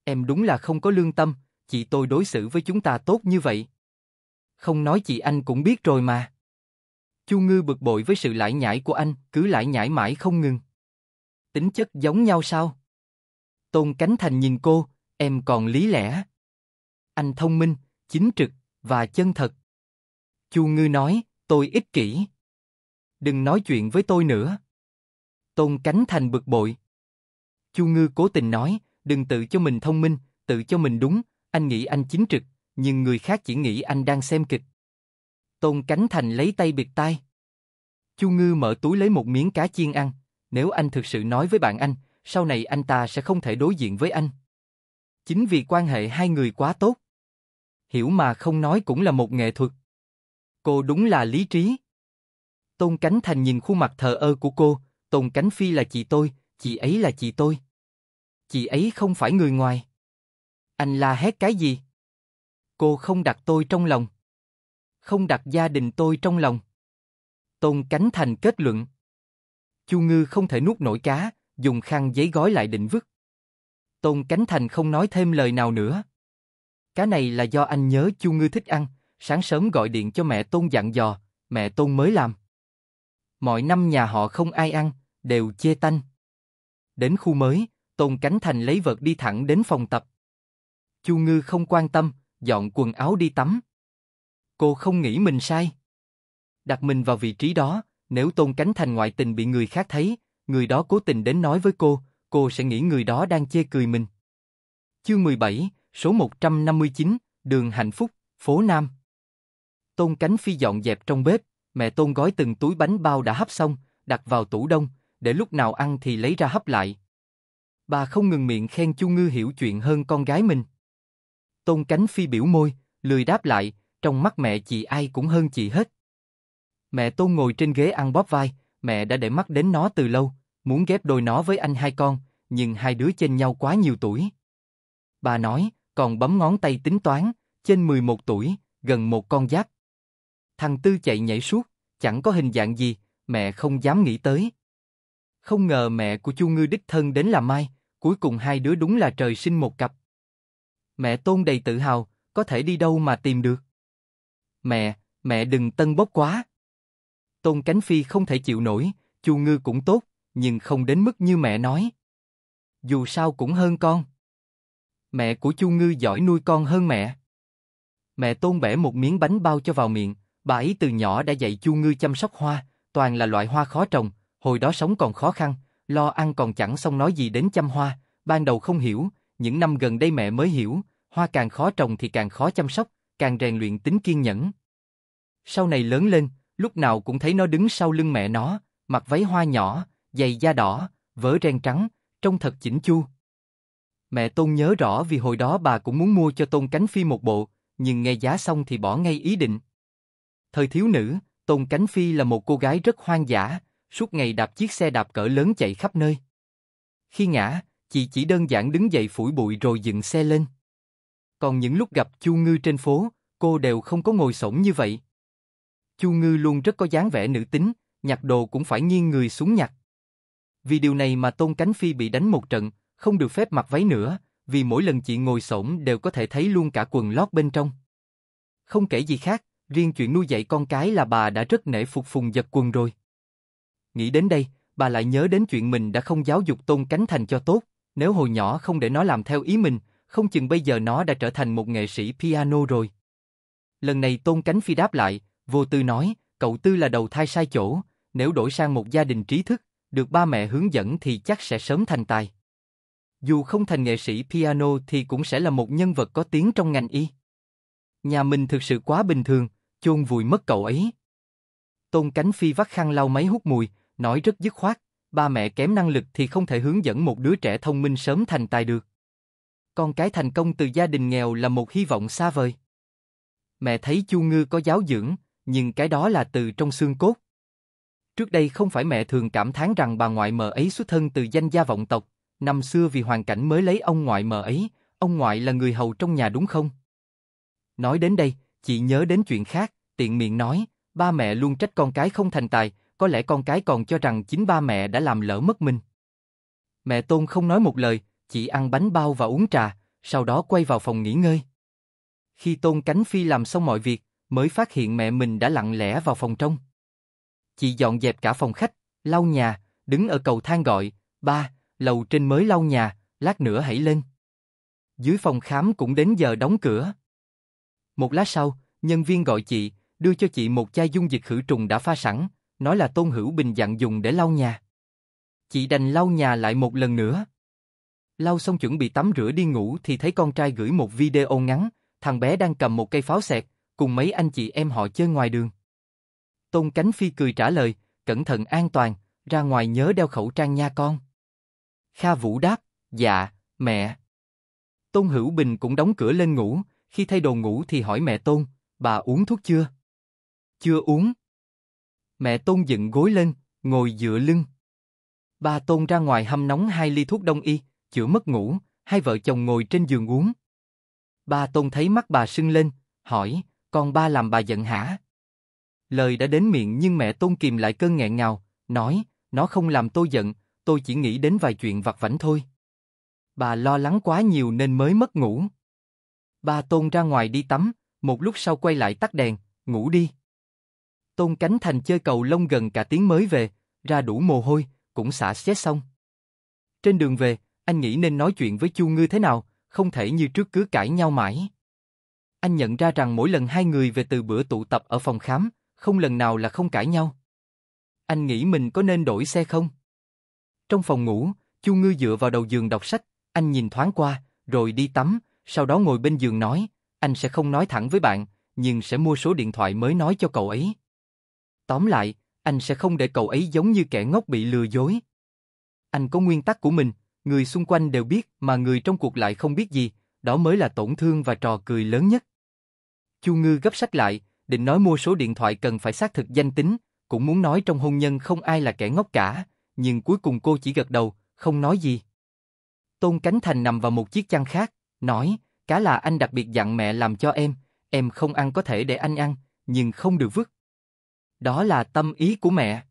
Em đúng là không có lương tâm, chị tôi đối xử với chúng ta tốt như vậy. Không nói chị anh cũng biết rồi mà. Chu Ngư bực bội với sự lải nhải của anh, cứ lải nhải mãi không ngừng. Tính chất giống nhau sao? Tôn Cánh Thành nhìn cô, em còn lý lẽ. Anh thông minh, chính trực và chân thật. Chu Ngư nói, tôi ích kỷ đừng nói chuyện với tôi nữa. Tôn Cánh Thành bực bội. Chu Ngư cố tình nói, đừng tự cho mình thông minh, tự cho mình đúng, anh nghĩ anh chính trực, nhưng người khác chỉ nghĩ anh đang xem kịch. Tôn Cánh Thành lấy tay bịt tay. Chu Ngư mở túi lấy một miếng cá chiên ăn, nếu anh thực sự nói với bạn anh, sau này anh ta sẽ không thể đối diện với anh. Chính vì quan hệ hai người quá tốt. Hiểu mà không nói cũng là một nghệ thuật. Cô đúng là lý trí. Tôn Cánh Thành nhìn khuôn mặt thờ ơ của cô, Tôn Cánh Phi là chị tôi, chị ấy là chị tôi. Chị ấy không phải người ngoài. Anh la hét cái gì? Cô không đặt tôi trong lòng. Không đặt gia đình tôi trong lòng. Tôn Cánh Thành kết luận. Chu Ngư không thể nuốt nổi cá, dùng khăn giấy gói lại định vứt. Tôn Cánh Thành không nói thêm lời nào nữa. Cá này là do anh nhớ Chu Ngư thích ăn, sáng sớm gọi điện cho mẹ Tôn dặn dò, mẹ Tôn mới làm. Mọi năm nhà họ không ai ăn, đều chê tanh. Đến khu mới, Tôn Cánh Thành lấy vợt đi thẳng đến phòng tập. Chu Ngư không quan tâm, dọn quần áo đi tắm. Cô không nghĩ mình sai. Đặt mình vào vị trí đó, nếu Tôn Cánh Thành ngoại tình bị người khác thấy, người đó cố tình đến nói với cô, cô sẽ nghĩ người đó đang chê cười mình. Chương 17, số 159, đường Hạnh Phúc, phố Nam. Tôn Cánh Phi dọn dẹp trong bếp, Mẹ Tôn gói từng túi bánh bao đã hấp xong, đặt vào tủ đông, để lúc nào ăn thì lấy ra hấp lại. Bà không ngừng miệng khen Chu Ngư hiểu chuyện hơn con gái mình. Tôn Cánh Phi biểu môi, lười đáp lại, trong mắt mẹ chị ai cũng hơn chị hết. Mẹ Tôn ngồi trên ghế ăn bóp vai, mẹ đã để mắt đến nó từ lâu, muốn ghép đôi nó với anh hai con, nhưng hai đứa trên nhau quá nhiều tuổi. Bà nói, còn bấm ngón tay tính toán, trên 11 tuổi, gần một con giáp. Thằng Tư chạy nhảy suốt, chẳng có hình dạng gì, mẹ không dám nghĩ tới. Không ngờ mẹ của Chu Ngư đích thân đến làm mai, cuối cùng hai đứa đúng là trời sinh một cặp. Mẹ Tôn đầy tự hào, có thể đi đâu mà tìm được. Mẹ, mẹ đừng tân bốc quá. Tôn Cánh Phi không thể chịu nổi, Chu Ngư cũng tốt, nhưng không đến mức như mẹ nói. Dù sao cũng hơn con. Mẹ của Chu Ngư giỏi nuôi con hơn mẹ. Mẹ Tôn bẻ một miếng bánh bao cho vào miệng, Bà ấy từ nhỏ đã dạy Chu Ngư chăm sóc hoa, toàn là loại hoa khó trồng, hồi đó sống còn khó khăn, lo ăn còn chẳng xong nói gì đến chăm hoa, ban đầu không hiểu, những năm gần đây mẹ mới hiểu, hoa càng khó trồng thì càng khó chăm sóc, càng rèn luyện tính kiên nhẫn. Sau này lớn lên, lúc nào cũng thấy nó đứng sau lưng mẹ nó, mặc váy hoa nhỏ, giày da đỏ, vớ ren trắng, trông thật chỉnh chu. Mẹ Tôn nhớ rõ vì hồi đó bà cũng muốn mua cho Tôn cánh phi một bộ, nhưng nghe giá xong thì bỏ ngay ý định. Thời thiếu nữ, Tôn Cánh Phi là một cô gái rất hoang dã, suốt ngày đạp chiếc xe đạp cỡ lớn chạy khắp nơi. Khi ngã, chị chỉ đơn giản đứng dậy phủi bụi rồi dựng xe lên. Còn những lúc gặp Chu Ngư trên phố, cô đều không có ngồi xổm như vậy. Chu Ngư luôn rất có dáng vẻ nữ tính, nhặt đồ cũng phải nghiêng người xuống nhặt. Vì điều này mà Tôn Cánh Phi bị đánh một trận, không được phép mặc váy nữa, vì mỗi lần chị ngồi xổm đều có thể thấy luôn cả quần lót bên trong. Không kể gì khác, Riêng chuyện nuôi dạy con cái là bà đã rất nể phục phùng giật quần rồi. Nghĩ đến đây, bà lại nhớ đến chuyện mình đã không giáo dục Tôn Cánh Thành cho tốt, nếu hồi nhỏ không để nó làm theo ý mình, không chừng bây giờ nó đã trở thành một nghệ sĩ piano rồi. Lần này Tôn Cánh Phi đáp lại, vô tư nói, cậu Tư là đầu thai sai chỗ, nếu đổi sang một gia đình trí thức, được ba mẹ hướng dẫn thì chắc sẽ sớm thành tài. Dù không thành nghệ sĩ piano thì cũng sẽ là một nhân vật có tiếng trong ngành y. Nhà mình thực sự quá bình thường, chôn vùi mất cậu ấy. Tôn Cánh Phi vắt khăn lau máy hút mùi, nói rất dứt khoát, ba mẹ kém năng lực thì không thể hướng dẫn một đứa trẻ thông minh sớm thành tài được. Con cái thành công từ gia đình nghèo là một hy vọng xa vời. Mẹ thấy Chu Ngư có giáo dưỡng, nhưng cái đó là từ trong xương cốt. Trước đây không phải mẹ thường cảm thán rằng bà ngoại mờ ấy xuất thân từ danh gia vọng tộc, năm xưa vì hoàn cảnh mới lấy ông ngoại mờ ấy, ông ngoại là người hầu trong nhà đúng không? Nói đến đây, chị nhớ đến chuyện khác, tiện miệng nói, ba mẹ luôn trách con cái không thành tài, có lẽ con cái còn cho rằng chính ba mẹ đã làm lỡ mất mình. Mẹ Tôn không nói một lời, chỉ ăn bánh bao và uống trà, sau đó quay vào phòng nghỉ ngơi. Khi Tôn Cánh Phi làm xong mọi việc, mới phát hiện mẹ mình đã lặng lẽ vào phòng trong. Chị dọn dẹp cả phòng khách, lau nhà, đứng ở cầu thang gọi, ba, lầu trên mới lau nhà, lát nữa hãy lên. Dưới phòng khám cũng đến giờ đóng cửa. Một lát sau, nhân viên gọi chị, đưa cho chị một chai dung dịch khử trùng đã pha sẵn, nói là Tôn Hữu Bình dặn dùng để lau nhà. Chị đành lau nhà lại một lần nữa. Lau xong chuẩn bị tắm rửa đi ngủ thì thấy con trai gửi một video ngắn, thằng bé đang cầm một cây pháo xẹt, cùng mấy anh chị em họ chơi ngoài đường. Tôn Cánh Phi cười trả lời, cẩn thận an toàn, ra ngoài nhớ đeo khẩu trang nha con. Kha Vũ đáp, dạ, mẹ. Tôn Hữu Bình cũng đóng cửa lên ngủ, khi thay đồ ngủ thì hỏi mẹ Tôn, bà uống thuốc chưa? Chưa uống. Mẹ Tôn dựng gối lên, ngồi dựa lưng. bà Tôn ra ngoài hâm nóng hai ly thuốc đông y, chữa mất ngủ, hai vợ chồng ngồi trên giường uống. bà Tôn thấy mắt bà sưng lên, hỏi, con ba làm bà giận hả? Lời đã đến miệng nhưng mẹ Tôn kìm lại cơn nghẹn ngào, nói, nó không làm tôi giận, tôi chỉ nghĩ đến vài chuyện vặt vảnh thôi. Bà lo lắng quá nhiều nên mới mất ngủ. Ba Tôn ra ngoài đi tắm, một lúc sau quay lại tắt đèn, ngủ đi. Tôn Cánh Thành chơi cầu lông gần cả tiếng mới về, ra đủ mồ hôi, cũng xả chết xong. Trên đường về, anh nghĩ nên nói chuyện với Chu Ngư thế nào, không thể như trước cứ cãi nhau mãi. Anh nhận ra rằng mỗi lần hai người về từ bữa tụ tập ở phòng khám, không lần nào là không cãi nhau. Anh nghĩ mình có nên đổi xe không? Trong phòng ngủ, Chu Ngư dựa vào đầu giường đọc sách, anh nhìn thoáng qua, rồi đi tắm, sau đó ngồi bên giường nói, anh sẽ không nói thẳng với bạn, nhưng sẽ mua số điện thoại mới nói cho cậu ấy. Tóm lại, anh sẽ không để cậu ấy giống như kẻ ngốc bị lừa dối. Anh có nguyên tắc của mình, người xung quanh đều biết mà người trong cuộc lại không biết gì, đó mới là tổn thương và trò cười lớn nhất. Chu Ngư gấp sách lại, định nói mua số điện thoại cần phải xác thực danh tính, cũng muốn nói trong hôn nhân không ai là kẻ ngốc cả, nhưng cuối cùng cô chỉ gật đầu, không nói gì. Tôn Cánh Thành nằm vào một chiếc chăn khác, nói, cá là anh đặc biệt dặn mẹ làm cho em, em không ăn có thể để anh ăn, nhưng không được vứt. Đó là tâm ý của mẹ.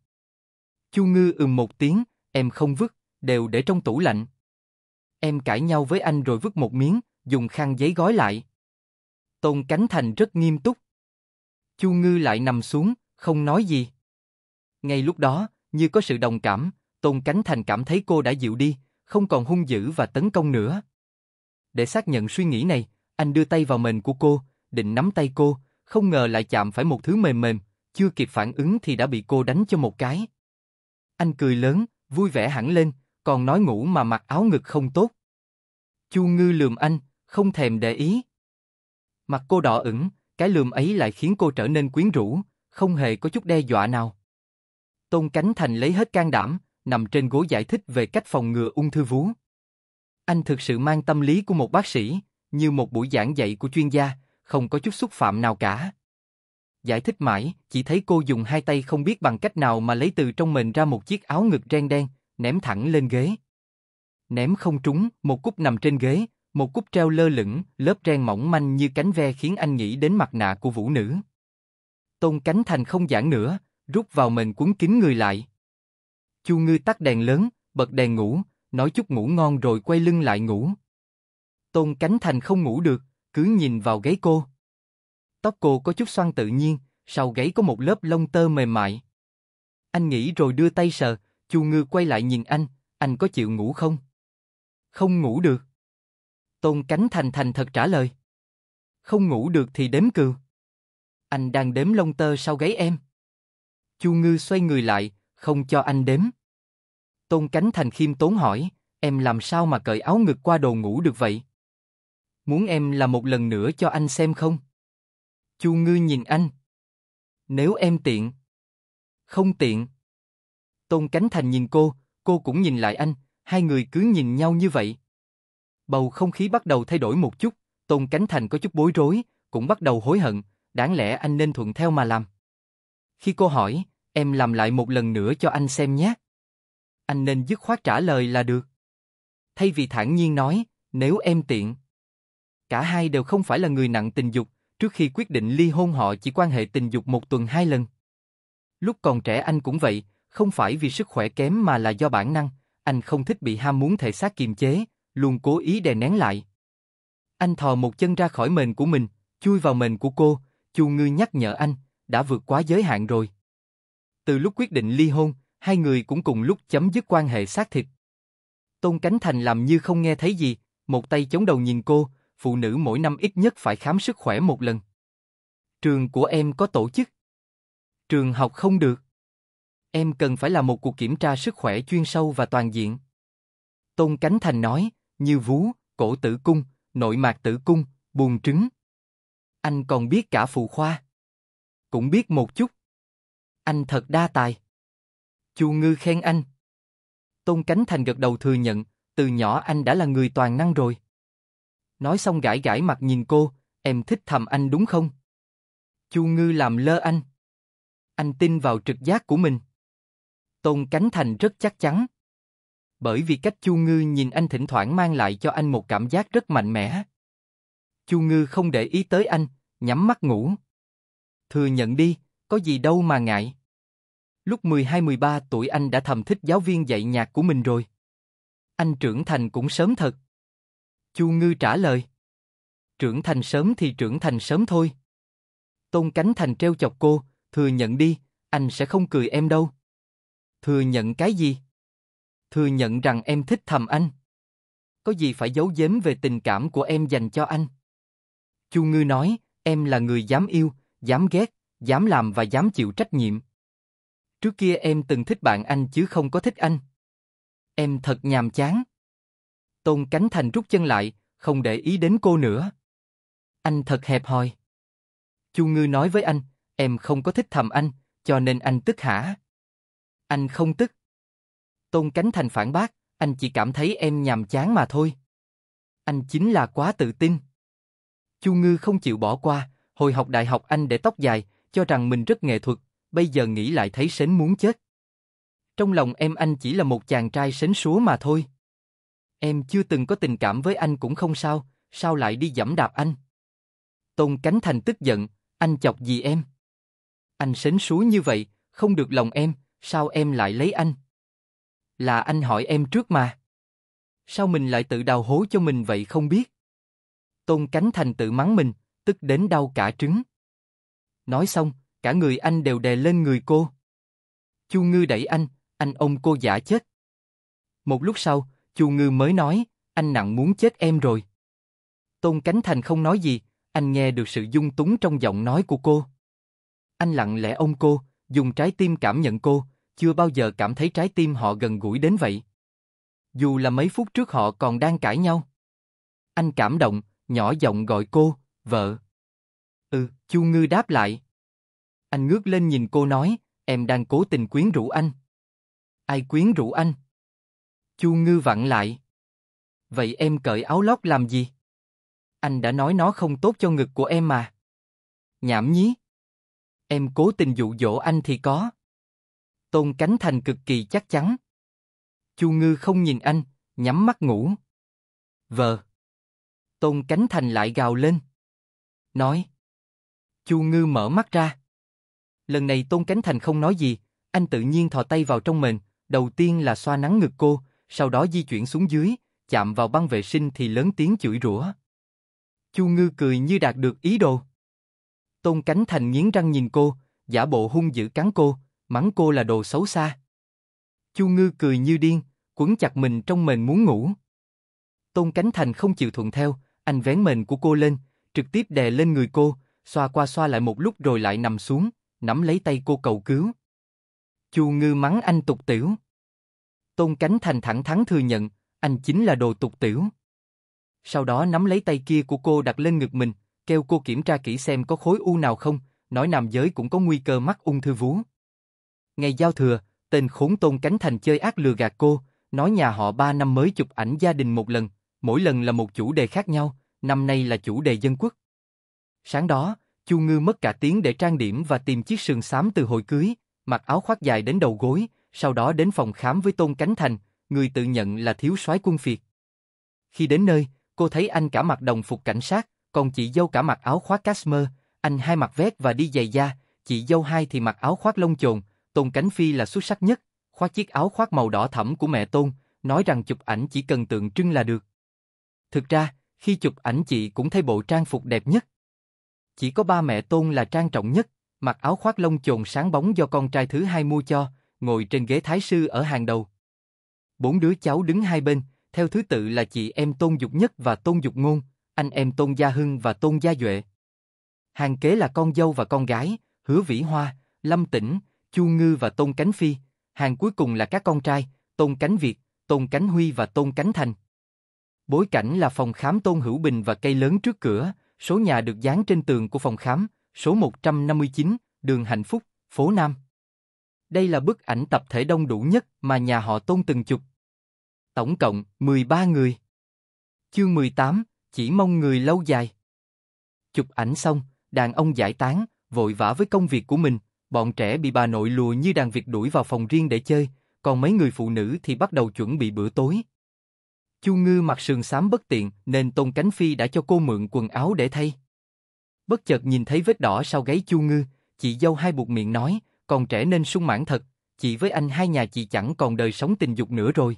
Chu Ngư ừm một tiếng, em không vứt, đều để trong tủ lạnh. Em cãi nhau với anh rồi vứt một miếng, dùng khăn giấy gói lại. Tôn Cánh Thành rất nghiêm túc. Chu Ngư lại nằm xuống, không nói gì. Ngay lúc đó, như có sự đồng cảm, Tôn Cánh Thành cảm thấy cô đã dịu đi, không còn hung dữ và tấn công nữa. Để xác nhận suy nghĩ này, anh đưa tay vào mền của cô, định nắm tay cô, không ngờ lại chạm phải một thứ mềm mềm, chưa kịp phản ứng thì đã bị cô đánh cho một cái. Anh cười lớn, vui vẻ hẳn lên, còn nói ngủ mà mặc áo ngực không tốt. Chu Ngư lườm anh, không thèm để ý. Mặt cô đỏ ửng, cái lườm ấy lại khiến cô trở nên quyến rũ, không hề có chút đe dọa nào. Tôn Cánh Thành lấy hết can đảm, nằm trên gối giải thích về cách phòng ngừa ung thư vú. Anh thực sự mang tâm lý của một bác sĩ, như một buổi giảng dạy của chuyên gia, không có chút xúc phạm nào cả. Giải thích mãi, chỉ thấy cô dùng hai tay không biết bằng cách nào mà lấy từ trong mình ra một chiếc áo ngực ren đen, ném thẳng lên ghế. Ném không trúng, một cúc nằm trên ghế, một cúc treo lơ lửng, lớp ren mỏng manh như cánh ve khiến anh nghĩ đến mặt nạ của vũ nữ. Tôn Cánh Thành không giảng nữa, rút vào mình cuốn kín người lại. Chu Ngư tắt đèn lớn, bật đèn ngủ, nói chút ngủ ngon rồi quay lưng lại ngủ. Tôn Cánh Thành không ngủ được, cứ nhìn vào gáy cô. Tóc cô có chút xoăn tự nhiên, sau gáy có một lớp lông tơ mềm mại. Anh nghĩ rồi đưa tay sờ, Chu Ngư quay lại nhìn anh, anh có chịu ngủ không? Không ngủ được. Tôn Cánh Thành thành thật trả lời. Không ngủ được thì đếm cừu. Anh đang đếm lông tơ sau gáy em. Chu Ngư xoay người lại, không cho anh đếm. Tôn Cánh Thành khiêm tốn hỏi, em làm sao mà cởi áo ngực qua đồ ngủ được vậy? Muốn em là một lần nữa cho anh xem không? Chu Ngư nhìn anh. Nếu em tiện. Không tiện. Tôn Cánh Thành nhìn cô, cô cũng nhìn lại anh, hai người cứ nhìn nhau như vậy. Bầu không khí bắt đầu thay đổi một chút, Tôn Cánh Thành có chút bối rối, cũng bắt đầu hối hận, đáng lẽ anh nên thuận theo mà làm. Khi cô hỏi, em làm lại một lần nữa cho anh xem nhé anh nên dứt khoát trả lời là được. Thay vì thản nhiên nói, nếu em tiện. Cả hai đều không phải là người nặng tình dục, trước khi quyết định ly hôn họ chỉ quan hệ tình dục một tuần hai lần. Lúc còn trẻ anh cũng vậy, không phải vì sức khỏe kém mà là do bản năng, anh không thích bị ham muốn thể xác kiềm chế, luôn cố ý đè nén lại. Anh thò một chân ra khỏi mền của mình, chui vào mền của cô, Chu Ngư nhắc nhở anh, đã vượt quá giới hạn rồi. Từ lúc quyết định ly hôn, hai người cũng cùng lúc chấm dứt quan hệ xác thịt. Tôn Cánh Thành làm như không nghe thấy gì, một tay chống đầu nhìn cô, phụ nữ mỗi năm ít nhất phải khám sức khỏe một lần. Trường của em có tổ chức. Trường học không được. Em cần phải là một cuộc kiểm tra sức khỏe chuyên sâu và toàn diện. Tôn Cánh Thành nói, như vú, cổ tử cung, nội mạc tử cung, buồng trứng. Anh còn biết cả phụ khoa. Cũng biết một chút. Anh thật đa tài. Chu Ngư khen anh. Tôn Cánh Thành gật đầu thừa nhận, từ nhỏ anh đã là người toàn năng rồi. Nói xong gãi gãi mặt nhìn cô, em thích thầm anh đúng không? Chu Ngư làm lơ anh. Anh tin vào trực giác của mình. Tôn Cánh Thành rất chắc chắn. Bởi vì cách Chu Ngư nhìn anh thỉnh thoảng mang lại cho anh một cảm giác rất mạnh mẽ. Chu Ngư không để ý tới anh, nhắm mắt ngủ. Thừa nhận đi, có gì đâu mà ngại. Lúc 12-13 tuổi anh đã thầm thích giáo viên dạy nhạc của mình rồi. Anh trưởng thành cũng sớm thật. Chu Ngư trả lời. Trưởng thành sớm thì trưởng thành sớm thôi. Tôn Cánh Thành treo chọc cô, thừa nhận đi, anh sẽ không cười em đâu. Thừa nhận cái gì? Thừa nhận rằng em thích thầm anh. Có gì phải giấu giếm về tình cảm của em dành cho anh? Chu Ngư nói, em là người dám yêu, dám ghét, dám làm và dám chịu trách nhiệm. Trước kia em từng thích bạn anh chứ không có thích anh. Em thật nhàm chán. Tôn Cánh Thành rút chân lại, không để ý đến cô nữa. Anh thật hẹp hòi. Chu Ngư nói với anh, em không có thích thầm anh, cho nên anh tức hả? Anh không tức. Tôn Cánh Thành phản bác, anh chỉ cảm thấy em nhàm chán mà thôi. Anh chính là quá tự tin. Chu Ngư không chịu bỏ qua, hồi học đại học anh để tóc dài, cho rằng mình rất nghệ thuật, bây giờ nghĩ lại thấy sến muốn chết. Trong lòng em anh chỉ là một chàng trai sến súa mà thôi. Em chưa từng có tình cảm với anh cũng không sao, sao lại đi dẫm đạp anh? Tôn Cánh Thành tức giận, anh chọc gì em? Anh sến súa như vậy, không được lòng em, sao em lại lấy anh? Là anh hỏi em trước mà. Sao mình lại tự đào hố cho mình vậy không biết? Tôn Cánh Thành tự mắng mình, tức đến đau cả trứng. Nói xong, cả người anh đều đè lên người cô. Chu Ngư đẩy anh, anh ông cô giả chết. Một lúc sau, Chu Ngư mới nói, anh nặng muốn chết em rồi. Tôn Cánh Thành không nói gì, anh nghe được sự dung túng trong giọng nói của cô. Anh lặng lẽ ôm cô, dùng trái tim cảm nhận cô, chưa bao giờ cảm thấy trái tim họ gần gũi đến vậy. Dù là mấy phút trước họ còn đang cãi nhau. Anh cảm động, nhỏ giọng gọi cô, vợ. Ừ, Chu Ngư đáp lại. Anh ngước lên nhìn cô nói, em đang cố tình quyến rũ anh. Ai quyến rũ anh? Chu Ngư vặn lại. Vậy em cởi áo lót làm gì? Anh đã nói nó không tốt cho ngực của em mà. Nhảm nhí. Em cố tình dụ dỗ anh thì có. Tôn Cánh Thành cực kỳ chắc chắn. Chu Ngư không nhìn anh, nhắm mắt ngủ. Vờ. Tôn Cánh Thành lại gào lên. Nói. Chu Ngư mở mắt ra. Lần này Tôn Cánh Thành không nói gì, anh tự nhiên thò tay vào trong mền, đầu tiên là xoa nắng ngực cô, sau đó di chuyển xuống dưới, chạm vào băng vệ sinh thì lớn tiếng chửi rủa. Chu Ngư cười như đạt được ý đồ. Tôn Cánh Thành nghiến răng nhìn cô, giả bộ hung dữ cắn cô, mắng cô là đồ xấu xa. Chu Ngư cười như điên, quấn chặt mình trong mền muốn ngủ. Tôn Cánh Thành không chịu thuận theo, anh vén mền của cô lên, trực tiếp đè lên người cô, xoa qua xoa lại một lúc rồi lại nằm xuống nắm lấy tay cô cầu cứu. Chu Ngư mắng anh tục tiểu. Tôn Cánh Thành thẳng thắn thừa nhận, anh chính là đồ tục tiểu. Sau đó nắm lấy tay kia của cô đặt lên ngực mình, kêu cô kiểm tra kỹ xem có khối u nào không, nói nam giới cũng có nguy cơ mắc ung thư vú. Ngày giao thừa, tên khốn Tôn Cánh Thành chơi ác lừa gạt cô, nói nhà họ ba năm mới chụp ảnh gia đình một lần, mỗi lần là một chủ đề khác nhau, năm nay là chủ đề dân quốc. Sáng đó, Chu Ngư mất cả tiếng để trang điểm và tìm chiếc sườn xám từ hồi cưới, mặc áo khoác dài đến đầu gối, sau đó đến phòng khám với Tôn Cánh Thành, người tự nhận là thiếu soái quân phiệt. Khi đến nơi, cô thấy anh cả mặc đồng phục cảnh sát, còn chị dâu cả mặc áo khoác cashmere, anh hai mặc vest và đi giày da, chị dâu hai thì mặc áo khoác lông chồn, Tôn Cánh Phi là xuất sắc nhất, khoác chiếc áo khoác màu đỏ thẫm của mẹ Tôn, nói rằng chụp ảnh chỉ cần tượng trưng là được. Thực ra, khi chụp ảnh chị cũng thay bộ trang phục đẹp nhất, chỉ có ba mẹ tôn là trang trọng nhất, mặc áo khoác lông chồn sáng bóng do con trai thứ hai mua cho, ngồi trên ghế thái sư ở hàng đầu. Bốn đứa cháu đứng hai bên, theo thứ tự là chị em tôn dục nhất và tôn dục ngôn, anh em tôn gia hưng và tôn gia duệ. Hàng kế là con dâu và con gái, hứa vĩ hoa, lâm tĩnh, chu ngư và tôn cánh phi. Hàng cuối cùng là các con trai, tôn cánh việt, tôn cánh huy và tôn cánh thành. Bối cảnh là phòng khám tôn hữu bình và cây lớn trước cửa, số nhà được dán trên tường của phòng khám, số 159, đường Hạnh Phúc, phố Nam. Đây là bức ảnh tập thể đông đủ nhất mà nhà họ Tôn từng chụp. Tổng cộng 13 người. Chương 18, chỉ mong người lâu dài. Chụp ảnh xong, đàn ông giải tán, vội vã với công việc của mình, bọn trẻ bị bà nội lùa như đàn việc đuổi vào phòng riêng để chơi, còn mấy người phụ nữ thì bắt đầu chuẩn bị bữa tối. Chu Ngư mặc sườn xám bất tiện nên Tôn Cánh Phi đã cho cô mượn quần áo để thay. Bất chợt nhìn thấy vết đỏ sau gáy Chu Ngư, chị dâu hai buộc miệng nói, còn trẻ nên sung mãn thật, chị với anh hai nhà chị chẳng còn đời sống tình dục nữa rồi.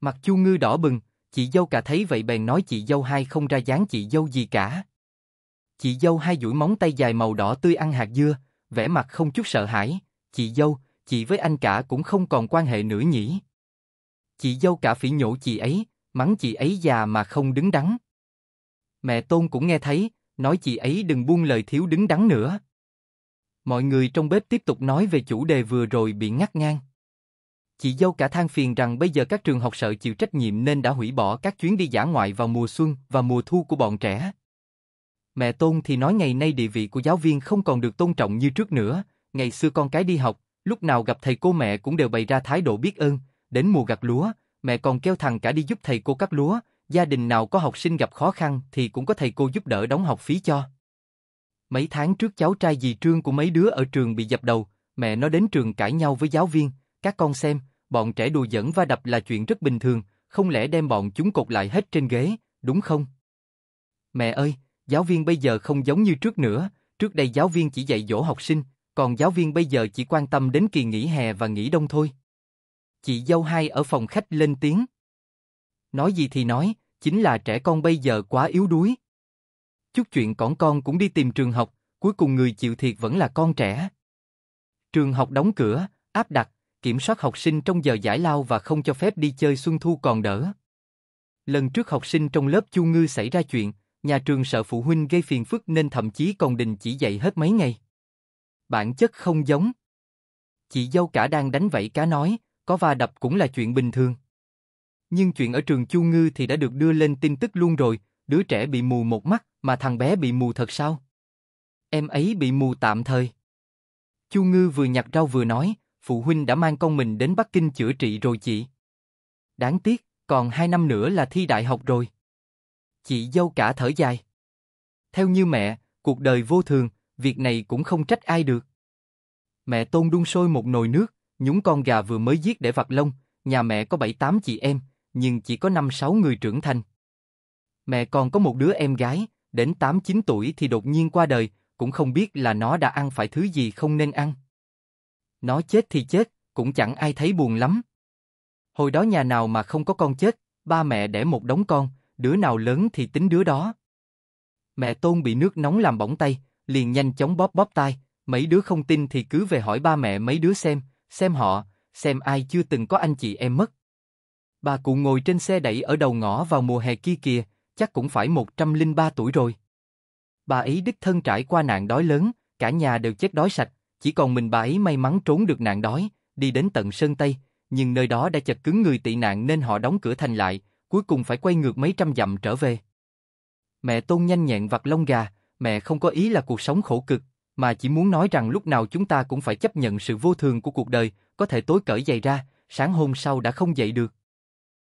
Mặt Chu Ngư đỏ bừng, chị dâu cả thấy vậy bèn nói chị dâu hai không ra dáng chị dâu gì cả. Chị dâu hai duỗi móng tay dài màu đỏ tươi ăn hạt dưa, vẻ mặt không chút sợ hãi, chị dâu, chị với anh cả cũng không còn quan hệ nữa nhỉ chị dâu cả phỉ nhổ chị ấy, mắng chị ấy già mà không đứng đắn. Mẹ Tôn cũng nghe thấy, nói chị ấy đừng buông lời thiếu đứng đắn nữa. Mọi người trong bếp tiếp tục nói về chủ đề vừa rồi bị ngắt ngang. Chị dâu cả than phiền rằng bây giờ các trường học sợ chịu trách nhiệm nên đã hủy bỏ các chuyến đi giả ngoại vào mùa xuân và mùa thu của bọn trẻ. Mẹ Tôn thì nói ngày nay địa vị của giáo viên không còn được tôn trọng như trước nữa, ngày xưa con cái đi học, lúc nào gặp thầy cô mẹ cũng đều bày ra thái độ biết ơn, đến mùa gặt lúa, mẹ còn kêu thằng cả đi giúp thầy cô cắt lúa, gia đình nào có học sinh gặp khó khăn thì cũng có thầy cô giúp đỡ đóng học phí cho. Mấy tháng trước cháu trai dì Trương của mấy đứa ở trường bị dập đầu, mẹ nó đến trường cãi nhau với giáo viên, các con xem, bọn trẻ đùa giỡn và đập là chuyện rất bình thường, không lẽ đem bọn chúng cột lại hết trên ghế, đúng không? Mẹ ơi, giáo viên bây giờ không giống như trước nữa, trước đây giáo viên chỉ dạy dỗ học sinh, còn giáo viên bây giờ chỉ quan tâm đến kỳ nghỉ hè và nghỉ đông thôi. Chị dâu hai ở phòng khách lên tiếng. Nói gì thì nói, chính là trẻ con bây giờ quá yếu đuối. Chút chuyện cõng con cũng đi tìm trường học, cuối cùng người chịu thiệt vẫn là con trẻ. Trường học đóng cửa, áp đặt, kiểm soát học sinh trong giờ giải lao và không cho phép đi chơi xuân thu còn đỡ. Lần trước học sinh trong lớp Chu Ngư xảy ra chuyện, nhà trường sợ phụ huynh gây phiền phức nên thậm chí còn đình chỉ dạy hết mấy ngày. Bản chất không giống. Chị dâu cả đang đánh vẫy cá nói, có va đập cũng là chuyện bình thường. Nhưng chuyện ở trường Chu Ngư thì đã được đưa lên tin tức luôn rồi, đứa trẻ bị mù một mắt mà thằng bé bị mù thật sao? Em ấy bị mù tạm thời. Chu Ngư vừa nhặt rau vừa nói, phụ huynh đã mang con mình đến Bắc Kinh chữa trị rồi chị. Đáng tiếc, còn hai năm nữa là thi đại học rồi. Chị dâu cả thở dài. Theo như mẹ, cuộc đời vô thường, việc này cũng không trách ai được. Mẹ tôn đun sôi một nồi nước, Nhúng con gà vừa mới giết để vặt lông, nhà mẹ có 7-8 chị em, nhưng chỉ có 5-6 người trưởng thành. Mẹ còn có một đứa em gái, đến 8-9 tuổi thì đột nhiên qua đời, cũng không biết là nó đã ăn phải thứ gì không nên ăn. Nó chết thì chết, cũng chẳng ai thấy buồn lắm. Hồi đó nhà nào mà không có con chết, ba mẹ đẻ một đống con, đứa nào lớn thì tính đứa đó. Mẹ Tôn bị nước nóng làm bỏng tay, liền nhanh chóng bóp bóp tay, mấy đứa không tin thì cứ về hỏi ba mẹ mấy đứa xem, xem họ, xem ai chưa từng có anh chị em mất. Bà cụ ngồi trên xe đẩy ở đầu ngõ vào mùa hè kia kìa, chắc cũng phải 103 tuổi rồi. Bà ấy đích thân trải qua nạn đói lớn, cả nhà đều chết đói sạch, chỉ còn mình bà ấy may mắn trốn được nạn đói, đi đến tận Sơn Tây, nhưng nơi đó đã chật cứng người tị nạn nên họ đóng cửa thành lại, cuối cùng phải quay ngược mấy trăm dặm trở về. Mẹ Tôn nhanh nhẹn vặt lông gà, mẹ không có ý là cuộc sống khổ cực, mà chỉ muốn nói rằng lúc nào chúng ta cũng phải chấp nhận sự vô thường của cuộc đời, có thể tối cởi giày ra, sáng hôm sau đã không dậy được.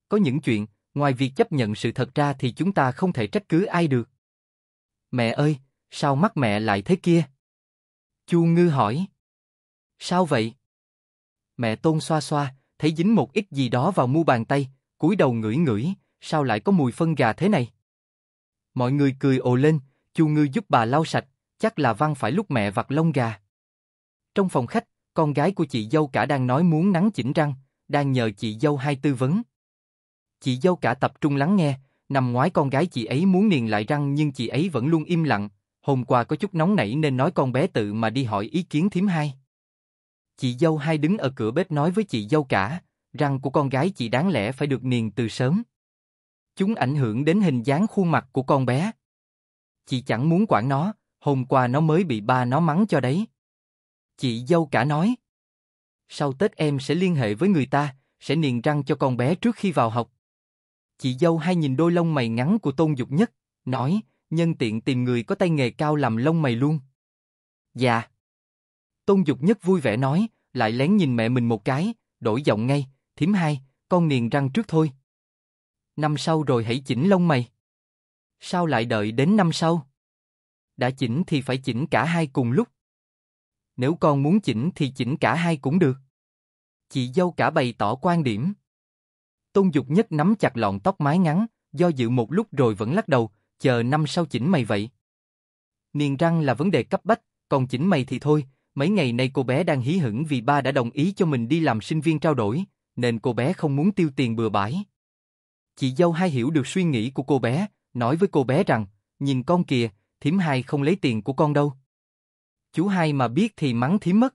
Có những chuyện, ngoài việc chấp nhận sự thật ra thì chúng ta không thể trách cứ ai được. Mẹ ơi, sao mắt mẹ lại thế kia? Chu Ngư hỏi. Sao vậy? Mẹ Tôn xoa xoa, thấy dính một ít gì đó vào mu bàn tay, cúi đầu ngửi ngửi, sao lại có mùi phân gà thế này? Mọi người cười ồ lên, Chu Ngư giúp bà lau sạch, chắc là Văn phải lúc mẹ vặt lông gà. Trong phòng khách, con gái của chị dâu cả đang nói muốn nắng chỉnh răng, đang nhờ chị dâu hai tư vấn. Chị dâu cả tập trung lắng nghe, năm ngoái con gái chị ấy muốn niền lại răng nhưng chị ấy vẫn luôn im lặng, hôm qua có chút nóng nảy nên nói con bé tự mà đi hỏi ý kiến thím hai. Chị dâu hai đứng ở cửa bếp nói với chị dâu cả, răng của con gái chị đáng lẽ phải được niền từ sớm. Chúng ảnh hưởng đến hình dáng khuôn mặt của con bé. Chị chẳng muốn quản nó, Hôm qua nó mới bị ba nó mắng cho đấy. Chị dâu cả nói. Sau Tết em sẽ liên hệ với người ta, sẽ niền răng cho con bé trước khi vào học. Chị dâu hai nhìn đôi lông mày ngắn của Tôn Dục Nhất, nói, nhân tiện tìm người có tay nghề cao làm lông mày luôn. Dạ. Tôn Dục Nhất vui vẻ nói, lại lén nhìn mẹ mình một cái, đổi giọng ngay, thím hai, con niền răng trước thôi. Năm sau rồi hãy chỉnh lông mày. Sao lại đợi đến năm sau? đã chỉnh thì phải chỉnh cả hai cùng lúc. Nếu con muốn chỉnh thì chỉnh cả hai cũng được. Chị dâu cả bày tỏ quan điểm. Tôn Dục Nhất nắm chặt lọn tóc mái ngắn, do dự một lúc rồi vẫn lắc đầu, chờ năm sau chỉnh mày vậy. Niền răng là vấn đề cấp bách, còn chỉnh mày thì thôi, mấy ngày nay cô bé đang hí hửng vì ba đã đồng ý cho mình đi làm sinh viên trao đổi, nên cô bé không muốn tiêu tiền bừa bãi. Chị dâu hai hiểu được suy nghĩ của cô bé, nói với cô bé rằng, nhìn con kìa, thím hai không lấy tiền của con đâu. Chú hai mà biết thì mắng thím mất.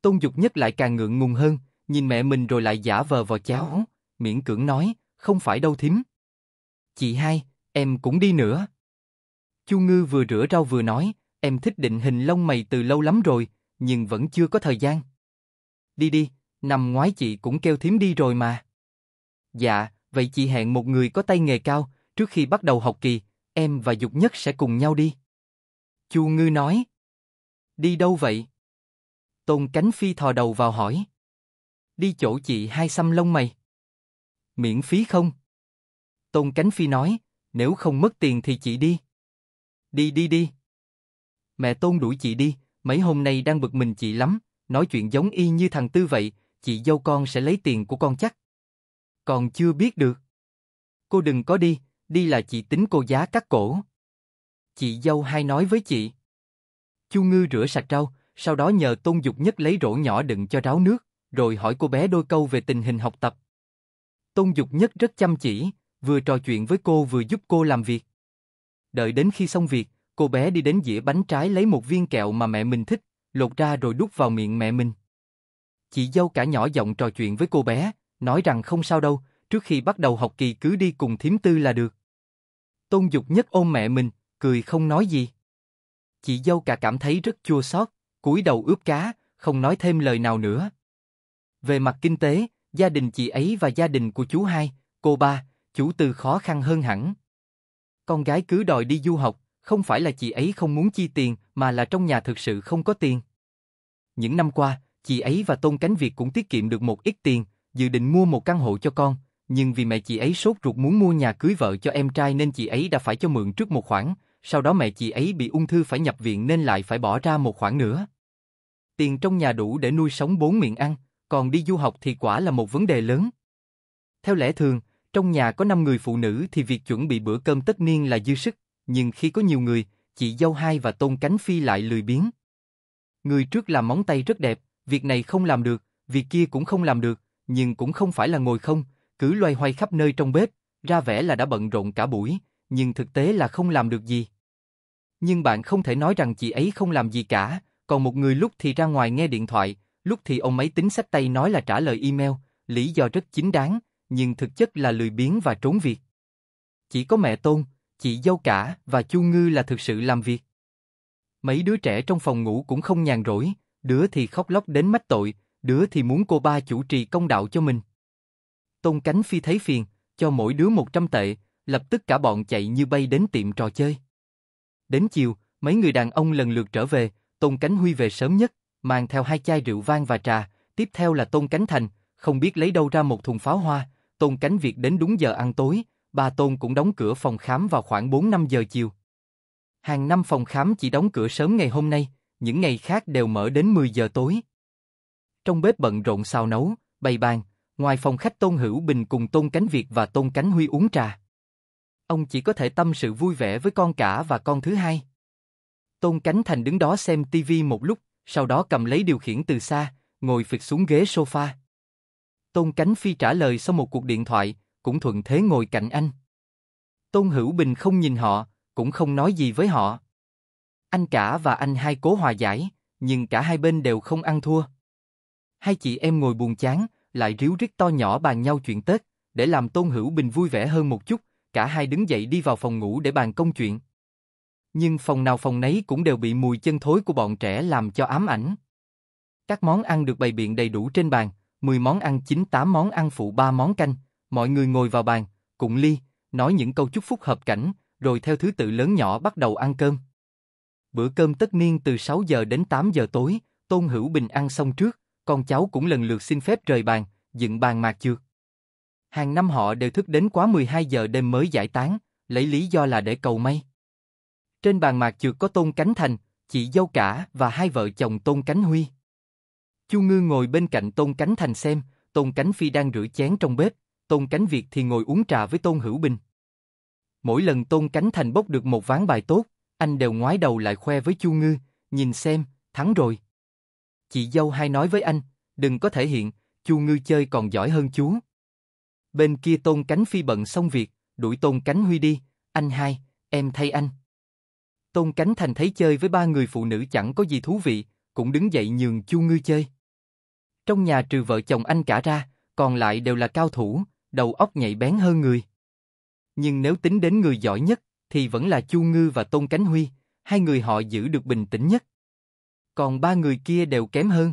Tôn Dục Nhất lại càng ngượng ngùng hơn, nhìn mẹ mình rồi lại giả vờ vào cháu, miễn cưỡng nói, không phải đâu thím. Chị hai, em cũng đi nữa. Chu Ngư vừa rửa rau vừa nói, em thích định hình lông mày từ lâu lắm rồi, nhưng vẫn chưa có thời gian. Đi đi, năm ngoái chị cũng kêu thím đi rồi mà. Dạ, vậy chị hẹn một người có tay nghề cao, trước khi bắt đầu học kỳ, em và Dục Nhất sẽ cùng nhau đi. Chu Ngư nói. Đi đâu vậy? Tôn Cánh Phi thò đầu vào hỏi. Đi chỗ chị hai xăm lông mày. Miễn phí không? Tôn Cánh Phi nói, nếu không mất tiền thì chị đi. Đi đi đi. Mẹ Tôn đuổi chị đi, mấy hôm nay đang bực mình chị lắm, nói chuyện giống y như thằng Tư vậy, chị dâu con sẽ lấy tiền của con chắc. Còn chưa biết được. Cô đừng có đi, đi là chị tính cô giá cắt cổ. Chị dâu hai nói với chị. Chu Ngư rửa sạch rau, sau đó nhờ Tôn Dục Nhất lấy rổ nhỏ đựng cho ráo nước, rồi hỏi cô bé đôi câu về tình hình học tập. Tôn Dục Nhất rất chăm chỉ, vừa trò chuyện với cô vừa giúp cô làm việc. Đợi đến khi xong việc, cô bé đi đến dĩa bánh trái lấy một viên kẹo mà mẹ mình thích, lột ra rồi đút vào miệng mẹ mình. Chị dâu cả nhỏ giọng trò chuyện với cô bé, nói rằng không sao đâu, trước khi bắt đầu học kỳ cứ đi cùng thím tư là được. Tôn Dục Nhất ôm mẹ mình, cười không nói gì. Chị dâu cả cảm thấy rất chua xót, cúi đầu ướp cá, không nói thêm lời nào nữa. Về mặt kinh tế, gia đình chị ấy và gia đình của chú hai, cô ba, chủ từ khó khăn hơn hẳn. Con gái cứ đòi đi du học, không phải là chị ấy không muốn chi tiền, mà là trong nhà thực sự không có tiền. Những năm qua, chị ấy và Tôn Cánh Việt cũng tiết kiệm được một ít tiền, dự định mua một căn hộ cho con, nhưng vì mẹ chị ấy sốt ruột muốn mua nhà cưới vợ cho em trai nên chị ấy đã phải cho mượn trước một khoản, sau đó mẹ chị ấy bị ung thư phải nhập viện nên lại phải bỏ ra một khoản nữa. Tiền trong nhà đủ để nuôi sống bốn miệng ăn, còn đi du học thì quả là một vấn đề lớn. Theo lẽ thường, trong nhà có 5 người phụ nữ thì việc chuẩn bị bữa cơm tất niên là dư sức, nhưng khi có nhiều người, chị dâu hai và tôn cánh phi lại lười biếng. Người trước làm móng tay rất đẹp, việc này không làm được, việc kia cũng không làm được, nhưng cũng không phải là ngồi không, cứ loay hoay khắp nơi trong bếp, ra vẻ là đã bận rộn cả buổi, nhưng thực tế là không làm được gì. Nhưng bạn không thể nói rằng chị ấy không làm gì cả, còn một người lúc thì ra ngoài nghe điện thoại, lúc thì ông máy tính sách tay nói là trả lời email, lý do rất chính đáng, nhưng thực chất là lười biếng và trốn việc. Chỉ có mẹ Tôn, chị dâu cả và Chu Ngư là thực sự làm việc. Mấy đứa trẻ trong phòng ngủ cũng không nhàn rỗi, đứa thì khóc lóc đến mách tội, đứa thì muốn cô ba chủ trì công đạo cho mình. Tôn Cánh Phi thấy phiền, cho mỗi đứa 100 tệ, lập tức cả bọn chạy như bay đến tiệm trò chơi. Đến chiều, mấy người đàn ông lần lượt trở về, Tôn Cánh Huy về sớm nhất, mang theo hai chai rượu vang và trà, tiếp theo là Tôn Cánh Thành, không biết lấy đâu ra một thùng pháo hoa, Tôn Cánh Việt đến đúng giờ ăn tối, bà Tôn cũng đóng cửa phòng khám vào khoảng 4-5 giờ chiều. Hàng năm phòng khám chỉ đóng cửa sớm ngày hôm nay, những ngày khác đều mở đến 10 giờ tối. Trong bếp bận rộn xào nấu, bày bàn, Ngoài phòng khách Tôn Hữu Bình cùng Tôn Cánh Việt và Tôn Cánh Huy uống trà. Ông chỉ có thể tâm sự vui vẻ với con cả và con thứ hai. Tôn Cánh Thành đứng đó xem tivi một lúc, sau đó cầm lấy điều khiển từ xa, ngồi phịch xuống ghế sofa. Tôn Cánh Phi trả lời sau một cuộc điện thoại, cũng thuận thế ngồi cạnh anh. Tôn Hữu Bình không nhìn họ, cũng không nói gì với họ. Anh cả và anh hai cố hòa giải, nhưng cả hai bên đều không ăn thua. Hai chị em ngồi buồn chán, lại ríu rít to nhỏ bàn nhau chuyện Tết, để làm Tôn Hữu Bình vui vẻ hơn một chút, cả hai đứng dậy đi vào phòng ngủ để bàn công chuyện. Nhưng phòng nào phòng nấy cũng đều bị mùi chân thối của bọn trẻ làm cho ám ảnh. Các món ăn được bày biện đầy đủ trên bàn, 10 món ăn chín 8 món ăn phụ 3 món canh, mọi người ngồi vào bàn, cùng ly, nói những câu chúc phúc hợp cảnh, rồi theo thứ tự lớn nhỏ bắt đầu ăn cơm. Bữa cơm tất niên từ 6 giờ đến 8 giờ tối, Tôn Hữu Bình ăn xong trước, con cháu cũng lần lượt xin phép rời bàn, dựng bàn mạc chược. Hàng năm họ đều thức đến quá 12 giờ đêm mới giải tán, lấy lý do là để cầu may. Trên bàn mạc chược có Tôn Cánh Thành, chị dâu cả và hai vợ chồng Tôn Cánh Huy. Chu Ngư ngồi bên cạnh Tôn Cánh Thành xem, Tôn Cánh Phi đang rửa chén trong bếp, Tôn Cánh Việt thì ngồi uống trà với Tôn Hữu Bình. Mỗi lần Tôn Cánh Thành bốc được một ván bài tốt, anh đều ngoái đầu lại khoe với Chu Ngư, nhìn xem, thắng rồi. Chị dâu hai nói với anh, đừng có thể hiện, chu ngư chơi còn giỏi hơn chú. Bên kia tôn cánh phi bận xong việc, đuổi tôn cánh huy đi, anh hai, em thay anh. Tôn cánh thành thấy chơi với ba người phụ nữ chẳng có gì thú vị, cũng đứng dậy nhường chu ngư chơi. Trong nhà trừ vợ chồng anh cả ra, còn lại đều là cao thủ, đầu óc nhạy bén hơn người. Nhưng nếu tính đến người giỏi nhất, thì vẫn là Chu Ngư và Tôn Cánh Huy, hai người họ giữ được bình tĩnh nhất còn ba người kia đều kém hơn.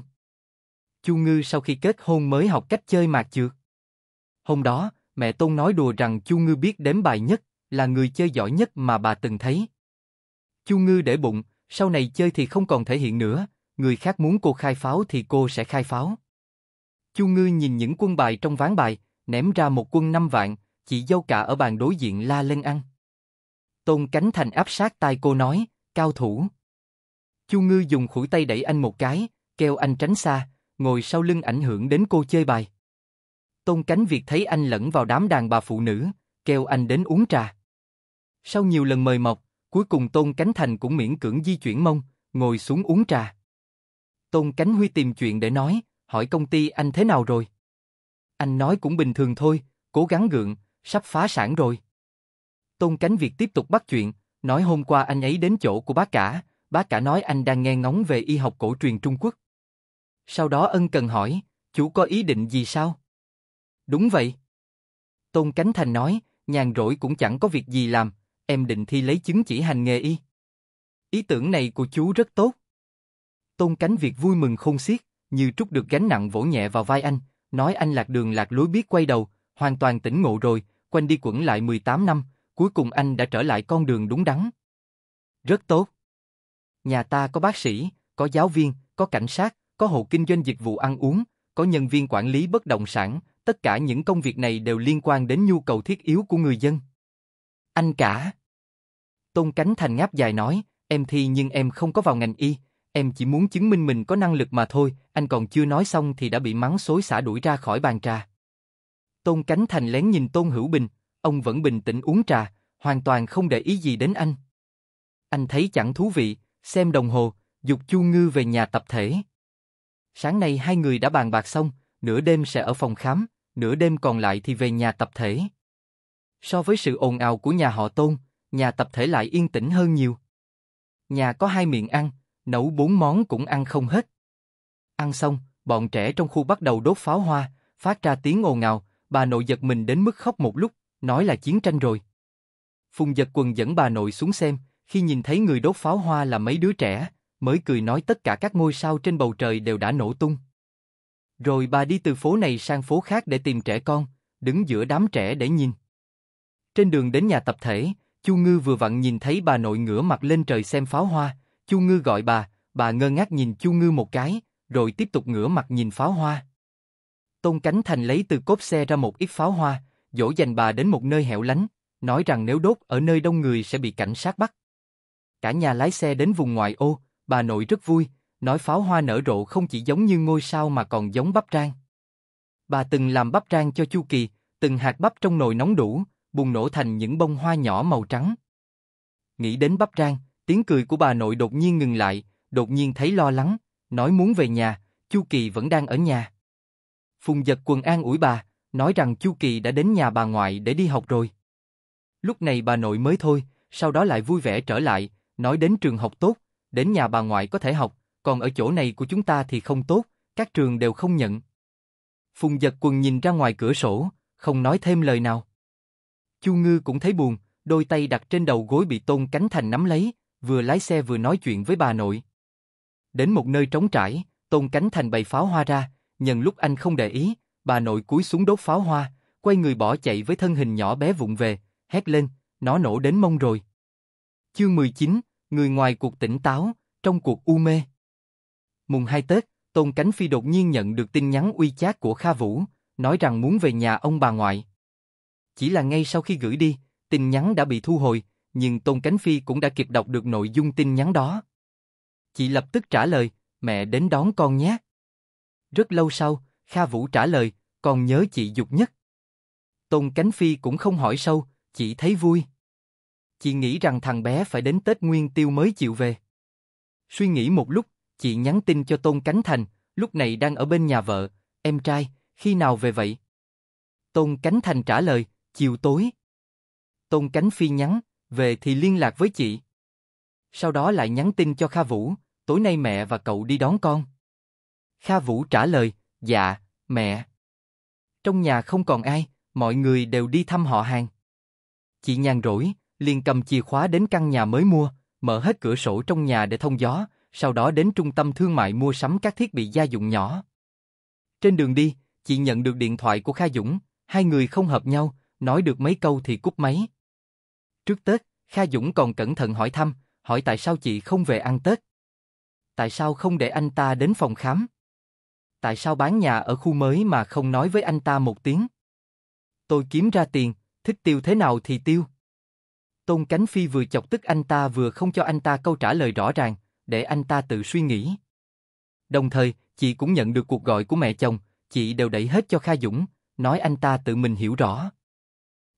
Chu Ngư sau khi kết hôn mới học cách chơi mạt chược. Hôm đó, mẹ Tôn nói đùa rằng Chu Ngư biết đếm bài nhất, là người chơi giỏi nhất mà bà từng thấy. Chu Ngư để bụng, sau này chơi thì không còn thể hiện nữa, người khác muốn cô khai pháo thì cô sẽ khai pháo. Chu Ngư nhìn những quân bài trong ván bài, ném ra một quân năm vạn, chị dâu cả ở bàn đối diện la lên ăn. Tôn Cánh Thành áp sát tai cô nói, cao thủ. Chu Ngư dùng khuỷu tay đẩy anh một cái, kêu anh tránh xa, ngồi sau lưng ảnh hưởng đến cô chơi bài. Tôn Cánh Việt thấy anh lẫn vào đám đàn bà phụ nữ, kêu anh đến uống trà. Sau nhiều lần mời mọc, cuối cùng Tôn Cánh Thành cũng miễn cưỡng di chuyển mông, ngồi xuống uống trà. Tôn Cánh Huy tìm chuyện để nói, hỏi công ty anh thế nào rồi. Anh nói cũng bình thường thôi, cố gắng gượng, sắp phá sản rồi. Tôn Cánh Việt tiếp tục bắt chuyện, nói hôm qua anh ấy đến chỗ của bác cả, bác cả nói anh đang nghe ngóng về y học cổ truyền Trung Quốc. Sau đó ân cần hỏi, chú có ý định gì sao? Đúng vậy. Tôn Cánh Thành nói, nhàn rỗi cũng chẳng có việc gì làm, em định thi lấy chứng chỉ hành nghề y. Ý tưởng này của chú rất tốt. Tôn Cánh Việt vui mừng không xiết, như trút được gánh nặng vỗ nhẹ vào vai anh, nói anh lạc đường lạc lối biết quay đầu, hoàn toàn tỉnh ngộ rồi, quanh đi quẩn lại 18 năm, cuối cùng anh đã trở lại con đường đúng đắn. Rất tốt. Nhà ta có bác sĩ, có giáo viên, có cảnh sát, có hộ kinh doanh dịch vụ ăn uống, có nhân viên quản lý bất động sản, tất cả những công việc này đều liên quan đến nhu cầu thiết yếu của người dân. Anh cả. Tôn Cánh Thành ngáp dài nói, em thi nhưng em không có vào ngành y, em chỉ muốn chứng minh mình có năng lực mà thôi, anh còn chưa nói xong thì đã bị mắng xối xả đuổi ra khỏi bàn trà. Tôn Cánh Thành lén nhìn Tôn Hữu Bình, ông vẫn bình tĩnh uống trà, hoàn toàn không để ý gì đến anh. Anh thấy chẳng thú vị, xem đồng hồ, dục Chu Ngư về nhà tập thể. Sáng nay hai người đã bàn bạc xong, nửa đêm sẽ ở phòng khám, nửa đêm còn lại thì về nhà tập thể. So với sự ồn ào của nhà họ Tôn, nhà tập thể lại yên tĩnh hơn nhiều. Nhà có hai miệng ăn, nấu bốn món cũng ăn không hết. Ăn xong, bọn trẻ trong khu bắt đầu đốt pháo hoa, phát ra tiếng ồn ào, bà nội giật mình đến mức khóc một lúc, nói là chiến tranh rồi. Phùng giật quần dẫn bà nội xuống xem, khi nhìn thấy người đốt pháo hoa là mấy đứa trẻ, mới cười nói tất cả các ngôi sao trên bầu trời đều đã nổ tung. Rồi bà đi từ phố này sang phố khác để tìm trẻ con, đứng giữa đám trẻ để nhìn. Trên đường đến nhà tập thể, Chu Ngư vừa vặn nhìn thấy bà nội ngửa mặt lên trời xem pháo hoa, Chu Ngư gọi bà, bà ngơ ngác nhìn Chu Ngư một cái, rồi tiếp tục ngửa mặt nhìn pháo hoa. Tôn Cánh Thành lấy từ cốp xe ra một ít pháo hoa, dỗ dành bà đến một nơi hẻo lánh, nói rằng nếu đốt ở nơi đông người sẽ bị cảnh sát bắt. Cả nhà lái xe đến vùng ngoại ô, bà nội rất vui, nói pháo hoa nở rộ không chỉ giống như ngôi sao mà còn giống bắp rang. Bà từng làm bắp rang cho Chu Kỳ, từng hạt bắp trong nồi nóng đủ, bùng nổ thành những bông hoa nhỏ màu trắng. Nghĩ đến bắp rang, tiếng cười của bà nội đột nhiên ngừng lại, đột nhiên thấy lo lắng, nói muốn về nhà, Chu Kỳ vẫn đang ở nhà. Phùng giật quần an ủi bà, nói rằng Chu Kỳ đã đến nhà bà ngoại để đi học rồi. Lúc này bà nội mới thôi, sau đó lại vui vẻ trở lại, nói đến trường học tốt, đến nhà bà ngoại có thể học, còn ở chỗ này của chúng ta thì không tốt, các trường đều không nhận. Phùng giật quần nhìn ra ngoài cửa sổ, không nói thêm lời nào. Chu Ngư cũng thấy buồn, đôi tay đặt trên đầu gối bị Tôn Cánh Thành nắm lấy, vừa lái xe vừa nói chuyện với bà nội. Đến một nơi trống trải, Tôn Cánh Thành bày pháo hoa ra, nhân lúc anh không để ý, bà nội cúi xuống đốt pháo hoa, quay người bỏ chạy với thân hình nhỏ bé vụng về, hét lên, nó nổ đến mông rồi. Chương 19, người ngoài cuộc tỉnh táo, trong cuộc u mê. Mùng 2 Tết, Tôn Cánh Phi đột nhiên nhận được tin nhắn uy chát của Kha Vũ, nói rằng muốn về nhà ông bà ngoại. Chỉ là ngay sau khi gửi đi, tin nhắn đã bị thu hồi, nhưng Tôn Cánh Phi cũng đã kịp đọc được nội dung tin nhắn đó. Chị lập tức trả lời, mẹ đến đón con nhé. Rất lâu sau, Kha Vũ trả lời, con nhớ chị dục nhất. Tôn Cánh Phi cũng không hỏi sâu, chỉ thấy vui chị nghĩ rằng thằng bé phải đến Tết Nguyên Tiêu mới chịu về. Suy nghĩ một lúc, chị nhắn tin cho Tôn Cánh Thành, lúc này đang ở bên nhà vợ, em trai, khi nào về vậy? Tôn Cánh Thành trả lời, chiều tối. Tôn Cánh Phi nhắn, về thì liên lạc với chị. Sau đó lại nhắn tin cho Kha Vũ, tối nay mẹ và cậu đi đón con. Kha Vũ trả lời, dạ, mẹ. Trong nhà không còn ai, mọi người đều đi thăm họ hàng. Chị nhàn rỗi, liền cầm chìa khóa đến căn nhà mới mua, mở hết cửa sổ trong nhà để thông gió, sau đó đến trung tâm thương mại mua sắm các thiết bị gia dụng nhỏ. Trên đường đi, chị nhận được điện thoại của Kha Dũng, hai người không hợp nhau, nói được mấy câu thì cúp máy. Trước Tết, Kha Dũng còn cẩn thận hỏi thăm, hỏi tại sao chị không về ăn Tết. Tại sao không để anh ta đến phòng khám? Tại sao bán nhà ở khu mới mà không nói với anh ta một tiếng? Tôi kiếm ra tiền, thích tiêu thế nào thì tiêu. Tôn Cánh Phi vừa chọc tức anh ta vừa không cho anh ta câu trả lời rõ ràng, để anh ta tự suy nghĩ. Đồng thời, chị cũng nhận được cuộc gọi của mẹ chồng, chị đều đẩy hết cho Kha Dũng, nói anh ta tự mình hiểu rõ.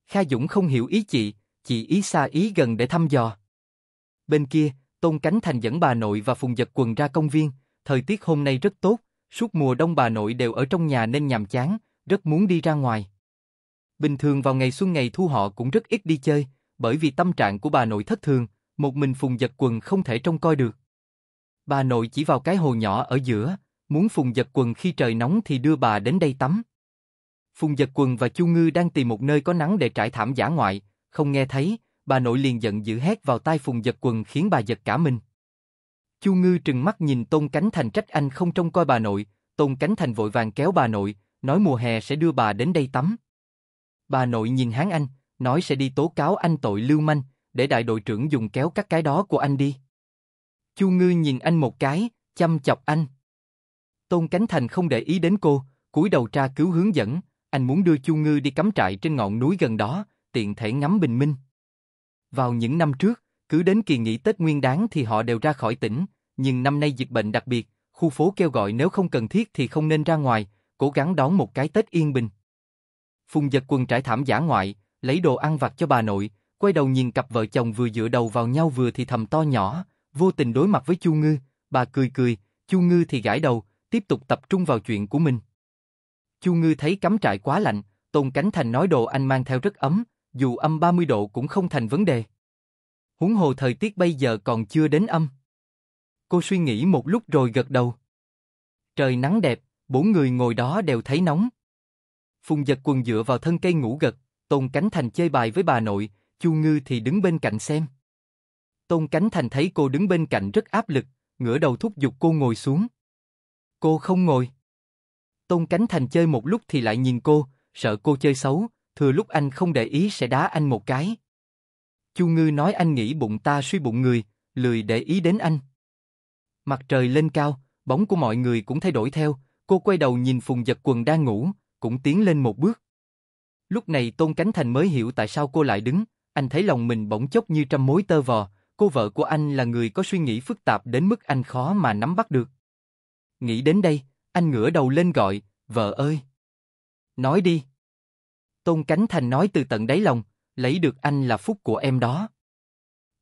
Kha Dũng không hiểu ý chị, chị ý xa ý gần để thăm dò. Bên kia, Tôn Cánh Thành dẫn bà nội và Phùng Giật Quần ra công viên, thời tiết hôm nay rất tốt, suốt mùa đông bà nội đều ở trong nhà nên nhàm chán, rất muốn đi ra ngoài. Bình thường vào ngày xuân ngày thu họ cũng rất ít đi chơi, bởi vì tâm trạng của bà nội thất thường, một mình Phùng Giật Quần không thể trông coi được. Bà nội chỉ vào cái hồ nhỏ ở giữa, muốn Phùng Giật Quần khi trời nóng thì đưa bà đến đây tắm. Phùng Giật Quần và Chu Ngư đang tìm một nơi có nắng để trải thảm giả ngoại, không nghe thấy, bà nội liền giận dữ hét vào tai Phùng Giật Quần khiến bà giật cả mình. Chu Ngư trừng mắt nhìn Tôn Cánh Thành trách anh không trông coi bà nội, Tôn Cánh Thành vội vàng kéo bà nội, nói mùa hè sẽ đưa bà đến đây tắm. Bà nội nhìn hán anh, nói sẽ đi tố cáo anh tội lưu manh, để đại đội trưởng dùng kéo các cái đó của anh đi. Chu Ngư nhìn anh một cái, chăm chọc anh. Tôn Cánh Thành không để ý đến cô, cúi đầu tra cứu hướng dẫn, anh muốn đưa Chu Ngư đi cắm trại trên ngọn núi gần đó, tiện thể ngắm bình minh. Vào những năm trước, cứ đến kỳ nghỉ Tết Nguyên Đán thì họ đều ra khỏi tỉnh, nhưng năm nay dịch bệnh đặc biệt, khu phố kêu gọi nếu không cần thiết thì không nên ra ngoài, cố gắng đón một cái Tết yên bình. Phùng giật quần trải thảm giả ngoại, lấy đồ ăn vặt cho bà nội, quay đầu nhìn cặp vợ chồng vừa dựa đầu vào nhau vừa thì thầm to nhỏ, vô tình đối mặt với Chu Ngư, bà cười cười, Chu Ngư thì gãi đầu, tiếp tục tập trung vào chuyện của mình. Chu Ngư thấy cắm trại quá lạnh, Tôn Cánh Thành nói đồ anh mang theo rất ấm, dù âm 30 độ cũng không thành vấn đề. Huống hồ thời tiết bây giờ còn chưa đến âm. Cô suy nghĩ một lúc rồi gật đầu. Trời nắng đẹp, bốn người ngồi đó đều thấy nóng. Phùng giật quần dựa vào thân cây ngủ gật, Tôn Cánh Thành chơi bài với bà nội, Chu Ngư thì đứng bên cạnh xem. Tôn Cánh Thành thấy cô đứng bên cạnh rất áp lực, ngửa đầu thúc giục cô ngồi xuống. Cô không ngồi. Tôn Cánh Thành chơi một lúc thì lại nhìn cô, sợ cô chơi xấu, thừa lúc anh không để ý sẽ đá anh một cái. Chu Ngư nói anh nghĩ bụng ta suy bụng người, lười để ý đến anh. Mặt trời lên cao, bóng của mọi người cũng thay đổi theo, cô quay đầu nhìn Phùng Giật Quần đang ngủ, cũng tiến lên một bước. Lúc này Tôn Cánh Thành mới hiểu tại sao cô lại đứng, anh thấy lòng mình bỗng chốc như trăm mối tơ vò, cô vợ của anh là người có suy nghĩ phức tạp đến mức anh khó mà nắm bắt được. Nghĩ đến đây, anh ngửa đầu lên gọi, vợ ơi. Nói đi. Tôn Cánh Thành nói từ tận đáy lòng, lấy được anh là phúc của em đó.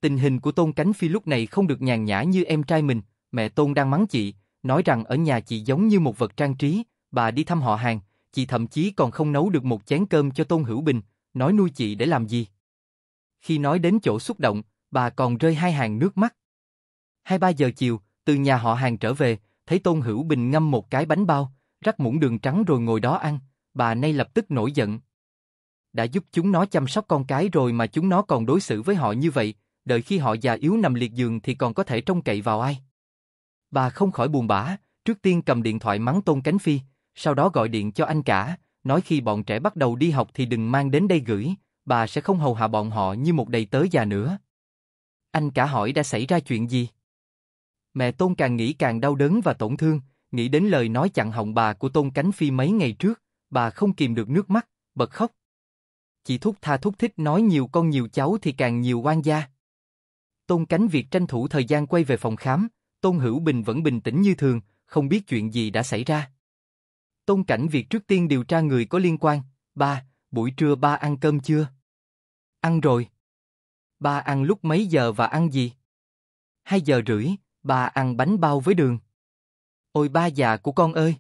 Tình hình của Tôn Cánh Phi lúc này không được nhàn nhã như em trai mình, mẹ Tôn đang mắng chị, nói rằng ở nhà chị giống như một vật trang trí, bà đi thăm họ hàng, chị thậm chí còn không nấu được một chén cơm cho Tôn Hữu Bình, nói nuôi chị để làm gì. Khi nói đến chỗ xúc động, bà còn rơi hai hàng nước mắt. Hai ba giờ chiều, từ nhà họ hàng trở về, thấy Tôn Hữu Bình ngâm một cái bánh bao, rắc muỗng đường trắng rồi ngồi đó ăn, bà nay lập tức nổi giận. Đã giúp chúng nó chăm sóc con cái rồi mà chúng nó còn đối xử với họ như vậy, đợi khi họ già yếu nằm liệt giường thì còn có thể trông cậy vào ai. Bà không khỏi buồn bã, trước tiên cầm điện thoại mắng Tôn Cánh Phi, sau đó gọi điện cho anh cả, nói khi bọn trẻ bắt đầu đi học thì đừng mang đến đây gửi, bà sẽ không hầu hạ bọn họ như một đầy tớ già nữa. Anh cả hỏi đã xảy ra chuyện gì? Mẹ Tôn càng nghĩ càng đau đớn và tổn thương, nghĩ đến lời nói chặn họng bà của Tôn Cánh Phi mấy ngày trước, bà không kìm được nước mắt, bật khóc. Chị Thúc tha thúc thích nói nhiều con nhiều cháu thì càng nhiều quan gia. Tôn Cánh Việt tranh thủ thời gian quay về phòng khám, Tôn Hữu Bình vẫn bình tĩnh như thường, không biết chuyện gì đã xảy ra. Tôn Cảnh Việt trước tiên điều tra người có liên quan. Ba, buổi trưa ba ăn cơm chưa? Ăn rồi. Ba ăn lúc mấy giờ và ăn gì? Hai giờ rưỡi, ba ăn bánh bao với đường. Ôi ba già của con ơi!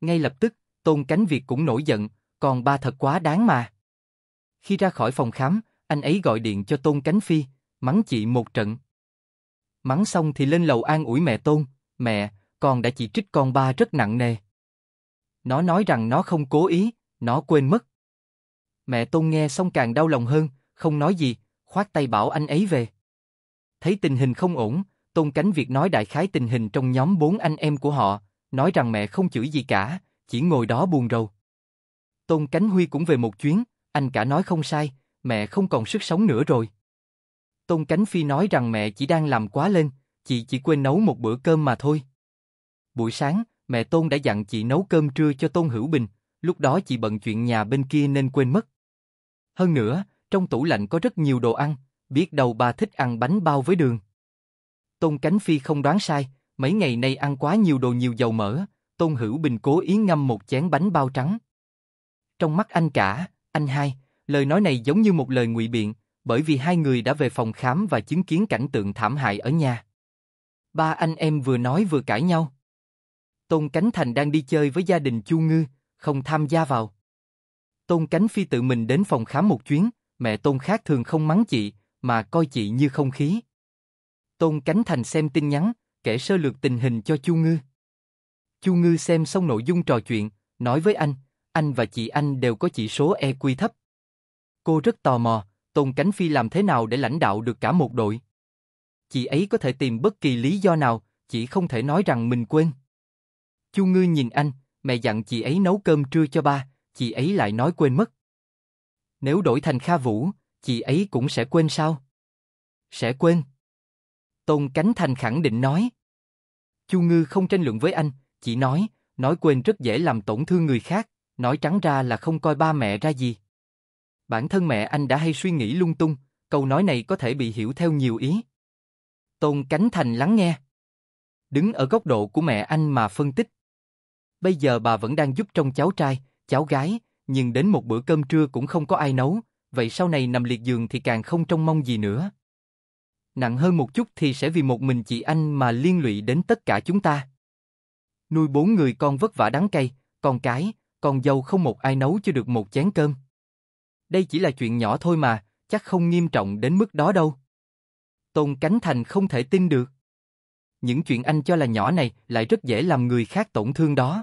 Ngay lập tức, Tôn Cánh Việt cũng nổi giận, còn ba thật quá đáng mà. Khi ra khỏi phòng khám, anh ấy gọi điện cho Tôn Cánh Phi, mắng chị một trận. Mắng xong thì lên lầu an ủi mẹ Tôn, mẹ, con đã chỉ trích con ba rất nặng nề. Nó nói rằng nó không cố ý, nó quên mất. Mẹ Tôn nghe xong càng đau lòng hơn, không nói gì, khoát tay bảo anh ấy về. Thấy tình hình không ổn, Tôn Cánh việc nói đại khái tình hình trong nhóm bốn anh em của họ, nói rằng mẹ không chửi gì cả, chỉ ngồi đó buồn rầu. Tôn Cánh Huy cũng về một chuyến, anh cả nói không sai, mẹ không còn sức sống nữa rồi. Tôn Cánh Phi nói rằng mẹ chỉ đang làm quá lên, chị chỉ quên nấu một bữa cơm mà thôi. Buổi sáng, mẹ Tôn đã dặn chị nấu cơm trưa cho Tôn Hữu Bình, lúc đó chị bận chuyện nhà bên kia nên quên mất. Hơn nữa, trong tủ lạnh có rất nhiều đồ ăn, biết đâu bà thích ăn bánh bao với đường. Tôn Cánh Phi không đoán sai, mấy ngày nay ăn quá nhiều đồ nhiều dầu mỡ, Tôn Hữu Bình cố ý ngâm một chén bánh bao trắng. Trong mắt anh cả, anh hai, lời nói này giống như một lời ngụy biện, bởi vì hai người đã về phòng khám và chứng kiến cảnh tượng thảm hại ở nhà. Ba anh em vừa nói vừa cãi nhau. Tôn Cánh Thành đang đi chơi với gia đình Chu Ngư, không tham gia vào. Tôn Cánh Phi tự mình đến phòng khám một chuyến, mẹ Tôn khác thường không mắng chị, mà coi chị như không khí. Tôn Cánh Thành xem tin nhắn, kể sơ lược tình hình cho Chu Ngư. Chu Ngư xem xong nội dung trò chuyện, nói với anh, anh và chị anh đều có chỉ số EQ thấp. Cô rất tò mò, Tôn Cánh Phi làm thế nào để lãnh đạo được cả một đội. Chị ấy có thể tìm bất kỳ lý do nào, chỉ không thể nói rằng mình quên. Chu Ngư nhìn anh, mẹ dặn chị ấy nấu cơm trưa cho ba, chị ấy lại nói quên mất. Nếu đổi thành Kha Vũ, chị ấy cũng sẽ quên sao? Sẽ quên. Tôn Cánh Thành khẳng định nói. Chu Ngư không tranh luận với anh, chỉ nói, nói quên rất dễ làm tổn thương người khác, nói trắng ra là không coi ba mẹ ra gì. Bản thân mẹ anh đã hay suy nghĩ lung tung, câu nói này có thể bị hiểu theo nhiều ý. Tôn Cánh Thành lắng nghe. Đứng ở góc độ của mẹ anh mà phân tích bây giờ bà vẫn đang giúp trông cháu trai, cháu gái, nhưng đến một bữa cơm trưa cũng không có ai nấu, vậy sau này nằm liệt giường thì càng không trông mong gì nữa. Nặng hơn một chút thì sẽ vì một mình chị anh mà liên lụy đến tất cả chúng ta. Nuôi bốn người con vất vả đắng cay, con cái, con dâu không một ai nấu cho được một chén cơm. Đây chỉ là chuyện nhỏ thôi mà, chắc không nghiêm trọng đến mức đó đâu. Tôn Cánh Thành không thể tin được những chuyện anh cho là nhỏ này lại rất dễ làm người khác tổn thương đó.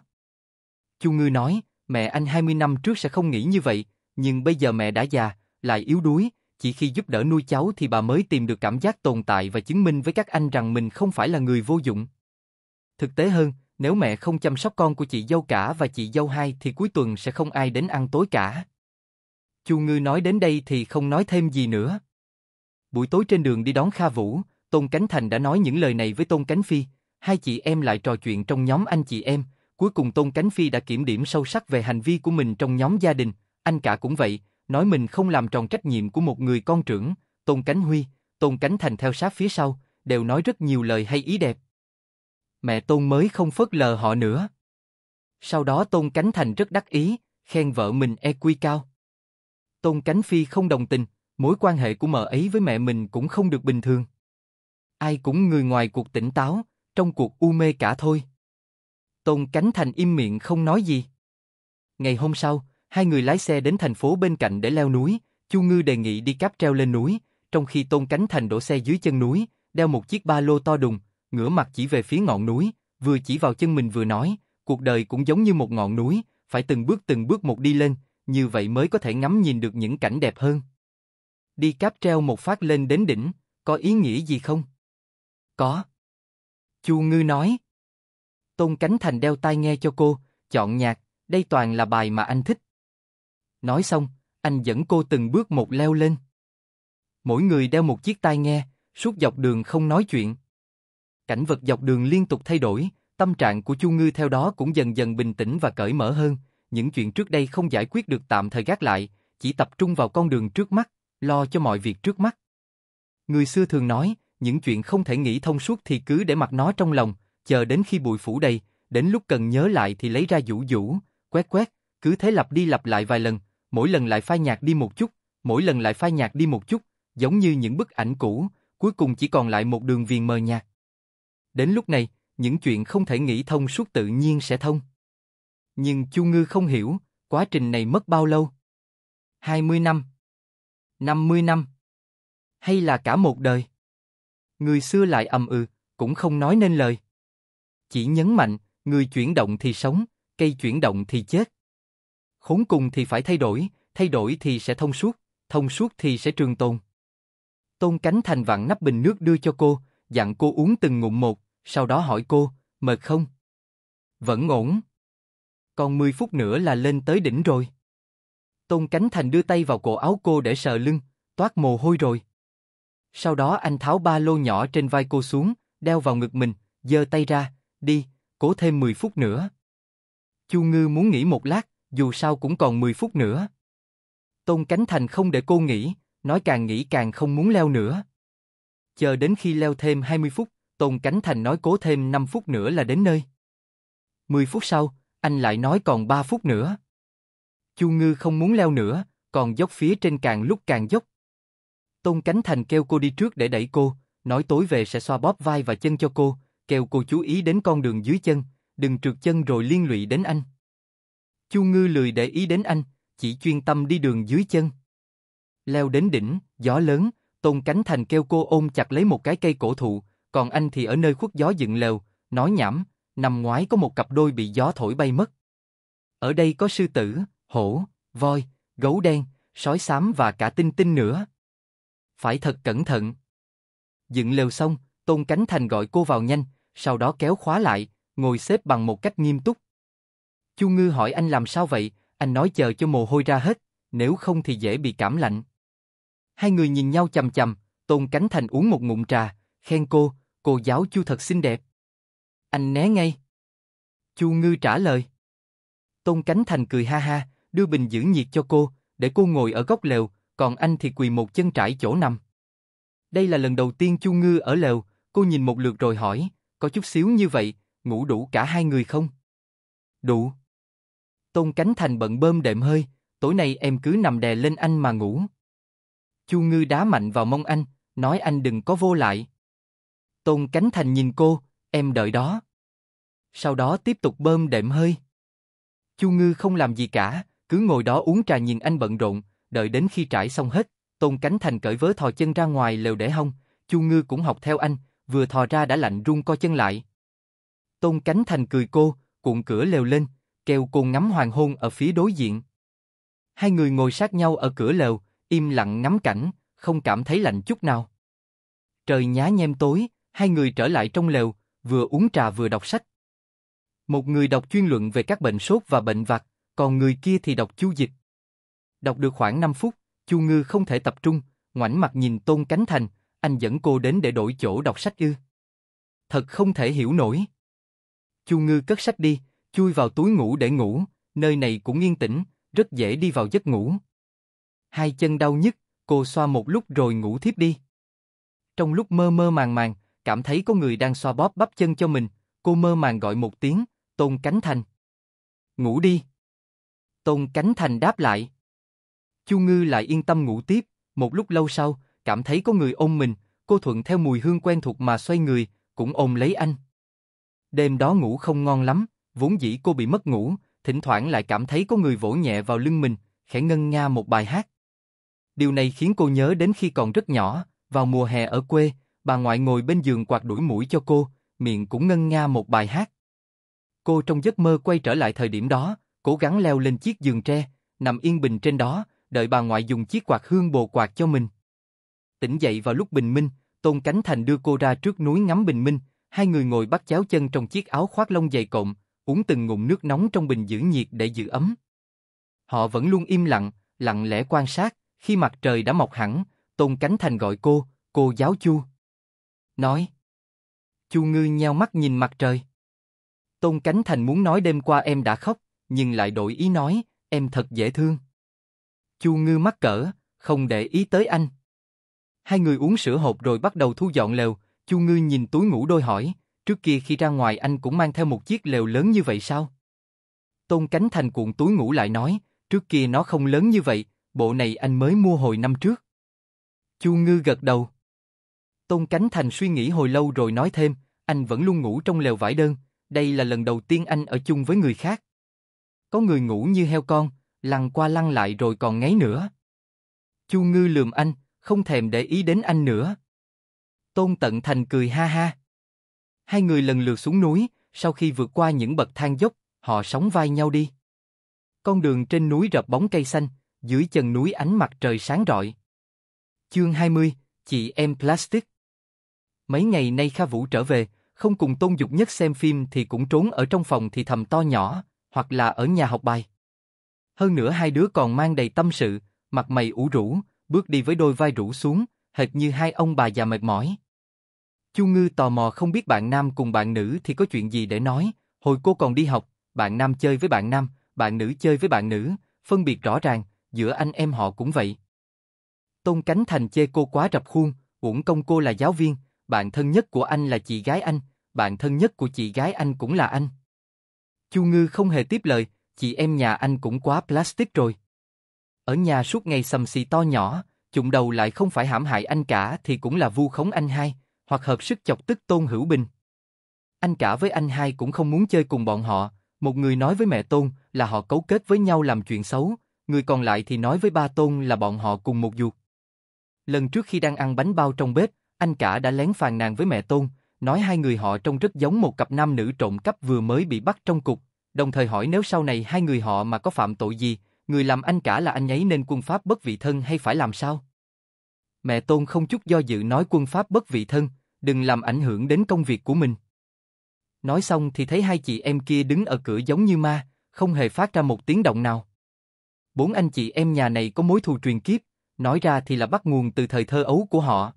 Chu Ngư nói, mẹ anh 20 năm trước sẽ không nghĩ như vậy, nhưng bây giờ mẹ đã già, lại yếu đuối, chỉ khi giúp đỡ nuôi cháu thì bà mới tìm được cảm giác tồn tại và chứng minh với các anh rằng mình không phải là người vô dụng. Thực tế hơn, nếu mẹ không chăm sóc con của chị dâu cả và chị dâu hai thì cuối tuần sẽ không ai đến ăn tối cả. Chu Ngư nói đến đây thì không nói thêm gì nữa. Buổi tối trên đường đi đón Kha Vũ, Tôn Cánh Thành đã nói những lời này với Tôn Cánh Phi, hai chị em lại trò chuyện trong nhóm anh chị em, cuối cùng Tôn Cánh Phi đã kiểm điểm sâu sắc về hành vi của mình trong nhóm gia đình, anh cả cũng vậy, nói mình không làm tròn trách nhiệm của một người con trưởng, Tôn Cánh Huy, Tôn Cánh Thành theo sát phía sau, đều nói rất nhiều lời hay ý đẹp. Mẹ Tôn mới không phớt lờ họ nữa. Sau đó Tôn Cánh Thành rất đắc ý, khen vợ mình e quy cao. Tôn Cánh Phi không đồng tình, mối quan hệ của mợ ấy với mẹ mình cũng không được bình thường ai cũng người ngoài cuộc tỉnh táo, trong cuộc u mê cả thôi. Tôn Cánh Thành im miệng không nói gì. Ngày hôm sau, hai người lái xe đến thành phố bên cạnh để leo núi, Chu Ngư đề nghị đi cáp treo lên núi, trong khi Tôn Cánh Thành đổ xe dưới chân núi, đeo một chiếc ba lô to đùng, ngửa mặt chỉ về phía ngọn núi, vừa chỉ vào chân mình vừa nói, cuộc đời cũng giống như một ngọn núi, phải từng bước từng bước một đi lên, như vậy mới có thể ngắm nhìn được những cảnh đẹp hơn. Đi cáp treo một phát lên đến đỉnh, có ý nghĩa gì không? Có. Chu Ngư nói. Tôn Cánh Thành đeo tai nghe cho cô, chọn nhạc, đây toàn là bài mà anh thích. Nói xong, anh dẫn cô từng bước một leo lên. Mỗi người đeo một chiếc tai nghe, suốt dọc đường không nói chuyện. Cảnh vật dọc đường liên tục thay đổi, tâm trạng của Chu Ngư theo đó cũng dần dần bình tĩnh và cởi mở hơn, những chuyện trước đây không giải quyết được tạm thời gác lại, chỉ tập trung vào con đường trước mắt, lo cho mọi việc trước mắt. Người xưa thường nói, những chuyện không thể nghĩ thông suốt thì cứ để mặc nó trong lòng, chờ đến khi bụi phủ đầy, đến lúc cần nhớ lại thì lấy ra vũ vũ, quét quét, cứ thế lặp đi lặp lại vài lần, mỗi lần lại phai nhạt đi một chút, mỗi lần lại phai nhạt đi một chút, giống như những bức ảnh cũ, cuối cùng chỉ còn lại một đường viền mờ nhạt. Đến lúc này, những chuyện không thể nghĩ thông suốt tự nhiên sẽ thông. Nhưng Chu Ngư không hiểu, quá trình này mất bao lâu? 20 năm? 50 năm? Hay là cả một đời? người xưa lại ầm ừ, cũng không nói nên lời. Chỉ nhấn mạnh, người chuyển động thì sống, cây chuyển động thì chết. Khốn cùng thì phải thay đổi, thay đổi thì sẽ thông suốt, thông suốt thì sẽ trường tồn. Tôn Cánh Thành vặn nắp bình nước đưa cho cô, dặn cô uống từng ngụm một, sau đó hỏi cô, mệt không? Vẫn ổn. Còn 10 phút nữa là lên tới đỉnh rồi. Tôn Cánh Thành đưa tay vào cổ áo cô để sờ lưng, toát mồ hôi rồi. Sau đó anh tháo ba lô nhỏ trên vai cô xuống, đeo vào ngực mình, giơ tay ra, đi, cố thêm 10 phút nữa. Chu Ngư muốn nghỉ một lát, dù sao cũng còn 10 phút nữa. Tôn Cánh Thành không để cô nghỉ, nói càng nghỉ càng không muốn leo nữa. Chờ đến khi leo thêm 20 phút, Tôn Cánh Thành nói cố thêm 5 phút nữa là đến nơi. 10 phút sau, anh lại nói còn 3 phút nữa. Chu Ngư không muốn leo nữa, còn dốc phía trên càng lúc càng dốc, Tôn Cánh Thành kêu cô đi trước để đẩy cô, nói tối về sẽ xoa bóp vai và chân cho cô, kêu cô chú ý đến con đường dưới chân, đừng trượt chân rồi liên lụy đến anh. Chu Ngư lười để ý đến anh, chỉ chuyên tâm đi đường dưới chân. Leo đến đỉnh, gió lớn, Tôn Cánh Thành kêu cô ôm chặt lấy một cái cây cổ thụ, còn anh thì ở nơi khuất gió dựng lều, nói nhảm, nằm ngoái có một cặp đôi bị gió thổi bay mất. Ở đây có sư tử, hổ, voi, gấu đen, sói xám và cả tinh tinh nữa phải thật cẩn thận. Dựng lều xong, Tôn Cánh Thành gọi cô vào nhanh, sau đó kéo khóa lại, ngồi xếp bằng một cách nghiêm túc. Chu Ngư hỏi anh làm sao vậy, anh nói chờ cho mồ hôi ra hết, nếu không thì dễ bị cảm lạnh. Hai người nhìn nhau chầm chầm, Tôn Cánh Thành uống một ngụm trà, khen cô, cô giáo Chu thật xinh đẹp. Anh né ngay. Chu Ngư trả lời. Tôn Cánh Thành cười ha ha, đưa bình giữ nhiệt cho cô, để cô ngồi ở góc lều, còn anh thì quỳ một chân trải chỗ nằm. Đây là lần đầu tiên Chu Ngư ở lều, cô nhìn một lượt rồi hỏi, có chút xíu như vậy, ngủ đủ cả hai người không? Đủ. Tôn Cánh Thành bận bơm đệm hơi, tối nay em cứ nằm đè lên anh mà ngủ. Chu Ngư đá mạnh vào mông anh, nói anh đừng có vô lại. Tôn Cánh Thành nhìn cô, em đợi đó. Sau đó tiếp tục bơm đệm hơi. Chu Ngư không làm gì cả, cứ ngồi đó uống trà nhìn anh bận rộn, đợi đến khi trải xong hết, Tôn Cánh Thành cởi vớ thò chân ra ngoài lều để hông, Chu Ngư cũng học theo anh, vừa thò ra đã lạnh run co chân lại. Tôn Cánh Thành cười cô, cuộn cửa lều lên, kêu cô ngắm hoàng hôn ở phía đối diện. Hai người ngồi sát nhau ở cửa lều, im lặng ngắm cảnh, không cảm thấy lạnh chút nào. Trời nhá nhem tối, hai người trở lại trong lều, vừa uống trà vừa đọc sách. Một người đọc chuyên luận về các bệnh sốt và bệnh vặt, còn người kia thì đọc chú dịch. Đọc được khoảng 5 phút, Chu Ngư không thể tập trung, ngoảnh mặt nhìn Tôn Cánh Thành, anh dẫn cô đến để đổi chỗ đọc sách ư. Thật không thể hiểu nổi. Chu Ngư cất sách đi, chui vào túi ngủ để ngủ, nơi này cũng yên tĩnh, rất dễ đi vào giấc ngủ. Hai chân đau nhức, cô xoa một lúc rồi ngủ thiếp đi. Trong lúc mơ mơ màng màng, cảm thấy có người đang xoa bóp bắp chân cho mình, cô mơ màng gọi một tiếng, Tôn Cánh Thành. Ngủ đi. Tôn Cánh Thành đáp lại. Chu Ngư lại yên tâm ngủ tiếp, một lúc lâu sau, cảm thấy có người ôm mình, cô thuận theo mùi hương quen thuộc mà xoay người, cũng ôm lấy anh. Đêm đó ngủ không ngon lắm, vốn dĩ cô bị mất ngủ, thỉnh thoảng lại cảm thấy có người vỗ nhẹ vào lưng mình, khẽ ngân nga một bài hát. Điều này khiến cô nhớ đến khi còn rất nhỏ, vào mùa hè ở quê, bà ngoại ngồi bên giường quạt đuổi mũi cho cô, miệng cũng ngân nga một bài hát. Cô trong giấc mơ quay trở lại thời điểm đó, cố gắng leo lên chiếc giường tre, nằm yên bình trên đó, đợi bà ngoại dùng chiếc quạt hương bồ quạt cho mình. Tỉnh dậy vào lúc bình minh, Tôn Cánh Thành đưa cô ra trước núi ngắm bình minh, hai người ngồi bắt chéo chân trong chiếc áo khoác lông dày cộm, uống từng ngụm nước nóng trong bình giữ nhiệt để giữ ấm. Họ vẫn luôn im lặng, lặng lẽ quan sát, khi mặt trời đã mọc hẳn, Tôn Cánh Thành gọi cô, cô giáo Chu. Nói. Chu Ngư nheo mắt nhìn mặt trời. Tôn Cánh Thành muốn nói đêm qua em đã khóc, nhưng lại đổi ý nói, em thật dễ thương. Chu Ngư mắc cỡ, không để ý tới anh. Hai người uống sữa hộp rồi bắt đầu thu dọn lều, Chu Ngư nhìn túi ngủ đôi hỏi, trước kia khi ra ngoài anh cũng mang theo một chiếc lều lớn như vậy sao? Tôn Cánh Thành cuộn túi ngủ lại nói, trước kia nó không lớn như vậy, bộ này anh mới mua hồi năm trước. Chu Ngư gật đầu. Tôn Cánh Thành suy nghĩ hồi lâu rồi nói thêm, anh vẫn luôn ngủ trong lều vải đơn, đây là lần đầu tiên anh ở chung với người khác. Có người ngủ như heo con, lăn qua lăn lại rồi còn ngáy nữa. Chu Ngư lườm anh, không thèm để ý đến anh nữa. Tôn Tận Thành cười ha ha. Hai người lần lượt xuống núi, sau khi vượt qua những bậc thang dốc, họ sóng vai nhau đi. Con đường trên núi rợp bóng cây xanh, dưới chân núi ánh mặt trời sáng rọi. Chương 20, chị em Plastic Mấy ngày nay Kha Vũ trở về, không cùng Tôn Dục Nhất xem phim thì cũng trốn ở trong phòng thì thầm to nhỏ, hoặc là ở nhà học bài. Hơn nữa hai đứa còn mang đầy tâm sự, mặt mày ủ rũ, bước đi với đôi vai rũ xuống, hệt như hai ông bà già mệt mỏi. Chu Ngư tò mò không biết bạn nam cùng bạn nữ thì có chuyện gì để nói, hồi cô còn đi học, bạn nam chơi với bạn nam, bạn nữ chơi với bạn nữ, phân biệt rõ ràng, giữa anh em họ cũng vậy. Tôn Cánh Thành chê cô quá rập khuôn, uổng công cô là giáo viên, bạn thân nhất của anh là chị gái anh, bạn thân nhất của chị gái anh cũng là anh. Chu Ngư không hề tiếp lời, chị em nhà anh cũng quá plastic rồi. Ở nhà suốt ngày sầm xì to nhỏ, chụng đầu lại không phải hãm hại anh cả thì cũng là vu khống anh hai, hoặc hợp sức chọc tức Tôn Hữu Bình. Anh cả với anh hai cũng không muốn chơi cùng bọn họ, một người nói với mẹ Tôn là họ cấu kết với nhau làm chuyện xấu, người còn lại thì nói với ba Tôn là bọn họ cùng một ruột. Lần trước khi đang ăn bánh bao trong bếp, anh cả đã lén phàn nàn với mẹ Tôn, nói hai người họ trông rất giống một cặp nam nữ trộm cắp vừa mới bị bắt trong cục, đồng thời hỏi nếu sau này hai người họ mà có phạm tội gì, người làm anh cả là anh ấy nên quân pháp bất vị thân hay phải làm sao? Mẹ Tôn không chút do dự nói quân pháp bất vị thân, đừng làm ảnh hưởng đến công việc của mình. Nói xong thì thấy hai chị em kia đứng ở cửa giống như ma, không hề phát ra một tiếng động nào. Bốn anh chị em nhà này có mối thù truyền kiếp, nói ra thì là bắt nguồn từ thời thơ ấu của họ.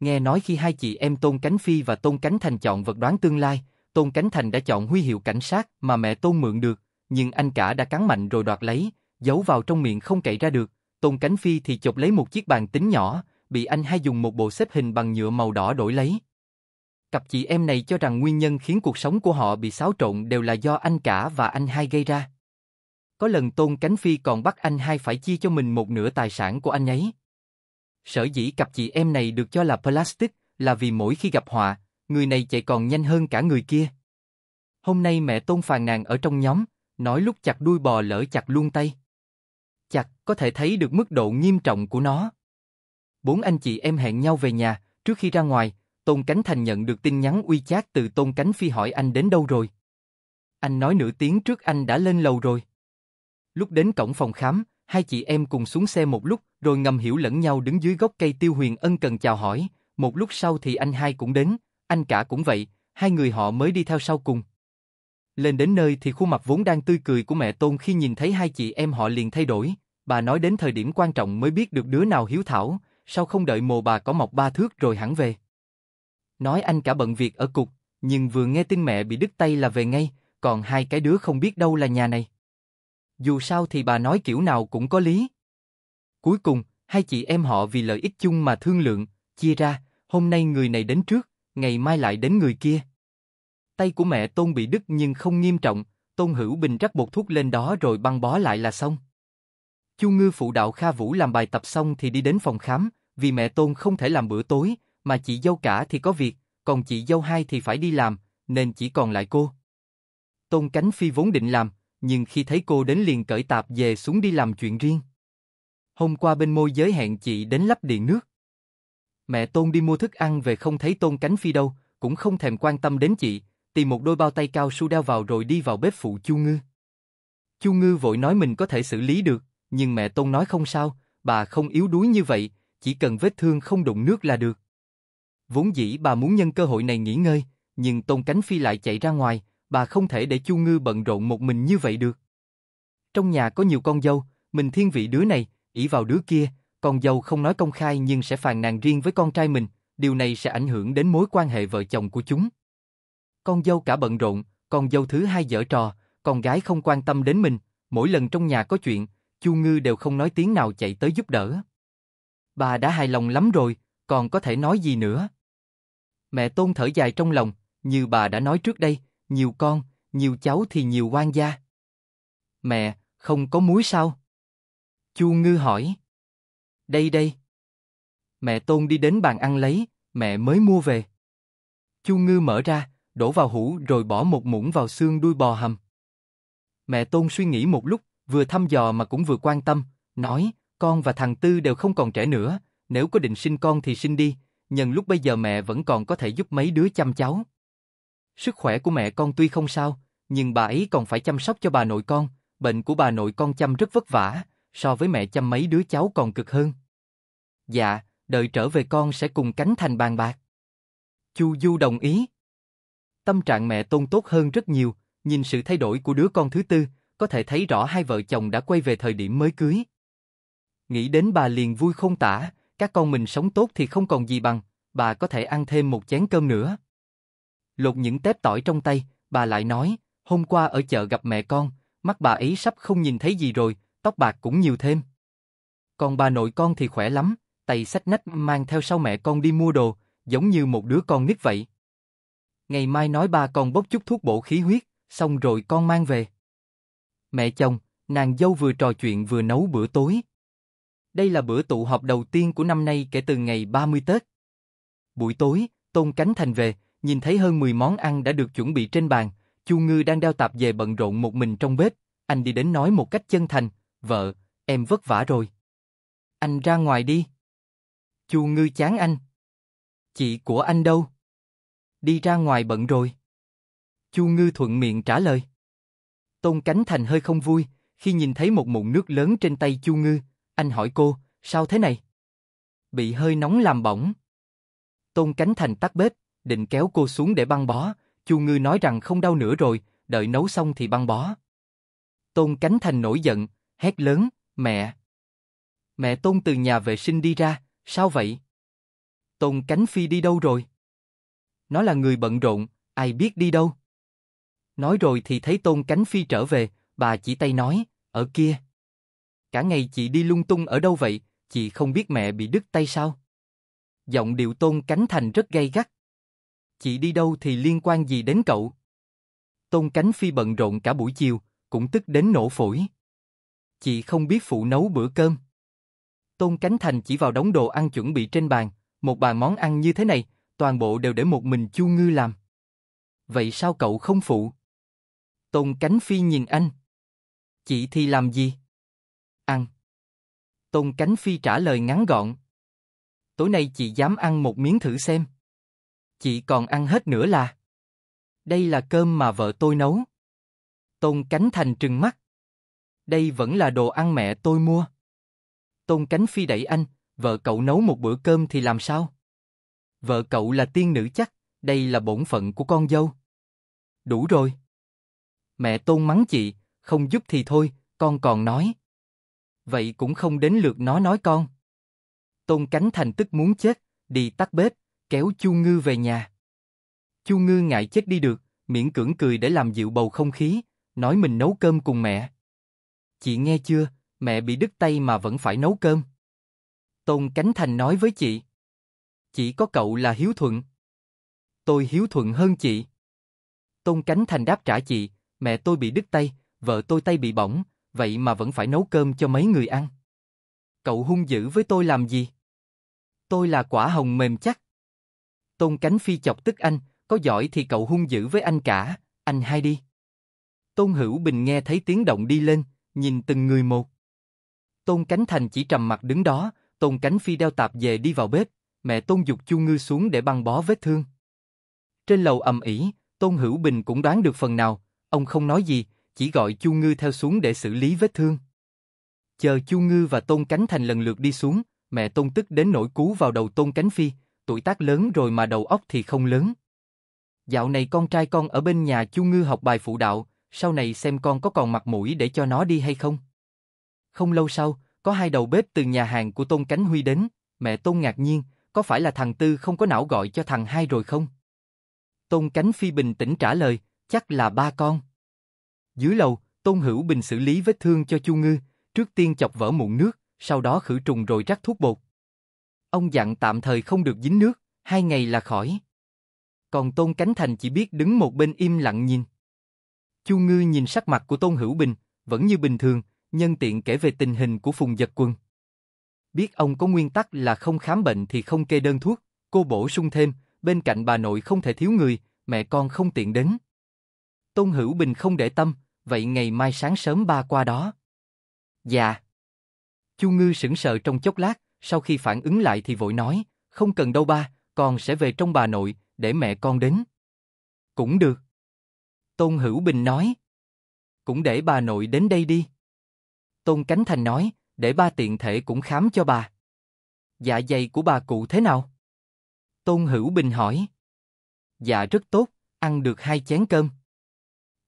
Nghe nói khi hai chị em Tôn Cánh Phi và Tôn Cánh Thành chọn vật đoán tương lai, Tôn Cánh Thành đã chọn huy hiệu cảnh sát mà mẹ Tôn mượn được, nhưng anh cả đã cắn mạnh rồi đoạt lấy, giấu vào trong miệng không cậy ra được. Tôn Cánh Phi thì chộp lấy một chiếc bàn tính nhỏ, bị anh hai dùng một bộ xếp hình bằng nhựa màu đỏ đổi lấy. Cặp chị em này cho rằng nguyên nhân khiến cuộc sống của họ bị xáo trộn đều là do anh cả và anh hai gây ra. Có lần Tôn Cánh Phi còn bắt anh hai phải chia cho mình một nửa tài sản của anh ấy. Sở dĩ cặp chị em này được cho là plastic là vì mỗi khi gặp họa, người này chạy còn nhanh hơn cả người kia. Hôm nay mẹ tôn phàn nàn ở trong nhóm, nói lúc chặt đuôi bò lỡ chặt luôn tay. Chặt, có thể thấy được mức độ nghiêm trọng của nó. Bốn anh chị em hẹn nhau về nhà, trước khi ra ngoài, Tôn Cánh Thành nhận được tin nhắn uy chát từ Tôn Cánh Phi hỏi anh đến đâu rồi. Anh nói nửa tiếng trước anh đã lên lầu rồi. Lúc đến cổng phòng khám, hai chị em cùng xuống xe một lúc, rồi ngầm hiểu lẫn nhau đứng dưới gốc cây tiêu huyền ân cần chào hỏi, một lúc sau thì anh hai cũng đến, anh cả cũng vậy, hai người họ mới đi theo sau cùng. Lên đến nơi thì khuôn mặt vốn đang tươi cười của mẹ Tôn khi nhìn thấy hai chị em họ liền thay đổi, bà nói đến thời điểm quan trọng mới biết được đứa nào hiếu thảo, sao không đợi mồ bà có mọc ba thước rồi hẳn về. Nói anh cả bận việc ở cục, nhưng vừa nghe tin mẹ bị đứt tay là về ngay, còn hai cái đứa không biết đâu là nhà này. Dù sao thì bà nói kiểu nào cũng có lý. Cuối cùng, hai chị em họ vì lợi ích chung mà thương lượng, chia ra, hôm nay người này đến trước, ngày mai lại đến người kia. Tay của mẹ Tôn bị đứt nhưng không nghiêm trọng, Tôn Hữu Bình rắc bột thuốc lên đó rồi băng bó lại là xong. Chu Ngư phụ đạo Kha Vũ làm bài tập xong thì đi đến phòng khám, vì mẹ Tôn không thể làm bữa tối, mà chị dâu cả thì có việc, còn chị dâu hai thì phải đi làm, nên chỉ còn lại cô. Tôn Cánh Phi vốn định làm, nhưng khi thấy cô đến liền cởi tạp về xuống đi làm chuyện riêng. Hôm qua bên môi giới hẹn chị đến lắp điện nước. Mẹ Tôn đi mua thức ăn về không thấy Tôn cánh phi đâu, cũng không thèm quan tâm đến chị, tìm một đôi bao tay cao su đeo vào rồi đi vào bếp phụ Chu Ngư. Chu Ngư vội nói mình có thể xử lý được, nhưng mẹ Tôn nói không sao, bà không yếu đuối như vậy, chỉ cần vết thương không đụng nước là được. Vốn dĩ bà muốn nhân cơ hội này nghỉ ngơi, nhưng Tôn Cánh Phi lại chạy ra ngoài, bà không thể để Chu Ngư bận rộn một mình như vậy được. Trong nhà có nhiều con dâu, mình thiên vị đứa này, ỷ vào đứa kia, con dâu không nói công khai nhưng sẽ phàn nàn riêng với con trai mình, điều này sẽ ảnh hưởng đến mối quan hệ vợ chồng của chúng. Con dâu cả bận rộn, con dâu thứ hai dở trò, con gái không quan tâm đến mình, mỗi lần trong nhà có chuyện, Chu Ngư đều không nói tiếng nào chạy tới giúp đỡ. Bà đã hài lòng lắm rồi, còn có thể nói gì nữa? Mẹ Tôn thở dài trong lòng, như bà đã nói trước đây, nhiều con, nhiều cháu thì nhiều quan gia. Mẹ, không có muối sao? Chu Ngư hỏi. Đây đây. Mẹ Tôn đi đến bàn ăn lấy, mẹ mới mua về. Chu Ngư mở ra, đổ vào hũ rồi bỏ một muỗng vào xương đuôi bò hầm. Mẹ Tôn suy nghĩ một lúc, vừa thăm dò mà cũng vừa quan tâm, nói, con và thằng Tư đều không còn trẻ nữa, nếu có định sinh con thì sinh đi, nhân lúc bây giờ mẹ vẫn còn có thể giúp mấy đứa chăm cháu. Sức khỏe của mẹ con tuy không sao, nhưng bà ấy còn phải chăm sóc cho bà nội con, bệnh của bà nội con chăm rất vất vả, so với mẹ chăm mấy đứa cháu còn cực hơn. Dạ, đợi trở về con sẽ cùng cánh thành bàn bạc. Chu Du đồng ý. Tâm trạng mẹ Tôn tốt hơn rất nhiều, nhìn sự thay đổi của đứa con thứ tư, có thể thấy rõ hai vợ chồng đã quay về thời điểm mới cưới. Nghĩ đến bà liền vui không tả, các con mình sống tốt thì không còn gì bằng, bà có thể ăn thêm một chén cơm nữa. Lột những tép tỏi trong tay, bà lại nói, hôm qua ở chợ gặp mẹ con, mắt bà ấy sắp không nhìn thấy gì rồi, tóc bạc cũng nhiều thêm. Còn bà nội con thì khỏe lắm, tay sách nách mang theo sau mẹ con đi mua đồ, giống như một đứa con nít vậy. Ngày mai nói ba con bốc chút thuốc bổ khí huyết, xong rồi con mang về. Mẹ chồng, nàng dâu vừa trò chuyện vừa nấu bữa tối. Đây là bữa tụ họp đầu tiên của năm nay kể từ ngày 30 Tết. Buổi tối, Tôn Cánh Thành về, nhìn thấy hơn 10 món ăn đã được chuẩn bị trên bàn, Chu Ngư đang đeo tạp về bận rộn một mình trong bếp, anh đi đến nói một cách chân thành, vợ, em vất vả rồi. Anh ra ngoài đi. Chu Ngư chán anh. Chị của anh đâu? Đi ra ngoài bận rồi. Chu Ngư thuận miệng trả lời. Tôn Cánh Thành hơi không vui, khi nhìn thấy một mụn nước lớn trên tay Chu Ngư, anh hỏi cô, sao thế này? Bị hơi nóng làm bỏng. Tôn Cánh Thành tắt bếp, định kéo cô xuống để băng bó, Chu Ngư nói rằng không đau nữa rồi, đợi nấu xong thì băng bó. Tôn Cánh Thành nổi giận, hét lớn, mẹ. Mẹ Tôn từ nhà vệ sinh đi ra, Sao vậy? Tôn Cánh Phi đi đâu rồi? Nó là người bận rộn, ai biết đi đâu? Nói rồi thì thấy Tôn Cánh Phi trở về, bà chỉ tay nói, ở kia. Cả ngày chị đi lung tung ở đâu vậy, chị không biết mẹ bị đứt tay sao? Giọng điệu Tôn Cánh Thành rất gay gắt. Chị đi đâu thì liên quan gì đến cậu? Tôn Cánh Phi bận rộn cả buổi chiều, cũng tức đến nổ phổi. Chị không biết phụ nấu bữa cơm. Tôn Cánh Thành chỉ vào đống đồ ăn chuẩn bị trên bàn, một bàn món ăn như thế này, toàn bộ đều để một mình Chu Ngư làm. Vậy sao cậu không phụ? Tôn Cánh Phi nhìn anh. Chị thì làm gì? Ăn. Tôn Cánh Phi trả lời ngắn gọn. Tối nay chị dám ăn một miếng thử xem. Chị còn ăn hết nữa là. Đây là cơm mà vợ tôi nấu. Tôn Cánh Thành trừng mắt. Đây vẫn là đồ ăn mẹ tôi mua. Tôn Cánh Phi đẩy anh, vợ cậu nấu một bữa cơm thì làm sao? Vợ cậu là tiên nữ chắc, đây là bổn phận của con dâu. Đủ rồi. Mẹ Tôn mắng chị, không giúp thì thôi, con còn nói. Vậy cũng không đến lượt nó nói con. Tôn Cánh Thành tức muốn chết, đi tắt bếp, kéo Chu Ngư về nhà. Chu Ngư ngại chết đi được, miễn cưỡng cười để làm dịu bầu không khí, nói mình nấu cơm cùng mẹ. Chị nghe chưa, mẹ bị đứt tay mà vẫn phải nấu cơm. Tôn Cánh Thành nói với chị. Chỉ có cậu là hiếu thuận. Tôi hiếu thuận hơn chị. Tôn Cánh Thành đáp trả chị, mẹ tôi bị đứt tay, vợ tôi tay bị bỏng, vậy mà vẫn phải nấu cơm cho mấy người ăn. Cậu hung dữ với tôi làm gì? Tôi là quả hồng mềm chắc. Tôn Cánh Phi chọc tức anh, có giỏi thì cậu hung dữ với anh cả, anh hai đi. Tôn Hữu Bình nghe thấy tiếng động đi lên, nhìn từng người một. Tôn Cánh Thành chỉ trầm mặt đứng đó, Tôn Cánh Phi đeo tạp về đi vào bếp, mẹ Tôn Dục Chu Ngư xuống để băng bó vết thương. Trên lầu ầm ĩ, Tôn Hữu Bình cũng đoán được phần nào, ông không nói gì, chỉ gọi Chu Ngư theo xuống để xử lý vết thương. Chờ Chu Ngư và Tôn Cánh Thành lần lượt đi xuống, mẹ Tôn tức đến nổi cú vào đầu Tôn Cánh Phi, tuổi tác lớn rồi mà đầu óc thì không lớn. Dạo này con trai con ở bên nhà Chu Ngư học bài phụ đạo, sau này xem con có còn mặt mũi để cho nó đi hay không. Không lâu sau, có hai đầu bếp từ nhà hàng của Tôn Cánh Huy đến, mẹ Tôn ngạc nhiên, có phải là thằng Tư không có não gọi cho thằng hai rồi không? Tôn Cánh Phi bình tĩnh trả lời, chắc là ba con. Dưới lầu, Tôn Hữu Bình xử lý vết thương cho Chu Ngư, trước tiên chọc vỡ mụn nước, sau đó khử trùng rồi rắc thuốc bột. Ông dặn tạm thời không được dính nước, hai ngày là khỏi. Còn Tôn Cánh Thành chỉ biết đứng một bên im lặng nhìn. Chu Ngư nhìn sắc mặt của Tôn Hữu Bình, vẫn như bình thường, nhân tiện kể về tình hình của Phùng Giật Quân. Biết ông có nguyên tắc là không khám bệnh thì không kê đơn thuốc, cô bổ sung thêm, bên cạnh bà nội không thể thiếu người, mẹ con không tiện đến. Tôn Hữu Bình không để tâm, vậy ngày mai sáng sớm ba qua đó. Dạ. Chu Ngư sững sờ trong chốc lát, sau khi phản ứng lại thì vội nói, không cần đâu ba, con sẽ về trong bà nội, để mẹ con đến. Cũng được. Tôn Hữu Bình nói. Cũng để bà nội đến đây đi. Tôn Cánh Thành nói, để ba tiện thể cũng khám cho bà. Dạ dày của bà cụ thế nào? Tôn Hữu Bình hỏi. Dạ rất tốt, ăn được hai chén cơm.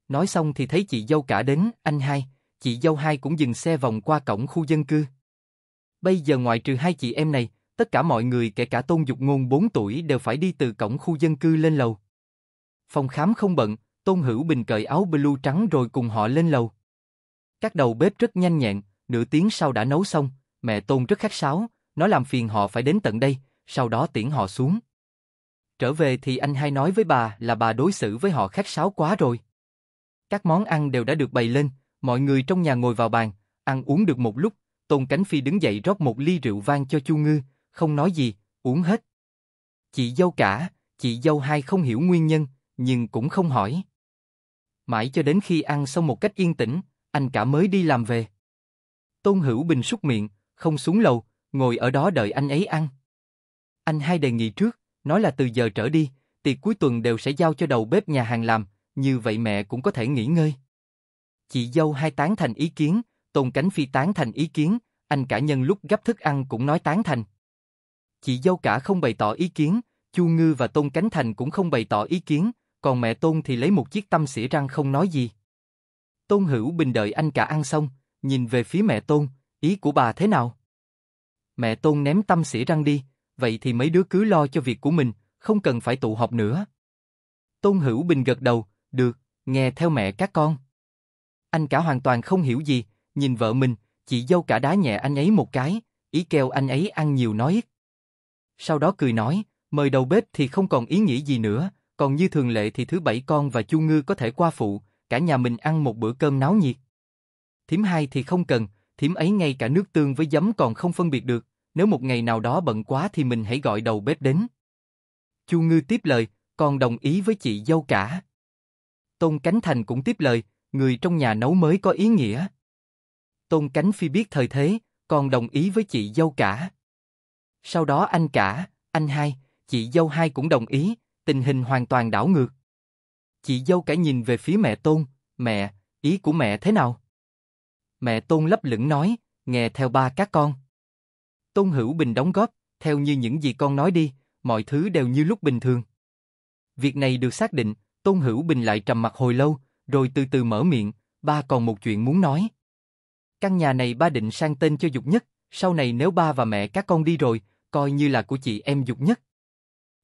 Nói xong thì thấy chị dâu cả đến, anh hai, chị dâu hai cũng dừng xe vòng qua cổng khu dân cư. Bây giờ ngoại trừ hai chị em này, tất cả mọi người kể cả Tôn Dục Ngôn 4 tuổi đều phải đi từ cổng khu dân cư lên lầu. Phòng khám không bận, Tôn Hữu Bình cởi áo blue trắng rồi cùng họ lên lầu. Các đầu bếp rất nhanh nhẹn, nửa tiếng sau đã nấu xong, mẹ Tôn rất khách sáo, nó làm phiền họ phải đến tận đây, sau đó tiễn họ xuống. Trở về thì anh hai nói với bà là bà đối xử với họ khách sáo quá rồi. Các món ăn đều đã được bày lên, mọi người trong nhà ngồi vào bàn, ăn uống được một lúc, Tôn Cánh Phi đứng dậy rót một ly rượu vang cho Chu Ngư, không nói gì, uống hết. Chị dâu cả, chị dâu hai không hiểu nguyên nhân, nhưng cũng không hỏi. Mãi cho đến khi ăn xong một cách yên tĩnh, anh cả mới đi làm về. Tôn Hữu Bình súc miệng, không xuống lầu, ngồi ở đó đợi anh ấy ăn. Anh hai đề nghị trước, nói là từ giờ trở đi, tiệc cuối tuần đều sẽ giao cho đầu bếp nhà hàng làm, như vậy mẹ cũng có thể nghỉ ngơi. Chị dâu hai tán thành ý kiến, Tôn Cánh Phi tán thành ý kiến, anh cả nhân lúc gấp thức ăn cũng nói tán thành. Chị dâu cả không bày tỏ ý kiến, Chu Ngư và Tôn Cánh Thành cũng không bày tỏ ý kiến, còn mẹ Tôn thì lấy một chiếc tâm xỉa răng không nói gì. Tôn Hữu Bình đợi anh cả ăn xong, nhìn về phía mẹ Tôn, ý của bà thế nào? Mẹ Tôn ném tâm xỉ răng đi, vậy thì mấy đứa cứ lo cho việc của mình, không cần phải tụ họp nữa. Tôn Hữu Bình gật đầu, được, nghe theo mẹ các con. Anh cả hoàn toàn không hiểu gì, nhìn vợ mình, chị dâu cả đá nhẹ anh ấy một cái, ý kêu anh ấy ăn nhiều nói ít. Sau đó cười nói, mời đầu bếp thì không còn ý nghĩa gì nữa, còn như thường lệ thì thứ bảy con và chu ngư có thể qua phụ, cả nhà mình ăn một bữa cơm náo nhiệt. Thím hai thì không cần, thím ấy ngay cả nước tương với giấm còn không phân biệt được, nếu một ngày nào đó bận quá thì mình hãy gọi đầu bếp đến. Chu Ngư tiếp lời, còn đồng ý với chị dâu cả. Tôn Cánh Thành cũng tiếp lời, người trong nhà nấu mới có ý nghĩa. Tôn Cánh Phi biết thời thế, còn đồng ý với chị dâu cả. Sau đó anh cả, anh hai, chị dâu hai cũng đồng ý, tình hình hoàn toàn đảo ngược. Chị dâu cả nhìn về phía mẹ Tôn, mẹ, ý của mẹ thế nào? Mẹ Tôn lấp lửng nói, nghe theo ba các con. Tôn Hữu Bình đóng góp, theo như những gì con nói đi, mọi thứ đều như lúc bình thường. Việc này được xác định, Tôn Hữu Bình lại trầm mặt hồi lâu, rồi từ từ mở miệng, ba còn một chuyện muốn nói. Căn nhà này ba định sang tên cho Dục Nhất, sau này nếu ba và mẹ các con đi rồi, coi như là của chị em Dục Nhất.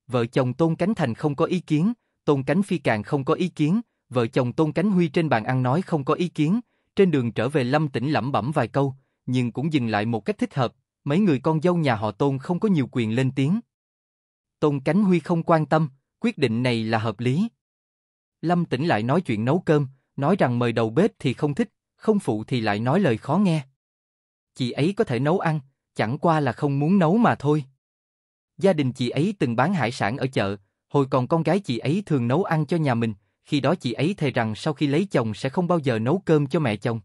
Vợ chồng Tôn Cánh Thành không có ý kiến, Tôn Cánh Phi càng không có ý kiến, vợ chồng Tôn Cánh Huy trên bàn ăn nói không có ý kiến, trên đường trở về Lâm Tĩnh lẩm bẩm vài câu, nhưng cũng dừng lại một cách thích hợp, mấy người con dâu nhà họ Tôn không có nhiều quyền lên tiếng. Tôn Cánh Huy không quan tâm, quyết định này là hợp lý. Lâm Tĩnh lại nói chuyện nấu cơm, nói rằng mời đầu bếp thì không thích, không phụ thì lại nói lời khó nghe. Chị ấy có thể nấu ăn, chẳng qua là không muốn nấu mà thôi. Gia đình chị ấy từng bán hải sản ở chợ, Hồi còn con gái chị ấy thường nấu ăn cho nhà mình, khi đó chị ấy thề rằng sau khi lấy chồng sẽ không bao giờ nấu cơm cho mẹ chồng.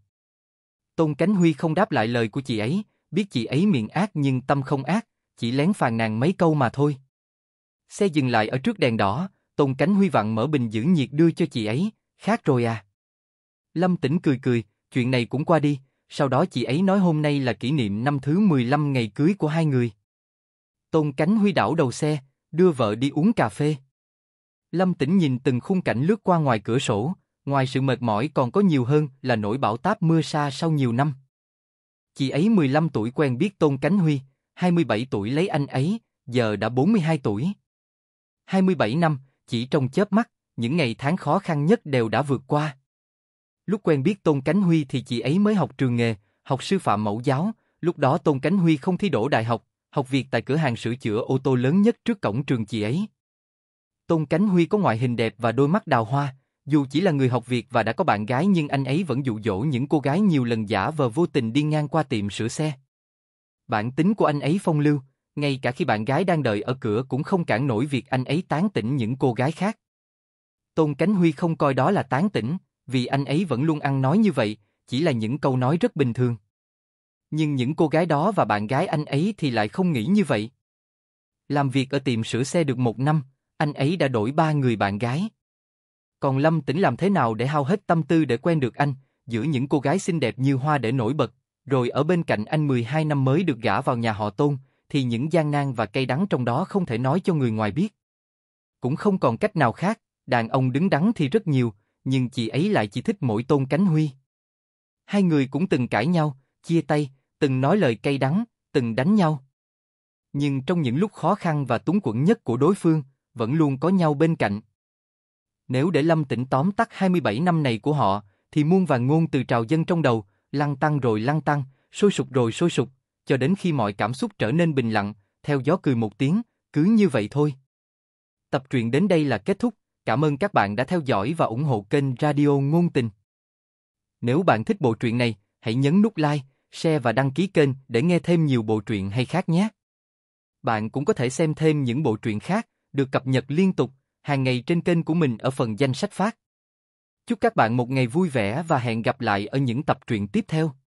Tôn Cánh Huy không đáp lại lời của chị ấy, biết chị ấy miệng ác nhưng tâm không ác, chỉ lén phàn nàn mấy câu mà thôi. Xe dừng lại ở trước đèn đỏ, Tôn Cánh Huy vặn mở bình giữ nhiệt đưa cho chị ấy, khác rồi à. Lâm Tĩnh cười cười, chuyện này cũng qua đi, sau đó chị ấy nói hôm nay là kỷ niệm năm thứ 15 ngày cưới của hai người. Tôn Cánh Huy đảo đầu xe, đưa vợ đi uống cà phê. Lâm Tĩnh nhìn từng khung cảnh lướt qua ngoài cửa sổ, ngoài sự mệt mỏi còn có nhiều hơn là nỗi bão táp mưa xa sau nhiều năm. Chị ấy 15 tuổi quen biết Tôn Cánh Huy, 27 tuổi lấy anh ấy, giờ đã 42 tuổi. 27 năm, chỉ trong chớp mắt, những ngày tháng khó khăn nhất đều đã vượt qua. Lúc quen biết Tôn Cánh Huy thì chị ấy mới học trường nghề, học sư phạm mẫu giáo, lúc đó Tôn Cánh Huy không thi đỗ đại học, học việc tại cửa hàng sửa chữa ô tô lớn nhất trước cổng trường chị ấy. Tôn Cánh Huy có ngoại hình đẹp và đôi mắt đào hoa, dù chỉ là người học việc và đã có bạn gái nhưng anh ấy vẫn dụ dỗ những cô gái nhiều lần giả vờ vô tình đi ngang qua tiệm sửa xe. Bản tính của anh ấy phong lưu, ngay cả khi bạn gái đang đợi ở cửa cũng không cản nổi việc anh ấy tán tỉnh những cô gái khác. Tôn Cánh Huy không coi đó là tán tỉnh, vì anh ấy vẫn luôn ăn nói như vậy, chỉ là những câu nói rất bình thường. Nhưng những cô gái đó và bạn gái anh ấy thì lại không nghĩ như vậy. Làm việc ở tiệm sửa xe được một năm, anh ấy đã đổi ba người bạn gái. Còn Lâm tỉnh làm thế nào để hao hết tâm tư để quen được anh, giữa những cô gái xinh đẹp như hoa để nổi bật, rồi ở bên cạnh anh 12 năm mới được gả vào nhà họ tôn, thì những gian nan và cay đắng trong đó không thể nói cho người ngoài biết. Cũng không còn cách nào khác, đàn ông đứng đắn thì rất nhiều, nhưng chị ấy lại chỉ thích mỗi tôn cánh huy. Hai người cũng từng cãi nhau, chia tay, từng nói lời cay đắng, từng đánh nhau. Nhưng trong những lúc khó khăn và túng quẫn nhất của đối phương, vẫn luôn có nhau bên cạnh. Nếu để Lâm Tĩnh tóm tắt 27 năm này của họ, thì muôn vàng ngôn từ trào dân trong đầu, lăn tăng rồi lăn tăng, sôi sục rồi sôi sục, cho đến khi mọi cảm xúc trở nên bình lặng, theo gió cười một tiếng, cứ như vậy thôi. Tập truyện đến đây là kết thúc, cảm ơn các bạn đã theo dõi và ủng hộ kênh Radio Ngôn Tình. Nếu bạn thích bộ truyện này, hãy nhấn nút like share và đăng ký kênh để nghe thêm nhiều bộ truyện hay khác nhé. Bạn cũng có thể xem thêm những bộ truyện khác được cập nhật liên tục hàng ngày trên kênh của mình ở phần danh sách phát. Chúc các bạn một ngày vui vẻ và hẹn gặp lại ở những tập truyện tiếp theo.